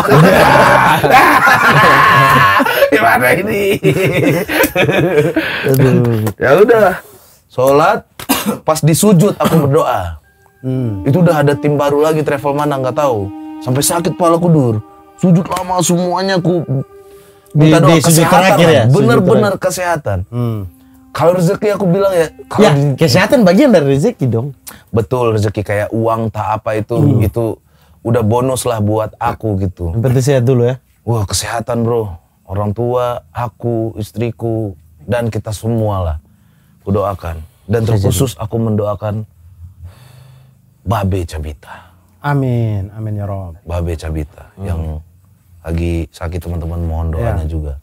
Speaker 2: *laughs*
Speaker 1: gimana ini ya udah sholat pas disujud sujud aku berdoa hmm. itu udah ada tim baru lagi travel mana nggak tahu sampai sakit pala kudur sujud lama semuanya ku minta di, di ya? kesehatan ya? bener-bener kesehatan hmm kalau rezeki aku bilang ya kalau ya, kesehatan bagian dari rezeki dong betul rezeki kayak uang tak apa itu hmm. itu udah bonus lah buat aku gitu Berarti penting sehat dulu ya wah kesehatan bro orang tua aku istriku dan kita semua lah aku doakan dan terkhusus aku mendoakan Babe Cabita amin amin ya rob Babe Cabita hmm. yang lagi sakit teman-teman mohon ya. doanya ya. juga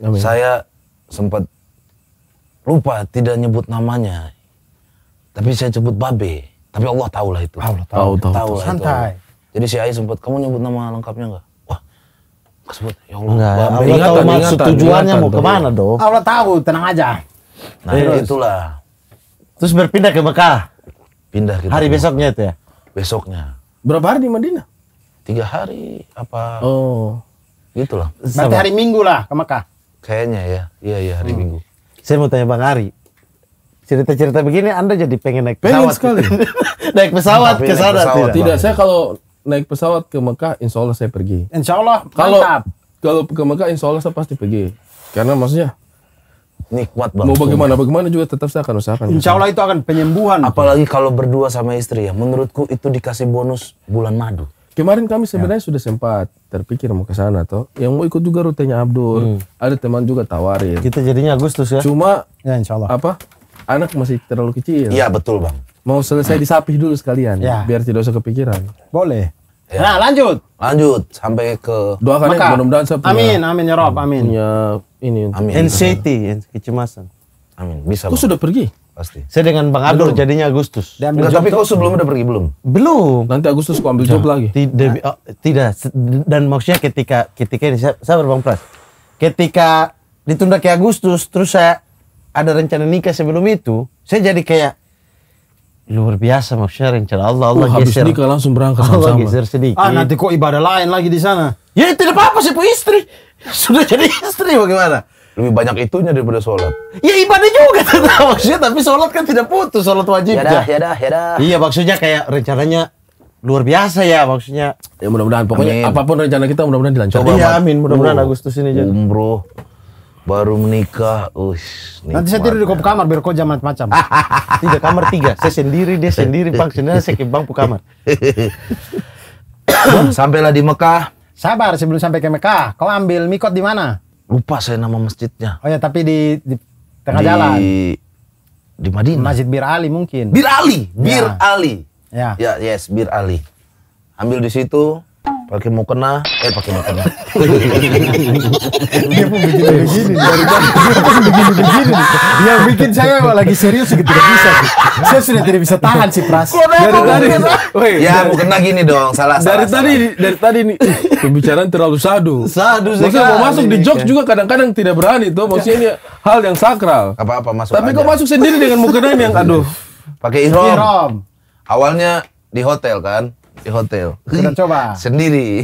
Speaker 1: amin. saya sempat lupa tidak nyebut namanya tapi saya sebut babe tapi Allah tahu lah itu Allah tahu tahu, tahu, tahu, santai itu. jadi si Ai sempat kamu nyebut nama lengkapnya enggak wah nggak sebut ya Allah Enggak, Allah ingatan, tahu maksud tujuannya mau kemana dong Allah tahu tenang aja nah terus. itulah terus berpindah ke Mekah pindah kita hari besoknya itu ya besoknya berapa hari di Madinah tiga hari apa oh gitulah berarti hari Minggu lah ke Mekah kayaknya ya iya iya hari hmm. Minggu saya mau tanya Bang Ari. Cerita-cerita begini Anda jadi pengen naik pesawat. Pengen sekali. *laughs* naik pesawat ke sana tidak. Tidak, saya kalau naik pesawat ke Mekah insya Allah saya pergi. Insya Allah kalau kalau ke Mekah insya Allah saya pasti pergi. Karena maksudnya nikmat banget. Mau bagaimana bagaimana juga tetap saya akan usahakan. Insya Allah itu akan penyembuhan. Apalagi kalau berdua sama istri ya. Menurutku itu dikasih bonus bulan madu. Kemarin kami ya. sebenarnya ya. sudah sempat terpikir mau ke sana toh. Yang mau ikut juga rutenya Abdul, Hmm. Ada teman juga tawarin. Kita jadinya Agustus ya. Cuma ya insya Allah. Apa? Anak masih terlalu kecil. Iya betul bang. Mau selesai ya. disapih dulu sekalian. Ya. Biar tidak usah kepikiran. Boleh. Ya. Nah lanjut. Lanjut sampai ke Doakan ya mudah-mudahan saya punya, Amin amin ya Rob amin. Punya ini. Amin. Anxiety, kecemasan. Amin. Bisa. Kau sudah pergi? pasti. Saya dengan Bang Ardo jadinya Agustus. Dan Nggak, tapi kau sebelum udah pergi belum? Belum. Nanti Agustus kau ambil job lagi. Tidak, oh, tidak. Dan maksudnya ketika ketika ini saya, saya Bang Pras. Ketika ditunda ke Agustus, terus saya ada rencana nikah sebelum itu, saya jadi kayak luar biasa maksudnya rencana Allah Allah uh, geser. nikah langsung berangkat sama-sama. geser sedikit. Ah nanti kok ibadah lain lagi di sana. Ya tidak apa-apa sih istri. *laughs* Sudah jadi istri bagaimana? lebih banyak itunya daripada sholat. Ya ibadah juga *laughs* maksudnya, tapi sholat kan tidak putus, sholat wajib. Ya dah, ya dah, ya dah. Iya maksudnya kayak rencananya luar biasa ya maksudnya. Ya mudah-mudahan pokoknya amin. apapun rencana kita mudah-mudahan dilancarkan. Iya amin, mudah-mudahan oh, Agustus ini jadi. Umroh baru menikah, ush. Nanti saya tidur di kamar biar kau jam macam. *laughs* tiga kamar tiga, saya sendiri dia sendiri bang sendiri saya kembang pu kamar. *laughs* Sampailah di Mekah. Sabar sebelum sampai ke Mekah, kau ambil mikot di mana? Lupa saya nama masjidnya. Oh ya, tapi di, di tengah di, jalan. Di Madinah. Masjid Bir Ali mungkin. Bir Ali, Bir ya. Ali. Ya. Ya, yes, Bir Ali. Ambil di situ, pakai mukena eh pakai mukena dia pun begini begini dari begini begini yang bikin saya lagi serius gitu tidak bisa sih. saya sudah tidak bisa tahan sih pras dari tadi ya mukena gini dong salah dari tadi dari tadi nih pembicaraan terlalu sadu sadu maksudnya mau masuk di jokes iya. juga kadang-kadang tidak berani tuh maksudnya ini hal yang sakral apa apa masuk tapi kok masuk sendiri dengan mukena yang aduh pakai ihrom awalnya di hotel kan di hotel. kita coba? *laughs* Sendiri.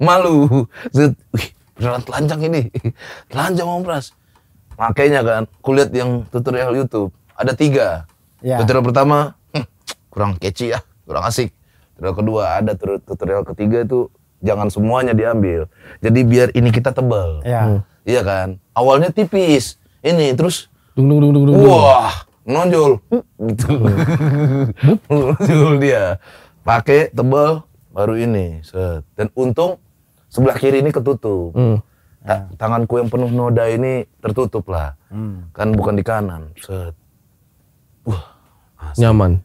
Speaker 1: Malu. Wih, beneran telanjang ini. Telanjang Om Pras. Makanya kan, kulihat yang tutorial YouTube. Ada tiga. Ya. Tutorial pertama, hmm, kurang kecil ya, ah, kurang asik. Tutorial kedua ada, tutorial ketiga itu jangan semuanya diambil. Jadi biar ini kita tebal. Ya. Hmm. Iya kan? Awalnya tipis. Ini terus dung dung dung dung. Wah, nonjol gitu *laughs* nonjol dia pakai tebel baru ini set dan untung sebelah kiri ini ketutup hmm. Ta tanganku yang penuh noda ini tertutup lah hmm. kan bukan di kanan set wah asik. nyaman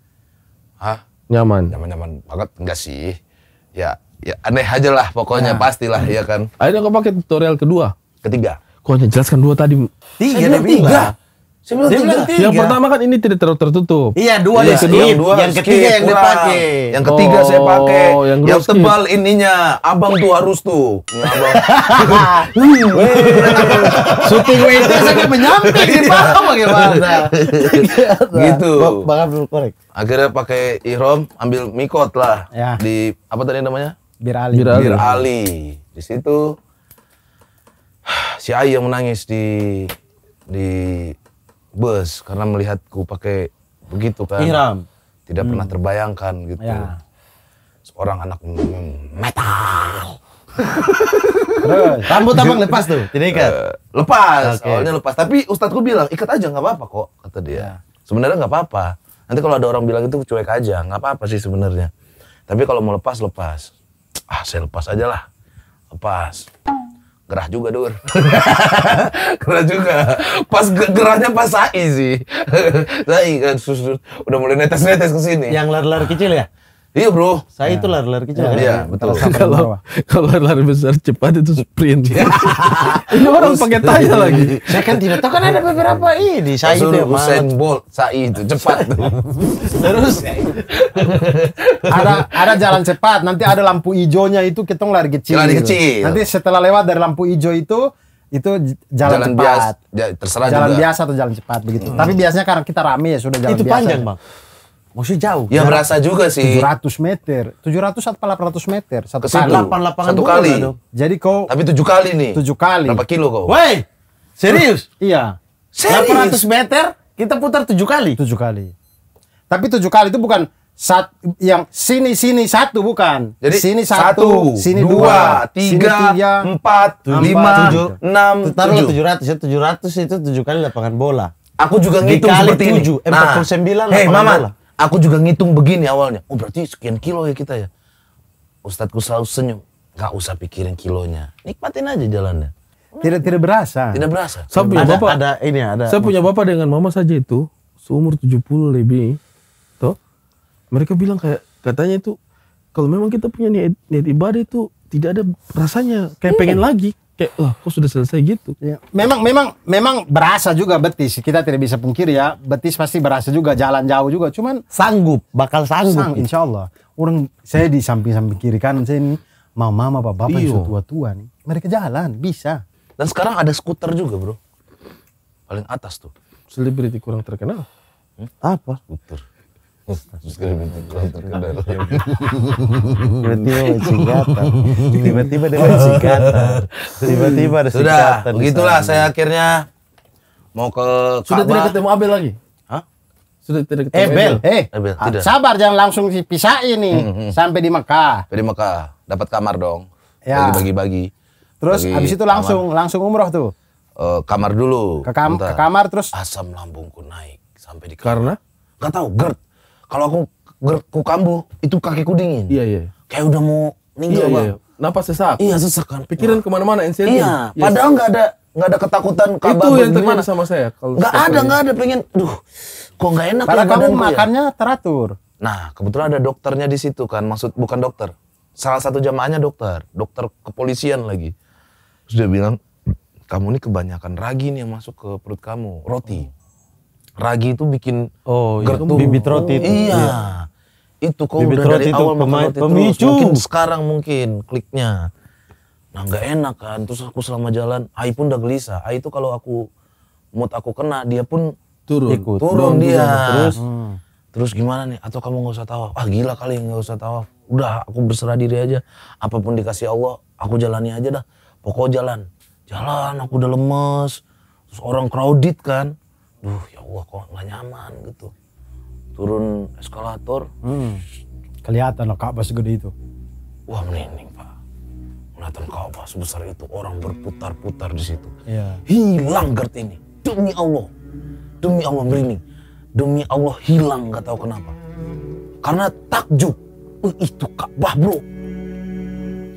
Speaker 1: hah nyaman nyaman nyaman banget enggak sih ya ya aneh aja lah pokoknya ya. pastilah ya kan akhirnya kau pakai tutorial kedua ketiga kau hanya jelaskan dua tadi tiga Tiga. tiga. 93. Yang pertama kan ini tidak terlalu tertutup. Iya, dua ya yang kedua. Yang, dua, yang ketiga yang dipakai. Yang ketiga oh, saya pakai. Yang, yang tebal skip. ininya. Abang tuh harus tuh. Shooting itu waiter saya menyamping di bagaimana. *laughs* gitu. Bang Abdul korek. Akhirnya pakai ihrom, ambil mikot lah. Ya. Di apa tadi namanya? Bir Ali. Bir Ali. Bir Ali. Di situ *sighs* si Ayu menangis di di bus karena melihatku pakai begitu kan. Ihram. Tidak hmm. pernah terbayangkan gitu. Ya. Seorang anak metal. Rambut abang lepas tuh, tidak ikat. Eh. lepas, okay. awalnya lepas. Tapi ustadku bilang ikat aja nggak apa-apa kok, kata dia. Ya. Sebenarnya nggak apa-apa. Nanti kalau ada orang bilang itu cuek aja, nggak apa-apa sih sebenarnya. Tapi kalau mau lepas lepas, ah saya lepas aja lah, lepas gerah juga dur *laughs* gerah juga pas gerahnya pas sai sih *laughs* sai kan susut udah mulai netes netes ke sini yang lar lar kecil ya Iya bro. Saya itu iya. lari-lari kecil. Iya, kan? iya betul. Kalau kalau lari besar cepat itu sprint. Iya. *laughs* ini orang pakai tanya lagi. Saya kan tidak tahu kan ada beberapa ini. Saya itu yang Usain Bolt, saya itu cepat. *laughs* Terus ada ada jalan cepat. Nanti ada lampu hijaunya itu kita lari kecil. Lari kecil. Nanti setelah lewat dari lampu hijau itu itu jalan, jalan cepat. Bias, ya, terserah jalan juga. biasa atau jalan cepat begitu. Hmm. Tapi biasanya karena kita rame ya sudah jalan itu biasa. Itu panjang bang. Maksudnya jauh. Ya berasa juga sih. 700 meter. 700 atau 800 meter. Satu Kesitu. kali. 8 lapangan Satu kali. Kan, Jadi kau. Tapi tujuh kali nih. Tujuh kali. Berapa kilo kau? Woi. Serius? iya. Serius? 800 meter kita putar 7 kali. 7 kali. Tapi tujuh kali itu bukan sat yang sini sini satu bukan. Jadi sini satu, satu sini dua, dua tiga, sini tiga, empat, lima, tujuh, enam, taruh tujuh ratus ya tujuh ratus itu tujuh kali lapangan bola. Aku juga ngitung seperti tujuh, ini. Eh, nah. empat puluh sembilan lapangan Mama, bola Aku juga ngitung begini awalnya. Oh berarti sekian kilo ya kita ya. Ustadzku selalu senyum. Gak usah pikirin kilonya. Nikmatin aja jalannya. Tidak tidak berasa. Tidak berasa. Saya punya bapak ada ini ada. Saya punya bapak dengan mama saja itu seumur 70 lebih. Toh mereka bilang kayak katanya itu kalau memang kita punya niat, niat ibadah itu tidak ada rasanya kayak iya. pengen lagi kayak wah kok sudah selesai gitu. Ya. Memang memang memang berasa juga Betis. Kita tidak bisa pungkir ya. Betis pasti berasa juga jalan jauh juga. Cuman sanggup, bakal sanggup. Sang, insya Allah. Orang saya di samping samping kiri kanan saya ini mama mama bapak bapak iya. sudah tua tua nih. Mereka jalan bisa. Dan sekarang ada skuter juga bro. Paling atas tuh. Selebriti kurang terkenal. Hmm? Apa? Skuter. Tiba-tiba singkatan, tiba-tiba ada singkatan, tiba-tiba ada Sudah, begitulah saya akhirnya mau ke Sudah tidak ketemu Abel lagi? Sudah tidak ketemu Abel. Eh, Abel. Eh, ah, tidak. Sabar jangan langsung dipisah ini hmm, hmm, hmm. sampai di Mekah. Sampai di Mekah, dapat kamar dong. Ya. Bagi-bagi. Terus Bagi habis itu langsung kamar. langsung umroh tuh. Uh, kamar dulu. Ke, kam ke kamar terus asam lambungku naik sampai di kamar. Karena? Gak tahu, GERD kalau aku ku kambuh itu kakiku dingin. Iya iya. Kayak udah mau ninggal iya, bang. Iya. Napas sesak. Iya sesak kan. Pikiran nah. kemana-mana anxiety. Iya, iya. Padahal nggak ada nggak ada ketakutan kabar itu yang terjadi sama saya. Nggak ada nggak ada pengen. Duh kok nggak enak. Karena ya kamu ya? makannya teratur. Nah kebetulan ada dokternya di situ kan. Maksud bukan dokter.
Speaker 2: Salah satu jamaahnya
Speaker 1: dokter. Dokter kepolisian lagi. Sudah bilang kamu ini kebanyakan ragi nih yang masuk ke perut kamu roti. Ragi itu bikin oh, iya. gertu. Iya, bibit roti itu. Iya. iya. Itu kok bibit udah roti dari itu awal pemain roti pemicu. terus. Mungkin sekarang mungkin kliknya. Nah nggak enak kan. Terus aku selama jalan, Ai pun udah gelisah. Ai itu kalau aku mood aku kena, dia pun turun. Ikut. Turun dia. Terus hmm. terus gimana nih? Atau kamu nggak usah tawa? Ah gila kali nggak usah tawa, Udah aku berserah diri aja. Apapun dikasih Allah, aku jalani aja dah. Pokok jalan. Jalan aku udah lemes. Terus orang crowded kan duh ya Allah kok nggak nyaman gitu turun eskalator hmm. kelihatan lah Ka'bah segede itu wah merinding pak kelihatan Ka'bah sebesar itu orang berputar-putar di situ yeah. hilang gerd ini demi Allah demi Allah merinding demi Allah hilang gak tahu kenapa karena takjub oh, itu Ka'bah bro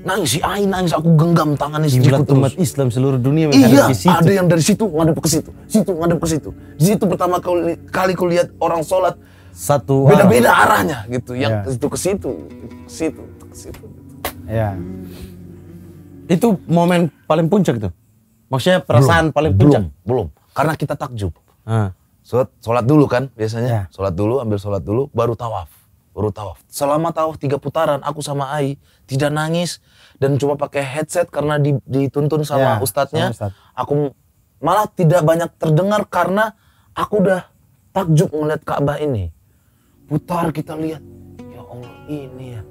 Speaker 1: nangis si Ain nangis aku genggam tangannya sejikut terus. umat Islam seluruh dunia iya, di situ. ada yang dari situ ngadep ke situ, situ ngadep ke situ. Di situ pertama kali kali kulihat orang sholat satu beda-beda arah. arahnya gitu, yang yeah. itu ke situ,
Speaker 2: ke situ, ke situ.
Speaker 1: Ya. Itu momen paling puncak itu, Maksudnya perasaan belum, paling puncak. Belum, belum. Karena kita takjub. Uh. Sholat, sholat dulu kan biasanya. Yeah. Sholat dulu, ambil sholat dulu, baru tawaf baru tawaf. Selama tawaf tiga putaran aku sama Ai tidak nangis dan cuma pakai headset karena dituntun sama ya, ustadznya. Sama ustadz. Aku malah tidak banyak terdengar karena aku udah takjub melihat Ka'bah ini. Putar kita lihat, ya Allah ini ya,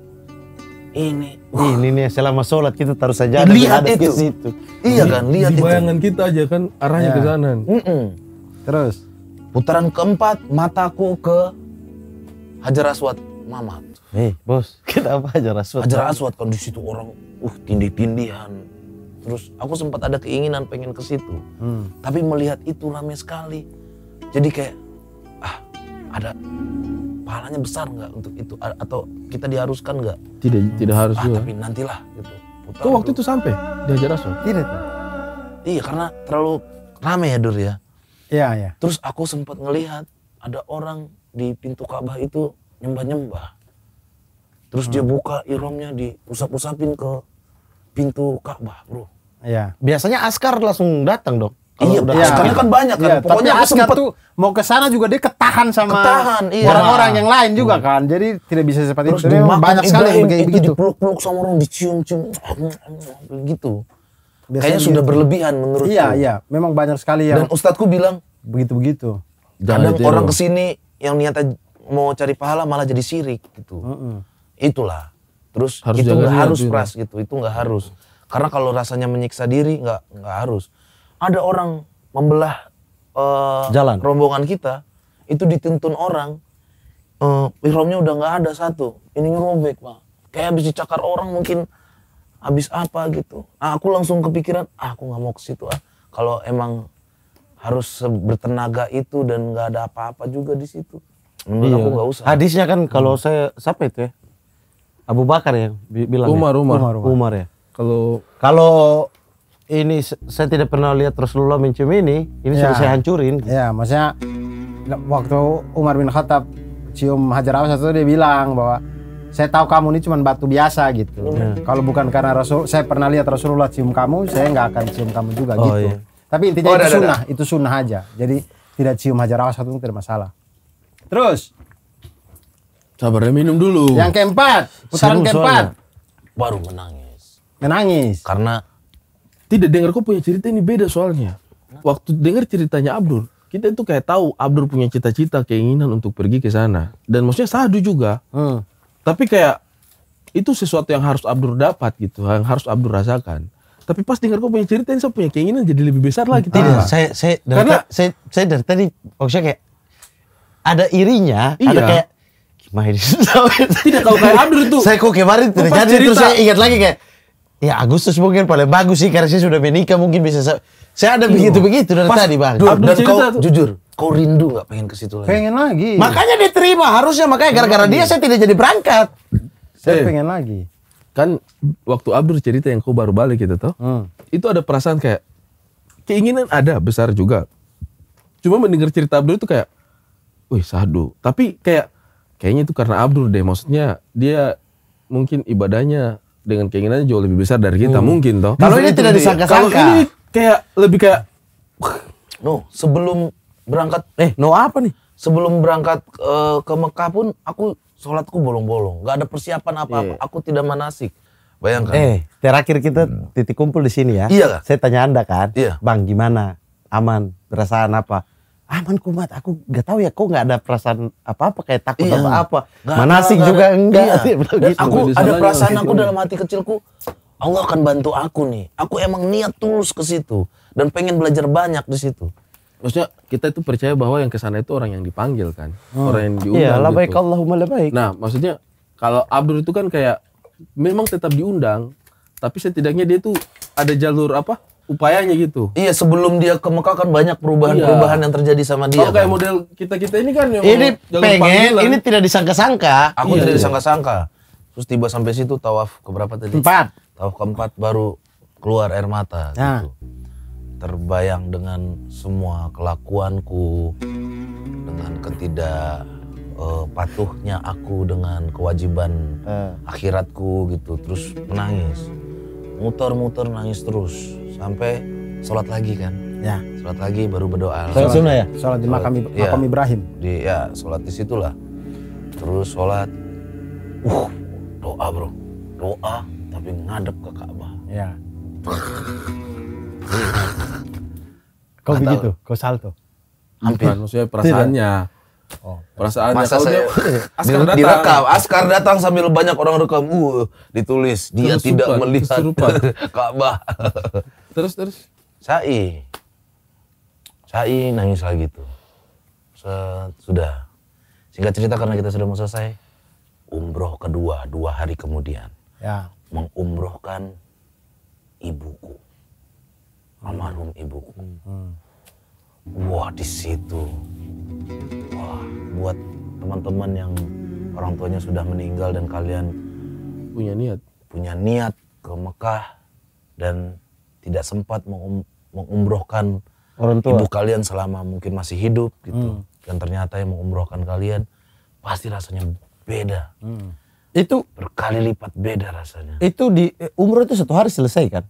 Speaker 1: ini. Wah. Ini nih selama sholat kita taruh saja lihat itu. situ. Iya kan, lihat di bayangan itu. kita aja kan arahnya ya. ke sana. Mm -mm. Terus putaran keempat mataku ke Hajar Aswad mamat. Hei bos, *laughs* kita apa ajar aswad? Ajar aswad kan di situ orang uh tindih-tindihan. Terus aku sempat ada keinginan pengen ke situ. Hmm. Tapi melihat itu ramai sekali. Jadi kayak ah ada pahalanya besar nggak untuk itu A atau kita diharuskan nggak? Tidak tidak harus ah, juga. Tapi nantilah gitu. waktu itu sampai diajar aswad? Tidak. Iya karena terlalu ramai ya Dur ya. Iya iya. Terus aku sempat ngelihat ada orang di pintu Ka'bah itu nyembah-nyembah. Terus hmm. dia buka ihramnya di usap-usapin ke pintu Ka'bah, Bro. Iya. Biasanya askar langsung datang, Dok. iya, udah iya. askarnya kan banyak kan. Iya, Pokoknya tapi askar sempet... tuh mau ke sana juga dia ketahan sama ketahan, iya. orang-orang yang lain juga hmm. kan. Jadi tidak bisa seperti Terus itu. banyak sekali yang kayak begitu. Dipeluk-peluk sama orang, dicium-cium *tsk* gitu. Biasanya Kayaknya gitu. sudah berlebihan menurut Iya, iya. Memang banyak sekali yang Dan ustadku bilang begitu-begitu. Kadang orang kesini yang niatnya mau cari pahala malah jadi sirik gitu. Mm -hmm. Itulah. Terus harus itu nggak harus diri. pras gitu, itu nggak harus. Karena kalau rasanya menyiksa diri nggak nggak harus. Ada orang membelah uh, jalan rombongan kita itu dituntun orang uh, eh, ihromnya udah nggak ada satu ini robek
Speaker 2: pak kayak habis dicakar orang
Speaker 1: mungkin habis apa gitu nah, aku langsung kepikiran ah, aku nggak mau ke situ ah kalau emang harus bertenaga itu dan nggak ada apa-apa juga di situ menurut iya. aku nggak usah hadisnya kan kalau hmm. saya siapa itu ya Abu Bakar ya bilang Umar ya? Umar Umar, Umar. Umar ya kalau kalau ini saya tidak pernah lihat Rasulullah mencium ini ini ya. sudah saya hancurin ya maksudnya waktu Umar bin Khattab cium Hajar Aswad itu dia bilang bahwa saya tahu kamu ini cuma batu biasa gitu. Hmm. Ya. Kalau bukan karena Rasul, saya pernah lihat Rasulullah cium kamu, saya nggak akan cium kamu juga oh, gitu. Iya. Tapi intinya oh, itu sunnah, itu sunnah aja. Jadi tidak cium hajar aswad itu tidak masalah. Terus. Sabar, minum dulu. Yang keempat, putaran Seru keempat. Soalnya, baru menangis. Menangis. Karena tidak dengar kok punya cerita ini beda soalnya. Waktu dengar ceritanya Abdul, kita itu kayak tahu Abdur punya cita-cita keinginan untuk pergi ke sana dan maksudnya sadu juga hmm. tapi kayak itu sesuatu yang harus Abdur dapat gitu yang harus Abdur rasakan tapi pas dengar kau punya cerita ini saya punya keinginan jadi lebih besar lagi tidak ah. saya saya dari karena saya saya dari tadi maksudnya kayak ada irinya, iya. ada kayak gimana ini? *laughs* tidak tahu kayak Abdur tuh. Saya kok kemarin terjadi itu saya ingat lagi kayak ya Agustus mungkin paling bagus sih karena saya sudah menikah mungkin bisa saya, ada iya. begitu-begitu dari Pas, tadi bang. Abdur dan kau tuh. jujur, kau rindu nggak pengen ke situ lagi? Pengen lagi. Makanya diterima harusnya makanya gara-gara dia saya tidak jadi berangkat. Saya eh. pengen lagi. Kan waktu Abdur cerita yang kau baru balik gitu toh, hmm. itu ada perasaan kayak keinginan ada besar juga. Cuma mendengar cerita Abdur itu kayak wih sahdu. Tapi kayak kayaknya itu karena Abdul deh. Maksudnya dia mungkin ibadahnya dengan keinginannya jauh lebih besar dari kita hmm. mungkin toh. Kalau ini tidak disangka-sangka. Kalau ini kayak lebih kayak no sebelum berangkat eh no apa nih? Sebelum berangkat uh, ke Mekah pun aku sholatku bolong-bolong, Gak ada persiapan apa-apa. Yeah. Aku tidak manasik. Bayangkan. Eh, terakhir kita hmm. titik kumpul di sini ya. Iya. Saya tanya Anda kan, iya. Bang gimana? Aman? Perasaan apa? aman kumat aku nggak tahu ya kok nggak ada perasaan apa apa kayak takut iya. apa apa gak, manasik juga enggak iya. gitu. aku ada perasaan gitu. aku dalam hati kecilku Allah akan bantu aku nih aku emang niat tulus ke situ dan pengen belajar banyak di situ maksudnya kita itu percaya bahwa yang kesana itu orang yang dipanggil kan hmm. orang yang diundang ya gitu. Allahumma baik. nah maksudnya kalau Abdul itu kan kayak memang tetap diundang tapi setidaknya dia tuh ada jalur apa upayanya gitu. Iya, sebelum dia ke Mekah kan banyak perubahan-perubahan iya. yang terjadi sama dia. Oh kayak kan? model kita-kita ini kan yang Ini pengen, panggilan. ini tidak disangka-sangka. Aku iya, tidak iya. disangka-sangka. Terus tiba sampai situ tawaf ke berapa tadi? Empat. Tawaf keempat baru keluar air mata nah. gitu. Terbayang dengan semua kelakuanku, dengan ketidak uh, patuhnya aku dengan kewajiban uh. akhiratku gitu. Terus menangis. Muter-muter nangis terus sampai sholat lagi kan. Ya. Sholat lagi baru berdoa. Sholat sunnah ya? Sholat di makam, ya, makam iya. Ibrahim. Di, ya sholat di situlah. Terus sholat, uh doa bro, doa tapi ngadep ke Ka'bah. Ya. Kau begitu, kau salto. Hampir. Maksudnya perasaannya. Oh. perasaan masa saya *laughs* Askar datang. direkam. Askar datang sambil banyak orang rekam. Uh, ditulis dia terus tidak melihat *laughs* Ka'bah. terus terus. Sai. Sai nangis lagi tuh. Set, sudah. Singkat cerita karena kita sudah mau selesai. Umroh kedua dua hari kemudian. Ya. Mengumrohkan ibuku. Almarhum ibuku. Hmm. Wah di situ. Wah buat teman-teman yang orang tuanya sudah meninggal dan kalian punya niat punya niat ke Mekah dan tidak sempat mengum mengumrohkan orang tua ibu kalian selama mungkin masih hidup gitu hmm. dan ternyata yang mengumrohkan kalian pasti rasanya beda hmm. itu berkali lipat beda rasanya itu di eh, umroh itu satu hari selesai kan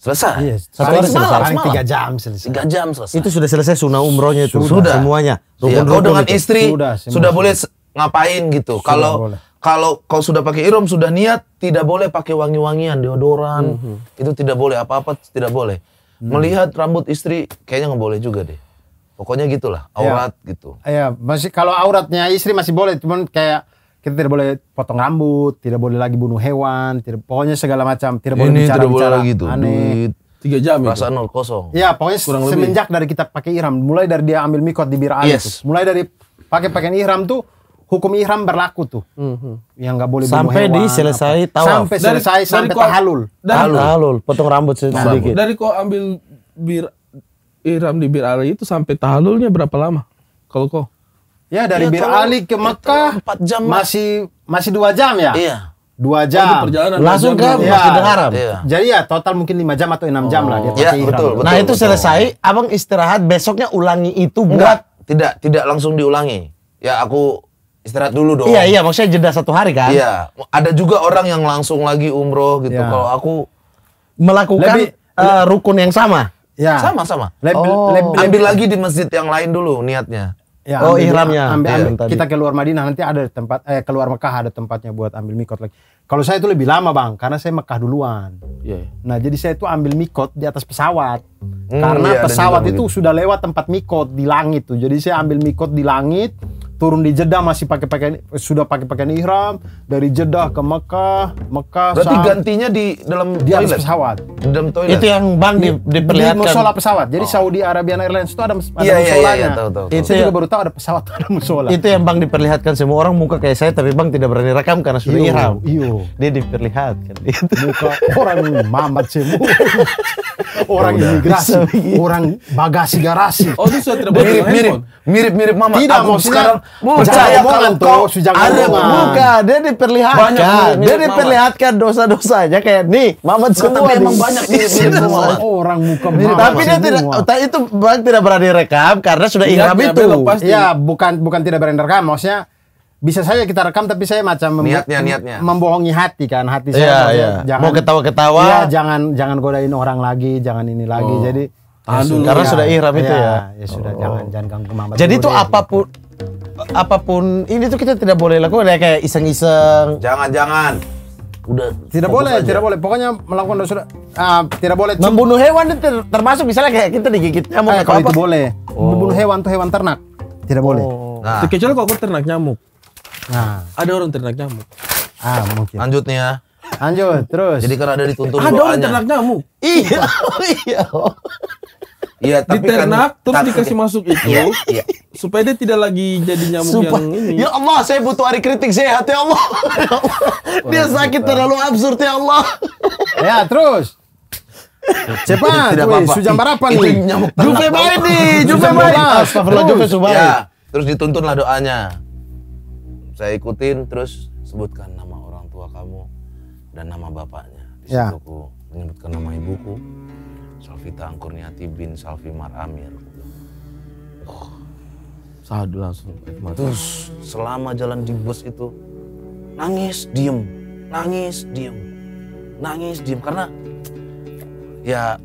Speaker 1: Selesai. Iya, satu hari selesai. Semalam, semalam. Tiga jam selesai. Tiga jam selesai. Itu sudah selesai sunnah umrohnya itu. Sudah. Semuanya. Rukun iya, kau dengan itu. istri sudah, sudah boleh ngapain gitu. Kalau kalau kau sudah pakai irom sudah niat tidak boleh pakai wangi-wangian deodoran mm -hmm. itu tidak boleh apa-apa tidak boleh mm. melihat rambut istri kayaknya nggak boleh juga deh pokoknya gitulah iya. aurat ya. gitu Iya masih kalau auratnya istri masih boleh cuman kayak kita tidak boleh potong rambut, tidak boleh lagi bunuh hewan, tidak, pokoknya segala macam, tidak Ini boleh bicara tidak boleh lagi tuh, aneh. Duit. Tiga jam Perasaan nol kosong. Ya pokoknya Kurang semenjak lebih. dari kita pakai ihram, mulai dari dia ambil mikot di bir yes. Tuh. mulai dari pakai pakaian ihram tuh hukum ihram berlaku tuh. Mm-hmm. Yang nggak boleh sampai bunuh hewan, diselesai tawaf. Sampai dari, selesai dari sampai tahalul. Dari, tahalul. tahalul, potong rambut sedikit. Dari kau ambil bir ihram di bir itu sampai tahalulnya berapa lama? Kalau kau Ya dari ya, Bir Ali ke iya, Mekah jam masih masih dua jam ya. Iya. Dua jam. Perjalanan Langsung ke ya. Masjid iya. Haram. Iya. iya. Jadi ya total mungkin lima jam atau enam jam oh. lah dia ya, betul, betul, Nah itu betul. selesai, abang istirahat besoknya ulangi itu buat Enggak, tidak tidak langsung diulangi. Ya aku istirahat dulu dong. Iya iya maksudnya jeda satu hari kan. Iya. Ada juga orang yang langsung lagi umroh gitu. Iya. Kalau aku melakukan lebih, uh, rukun yang sama. Ya. Sama sama. Lebih, oh. lebih, ambil lagi di masjid yang lain dulu niatnya. Ya, oh ambil, ihramnya. Ambil, iya, ambil, ya, kita keluar Madinah nanti ada tempat eh keluar Mekah ada tempatnya buat ambil mikot lagi. Kalau saya itu lebih lama bang, karena saya Mekah duluan. Yeah. Nah jadi saya itu ambil mikot di atas pesawat, hmm, karena iya, pesawat itu gitu. sudah lewat tempat mikot di langit tuh. Jadi saya ambil mikot di langit, turun di Jeddah masih pakai pakaian sudah pakai pakaian ihram dari Jeddah ke Mekah Mekah berarti saat, gantinya di dalam di atas pesawat di dalam toilet itu yang bang di, diperlihatkan di musola pesawat jadi oh. Saudi Arabian Airlines itu ada, ada yeah, iya, iya, musolanya yeah, yeah, tahu, tahu, tahu. itu juga iya. baru tahu ada pesawat *laughs* ada musola itu yang bang diperlihatkan semua orang muka kayak saya tapi bang tidak berani rekam karena sudah ihram iyo dia diperlihatkan itu. muka orang mamat semua *laughs* orang oh, imigrasi, orang bagasi garasi. Oh, itu sudah mirip, mirip, mirip, mirip mamat Tidak, mau sekarang Percaya kalau kau ada muka, dia diperlihatkan. Banyak, dia diperlihatkan dosa-dosanya kayak nih, Mamat semua. Tapi emang banyak orang muka Tapi dia tidak itu Bang tidak berani rekam karena sudah ingat iya, itu. Ya, bukan bukan tidak berani rekam, maksudnya bisa saja kita rekam tapi saya macam niatnya niatnya membohongi hati kan hati iya, saya yeah, yeah. jangan mau ketawa-ketawa ya jangan jangan godain orang lagi jangan ini lagi oh. jadi ah, ya, karena ya, sudah ihram ya, itu ya ya, ya sudah oh. jangan jangan ganggu Mamat jadi itu gitu. apapun apapun ini tuh kita tidak boleh lakukan ya kayak iseng-iseng. Jangan-jangan. Udah. Tidak boleh, aja. tidak boleh. Pokoknya melakukan dosa ah, tidak boleh. Membunuh hewan itu termasuk misalnya kayak kita digigit nyamuk eh, kalau itu boleh. Oh. Membunuh hewan tuh hewan ternak. Tidak oh. boleh. Nah. Kecuali kalau ternak nyamuk. Nah. Ada orang ternak nyamuk. Ah, mungkin. Lanjut nih ya. Lanjut, terus. Jadi karena ada dituntut. Ada orang ternak nyamuk. Iya. *laughs* Iya. Iya, tapi diternak kan, terus dikasih masuk *laughs* iya, itu iya, supaya dia tidak lagi jadi nyamuk Supa yang ini. Ya Allah, saya butuh hari kritik sehat ya Allah. *laughs*
Speaker 2: Ya dia sakit terlalu
Speaker 1: absurd ya Allah. ya, terus.
Speaker 2: Cepat, tidak apa-apa. barapan nih. Juve baik nih, Juve baik. Astagfirullah Ya,
Speaker 1: terus dituntunlah doanya. Saya ikutin terus sebutkan nama orang tua kamu dan nama bapaknya. Di ya. Aku menyebutkan nama ibuku Alvita Angkurniati bin Salvimar Amir. Ya, oh. Sadu langsung Terus selama jalan di bus itu nangis diem, nangis diem, nangis diem karena ya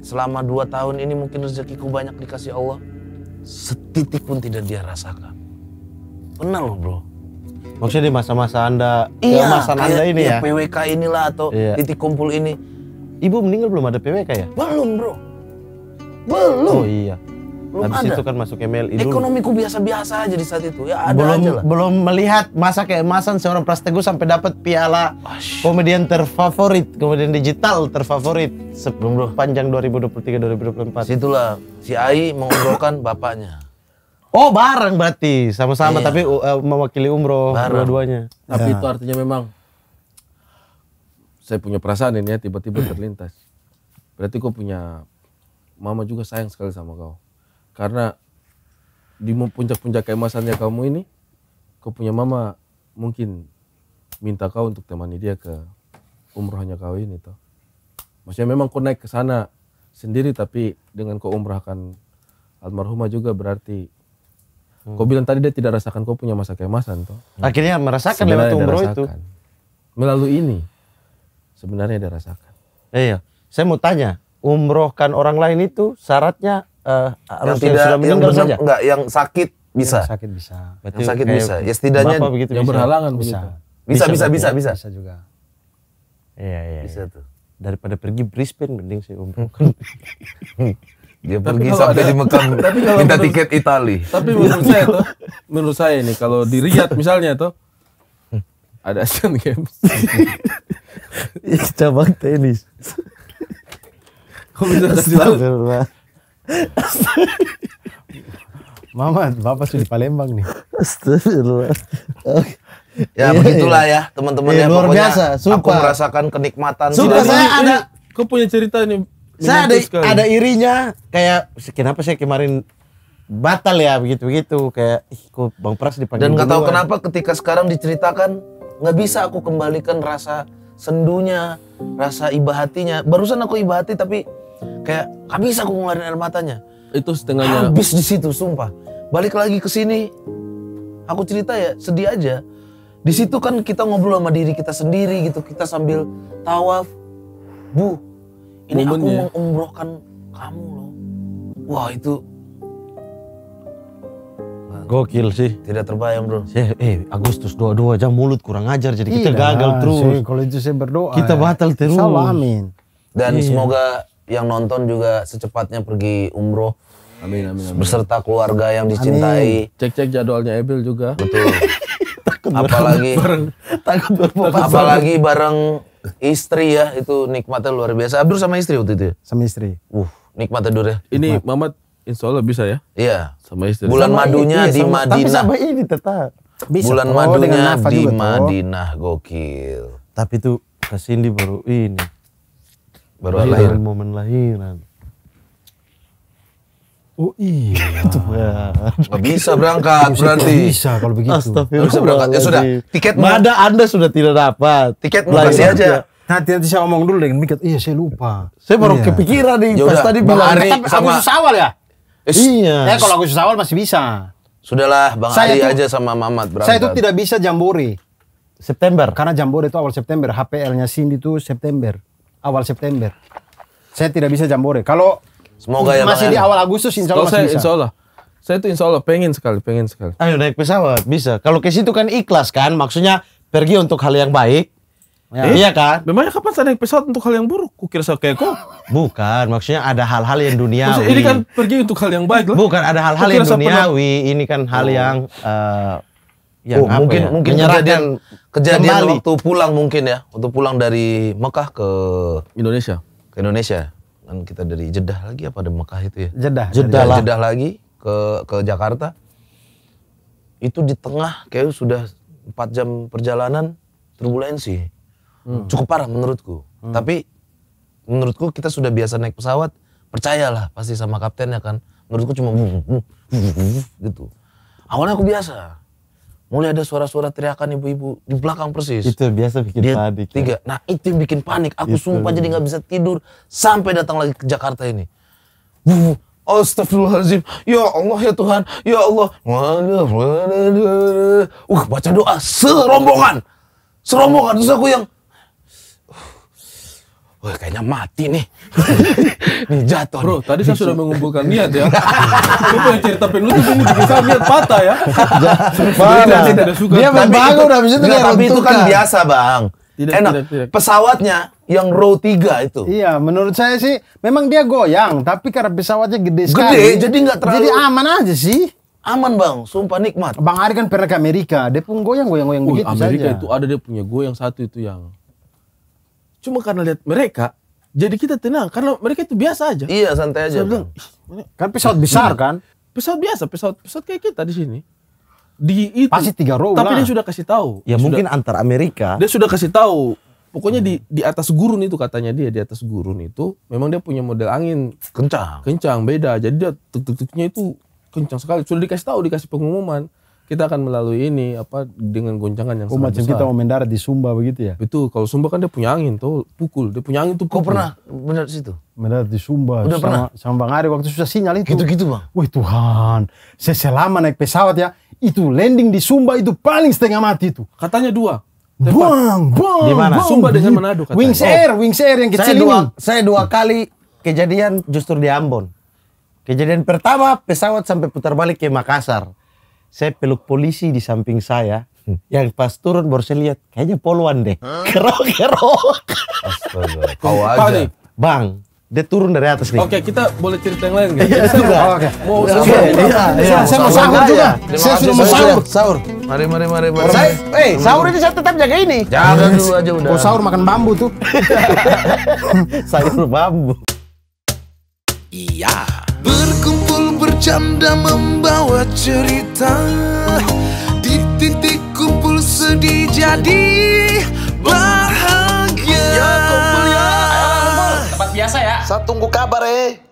Speaker 1: selama dua tahun ini mungkin rezekiku banyak dikasih Allah
Speaker 2: setitik
Speaker 1: pun tidak dia rasakan. Pernah loh bro. Maksudnya di masa-masa anda, iya, kayak, anda ini ya? PWK inilah atau iya. titik kumpul ini Ibu meninggal belum ada PWK ya? Belum bro. Belum. Oh iya. Belum Habis ada. itu kan masuk MLI dulu. Ekonomiku biasa-biasa aja di saat itu. Ya ada belum, aja lah. Belum melihat masa keemasan seorang Prastegu sampai dapat piala Ash. komedian terfavorit, komedian digital terfavorit sebelum panjang 2023-2024. Situlah si Ai mengunggulkan *coughs* bapaknya. Oh bareng berarti sama-sama iya. tapi uh, mewakili umroh dua-duanya. Tapi ya. itu artinya memang saya punya perasaan ini ya tiba-tiba hmm. terlintas. Berarti kau punya mama juga sayang sekali sama kau. Karena di puncak-puncak keemasannya kamu ini, kau punya mama mungkin minta kau untuk temani dia ke umrohnya kau ini toh. Maksudnya memang kau naik ke sana sendiri tapi dengan kau umrahkan almarhumah juga berarti Hmm. Kau bilang tadi dia tidak rasakan kau punya masa keemasan toh. Akhirnya merasakan lewat umroh itu. Melalui ini sebenarnya dia rasakan. Eh, iya. Saya mau tanya, umrohkan orang lain itu syaratnya uh, harus yang tidak, sudah yang saja? Enggak, yang sakit bisa. Yang sakit bisa. Berarti yang sakit bisa. Ya setidaknya begitu yang bisa. berhalangan bisa. Bisa bisa bisa ya? bisa. Bisa juga. Iya, iya iya. Bisa tuh. Daripada pergi Brisbane mending saya umrohkan. *laughs*
Speaker 2: Dia tapi pergi sampai ada, di Mekah *laughs* minta menurut, tiket Itali. Tapi menurut saya *laughs* tuh,
Speaker 1: menurut saya ini kalau di Riyadh misalnya tuh ada Asian Games. *laughs* cabang tenis. Kok bisa kasih tahu? Mama, Bapak sudah di Palembang nih. Astagfirullah. Okay. Ya iya, begitulah ya teman-teman iya, ya luar pokoknya biasa, sumpah. aku merasakan kenikmatan. Sumpah saya ada. Kau punya cerita ini. Saya ada ada irinya kayak kenapa saya kemarin batal ya begitu begitu kayak ih kok Bang Pras dipanggil. Dan nggak tahu kenapa ketika sekarang diceritakan nggak bisa aku kembalikan rasa sendunya rasa iba hatinya barusan aku iba hati tapi kayak nggak bisa aku ngeluarin air matanya itu setengahnya habis di situ sumpah balik lagi ke sini aku cerita ya sedih aja di situ kan kita ngobrol sama diri kita sendiri gitu kita sambil tawaf bu ini Momennya. aku mengumrohkan kamu loh wah itu Gokil sih. Tidak terbayang bro. eh Agustus dua-dua jam mulut kurang ajar jadi Tidak, kita iya, gagal terus. Sih, kalau itu saya berdoa. Kita ya. batal terus. Salamin. amin. Dan iya. semoga yang nonton juga secepatnya pergi umroh. Amin, amin, amin. Beserta keluarga yang dicintai. Cek-cek jadwalnya Ebil juga. Betul. *laughs* takut apalagi bareng, takut berpuasa. Apalagi bareng istri ya itu nikmatnya luar biasa. Abdur sama istri waktu itu ya? Sama istri. Uh, nikmatnya dur ya. Ini Nikmat. Mamat Insya Allah bisa ya. Iya. Sama istri. Bulan sama madunya ini, di sama, Madinah. Tapi sama ini tetap. Bisa. Bulan oh, madunya di juga, Madinah gokil. Tapi tuh kesini baru ini. Baru lahir. Momen lahiran. Oh iya. Gak *laughs* oh, bisa berangkat bisa, berarti. bisa kalau begitu. Astagfirullah. Gak bisa berangkat. Ya sudah. Tiket Mada Anda sudah tidak dapat. Tiket mau kasih aja. Nanti nanti saya omong dulu dengan tiket. Iya saya lupa. Saya baru iya. kepikiran nih pas tadi bilang. Tapi kamu susah awal ya. Ish. Iya. Eh kalau aku awal masih bisa. Sudahlah, Bang saya Ali itu, aja sama Mamat berangkat. Saya itu tidak bisa jambore. September. Karena jambore itu awal September. HPL-nya Cindy itu September. Awal September. Saya tidak bisa jambore. Kalau Semoga ya masih di awal Agustus insya Allah masih saya, bisa. Insya Allah. Saya tuh insya Allah pengen sekali, pengen sekali. Ayo naik pesawat, bisa. Kalau ke situ kan ikhlas kan, maksudnya pergi untuk hal yang baik Ya. Eh, iya kan? Memangnya kapan saya naik pesawat untuk hal yang buruk? Kukira saya kayak kok. Bukan, maksudnya ada hal-hal yang duniawi. Maksudnya ini kan pergi untuk hal yang baik lah. Bukan, ada hal-hal yang duniawi. Pernah... Ini kan hal oh. yang uh, yang oh, mungkin ya? mungkin kejadian kejadian kembali. waktu pulang mungkin ya, untuk pulang dari Mekah ke Indonesia. Ke Indonesia. Kan kita dari Jeddah lagi apa dari Mekah itu ya? Jeddah. Jeddah, lah. Jeddah lagi ke ke Jakarta. Itu di tengah kayak sudah 4 jam perjalanan turbulensi hmm. cukup parah menurutku. Hmm. Tapi menurutku kita sudah biasa naik pesawat, percayalah pasti sama kaptennya kan. Menurutku cuma gitu. Awalnya aku biasa. Mulai ada suara-suara teriakan ibu-ibu di belakang persis. Itu biasa bikin Dia, panik. Tiga. Ya? Nah itu yang bikin panik. Aku itu. sumpah jadi nggak bisa tidur sampai datang lagi ke Jakarta ini. Astagfirullahaladzim. Ya Allah ya Tuhan. Ya Allah. Uh baca doa serombongan. Serombongan. Terus aku yang Wah kayaknya mati nih. *laughs* nih jatuh. Bro, nih. tadi saya sudah *laughs* mengumpulkan niat ya. Lu punya cerita penutup ini juga saya niat patah ya. Parah. Tidak suka. Dia membangun habis itu dia Tapi itu kan biasa, Bang. Tidak, Enak. Tidak, tidak. Pesawatnya yang row 3 itu. Iya, menurut saya sih memang dia goyang, tapi karena pesawatnya gede, sekali. Gede, jadi nggak terlalu. Jadi aman aja sih aman bang, sumpah nikmat. Bang Ari kan pernah ke Amerika, dia pun goyang goyang goyang begitu saja. Amerika itu ada dia punya goyang satu itu yang Cuma karena lihat mereka, jadi kita tenang karena mereka itu biasa aja. Iya, santai aja. bilang, kan pesawat besar kan? Pesawat biasa, pesawat pesawat kayak kita di sini. Di itu. Pasti tiga row Tapi lah. dia sudah kasih tahu. Ya sudah, mungkin antar Amerika. Dia sudah kasih tahu. Pokoknya di hmm. di atas gurun itu katanya dia di atas gurun itu memang dia punya model angin kencang. Kencang beda. Jadi dia tuk-tuknya itu kencang sekali. Sudah dikasih tahu, dikasih pengumuman kita akan melalui ini apa dengan goncangan yang oh, sangat macam besar. kita mau mendarat di Sumba begitu ya? Betul, kalau Sumba kan dia punya angin tuh, pukul, dia punya angin tuh. Kau pernah mendarat situ? Mendarat di Sumba. Udah sama, pernah? Sama Bang Ari waktu susah sinyal itu. Gitu-gitu Bang? wah Tuhan, saya selama naik pesawat ya, itu landing di Sumba itu paling setengah mati itu. Katanya dua. Buang, Bang, bang, di mana? Sumba dengan Manado katanya. Wings oh. Air, Wings Air yang kecil saya dua, ini. Saya dua kali kejadian justru di Ambon. Kejadian pertama pesawat sampai putar balik ke Makassar saya peluk polisi di samping saya yang pas turun baru saya lihat kayaknya poluan deh kerok
Speaker 2: kerok kau aja
Speaker 1: bang dia turun dari atas nih. Oke, okay, kita boleh cerita yang lain gitu. Iya, mau, okay. sahur. Iya, iya. Saya mau sahur juga. Ya. Saya sudah mau sahur. Sahur. Mari, mari, mari, mari. Saya, eh, sahur itu saya tetap jaga ini. Jaga dulu aja udah. Mau sahur makan bambu tuh. *laughs* sahur bambu. Iya. Berkumpul Jam dan membawa cerita Di titik kumpul sedih jadi bahagia Ya
Speaker 2: kumpul ya Tempat biasa ya Saya tunggu kabar eh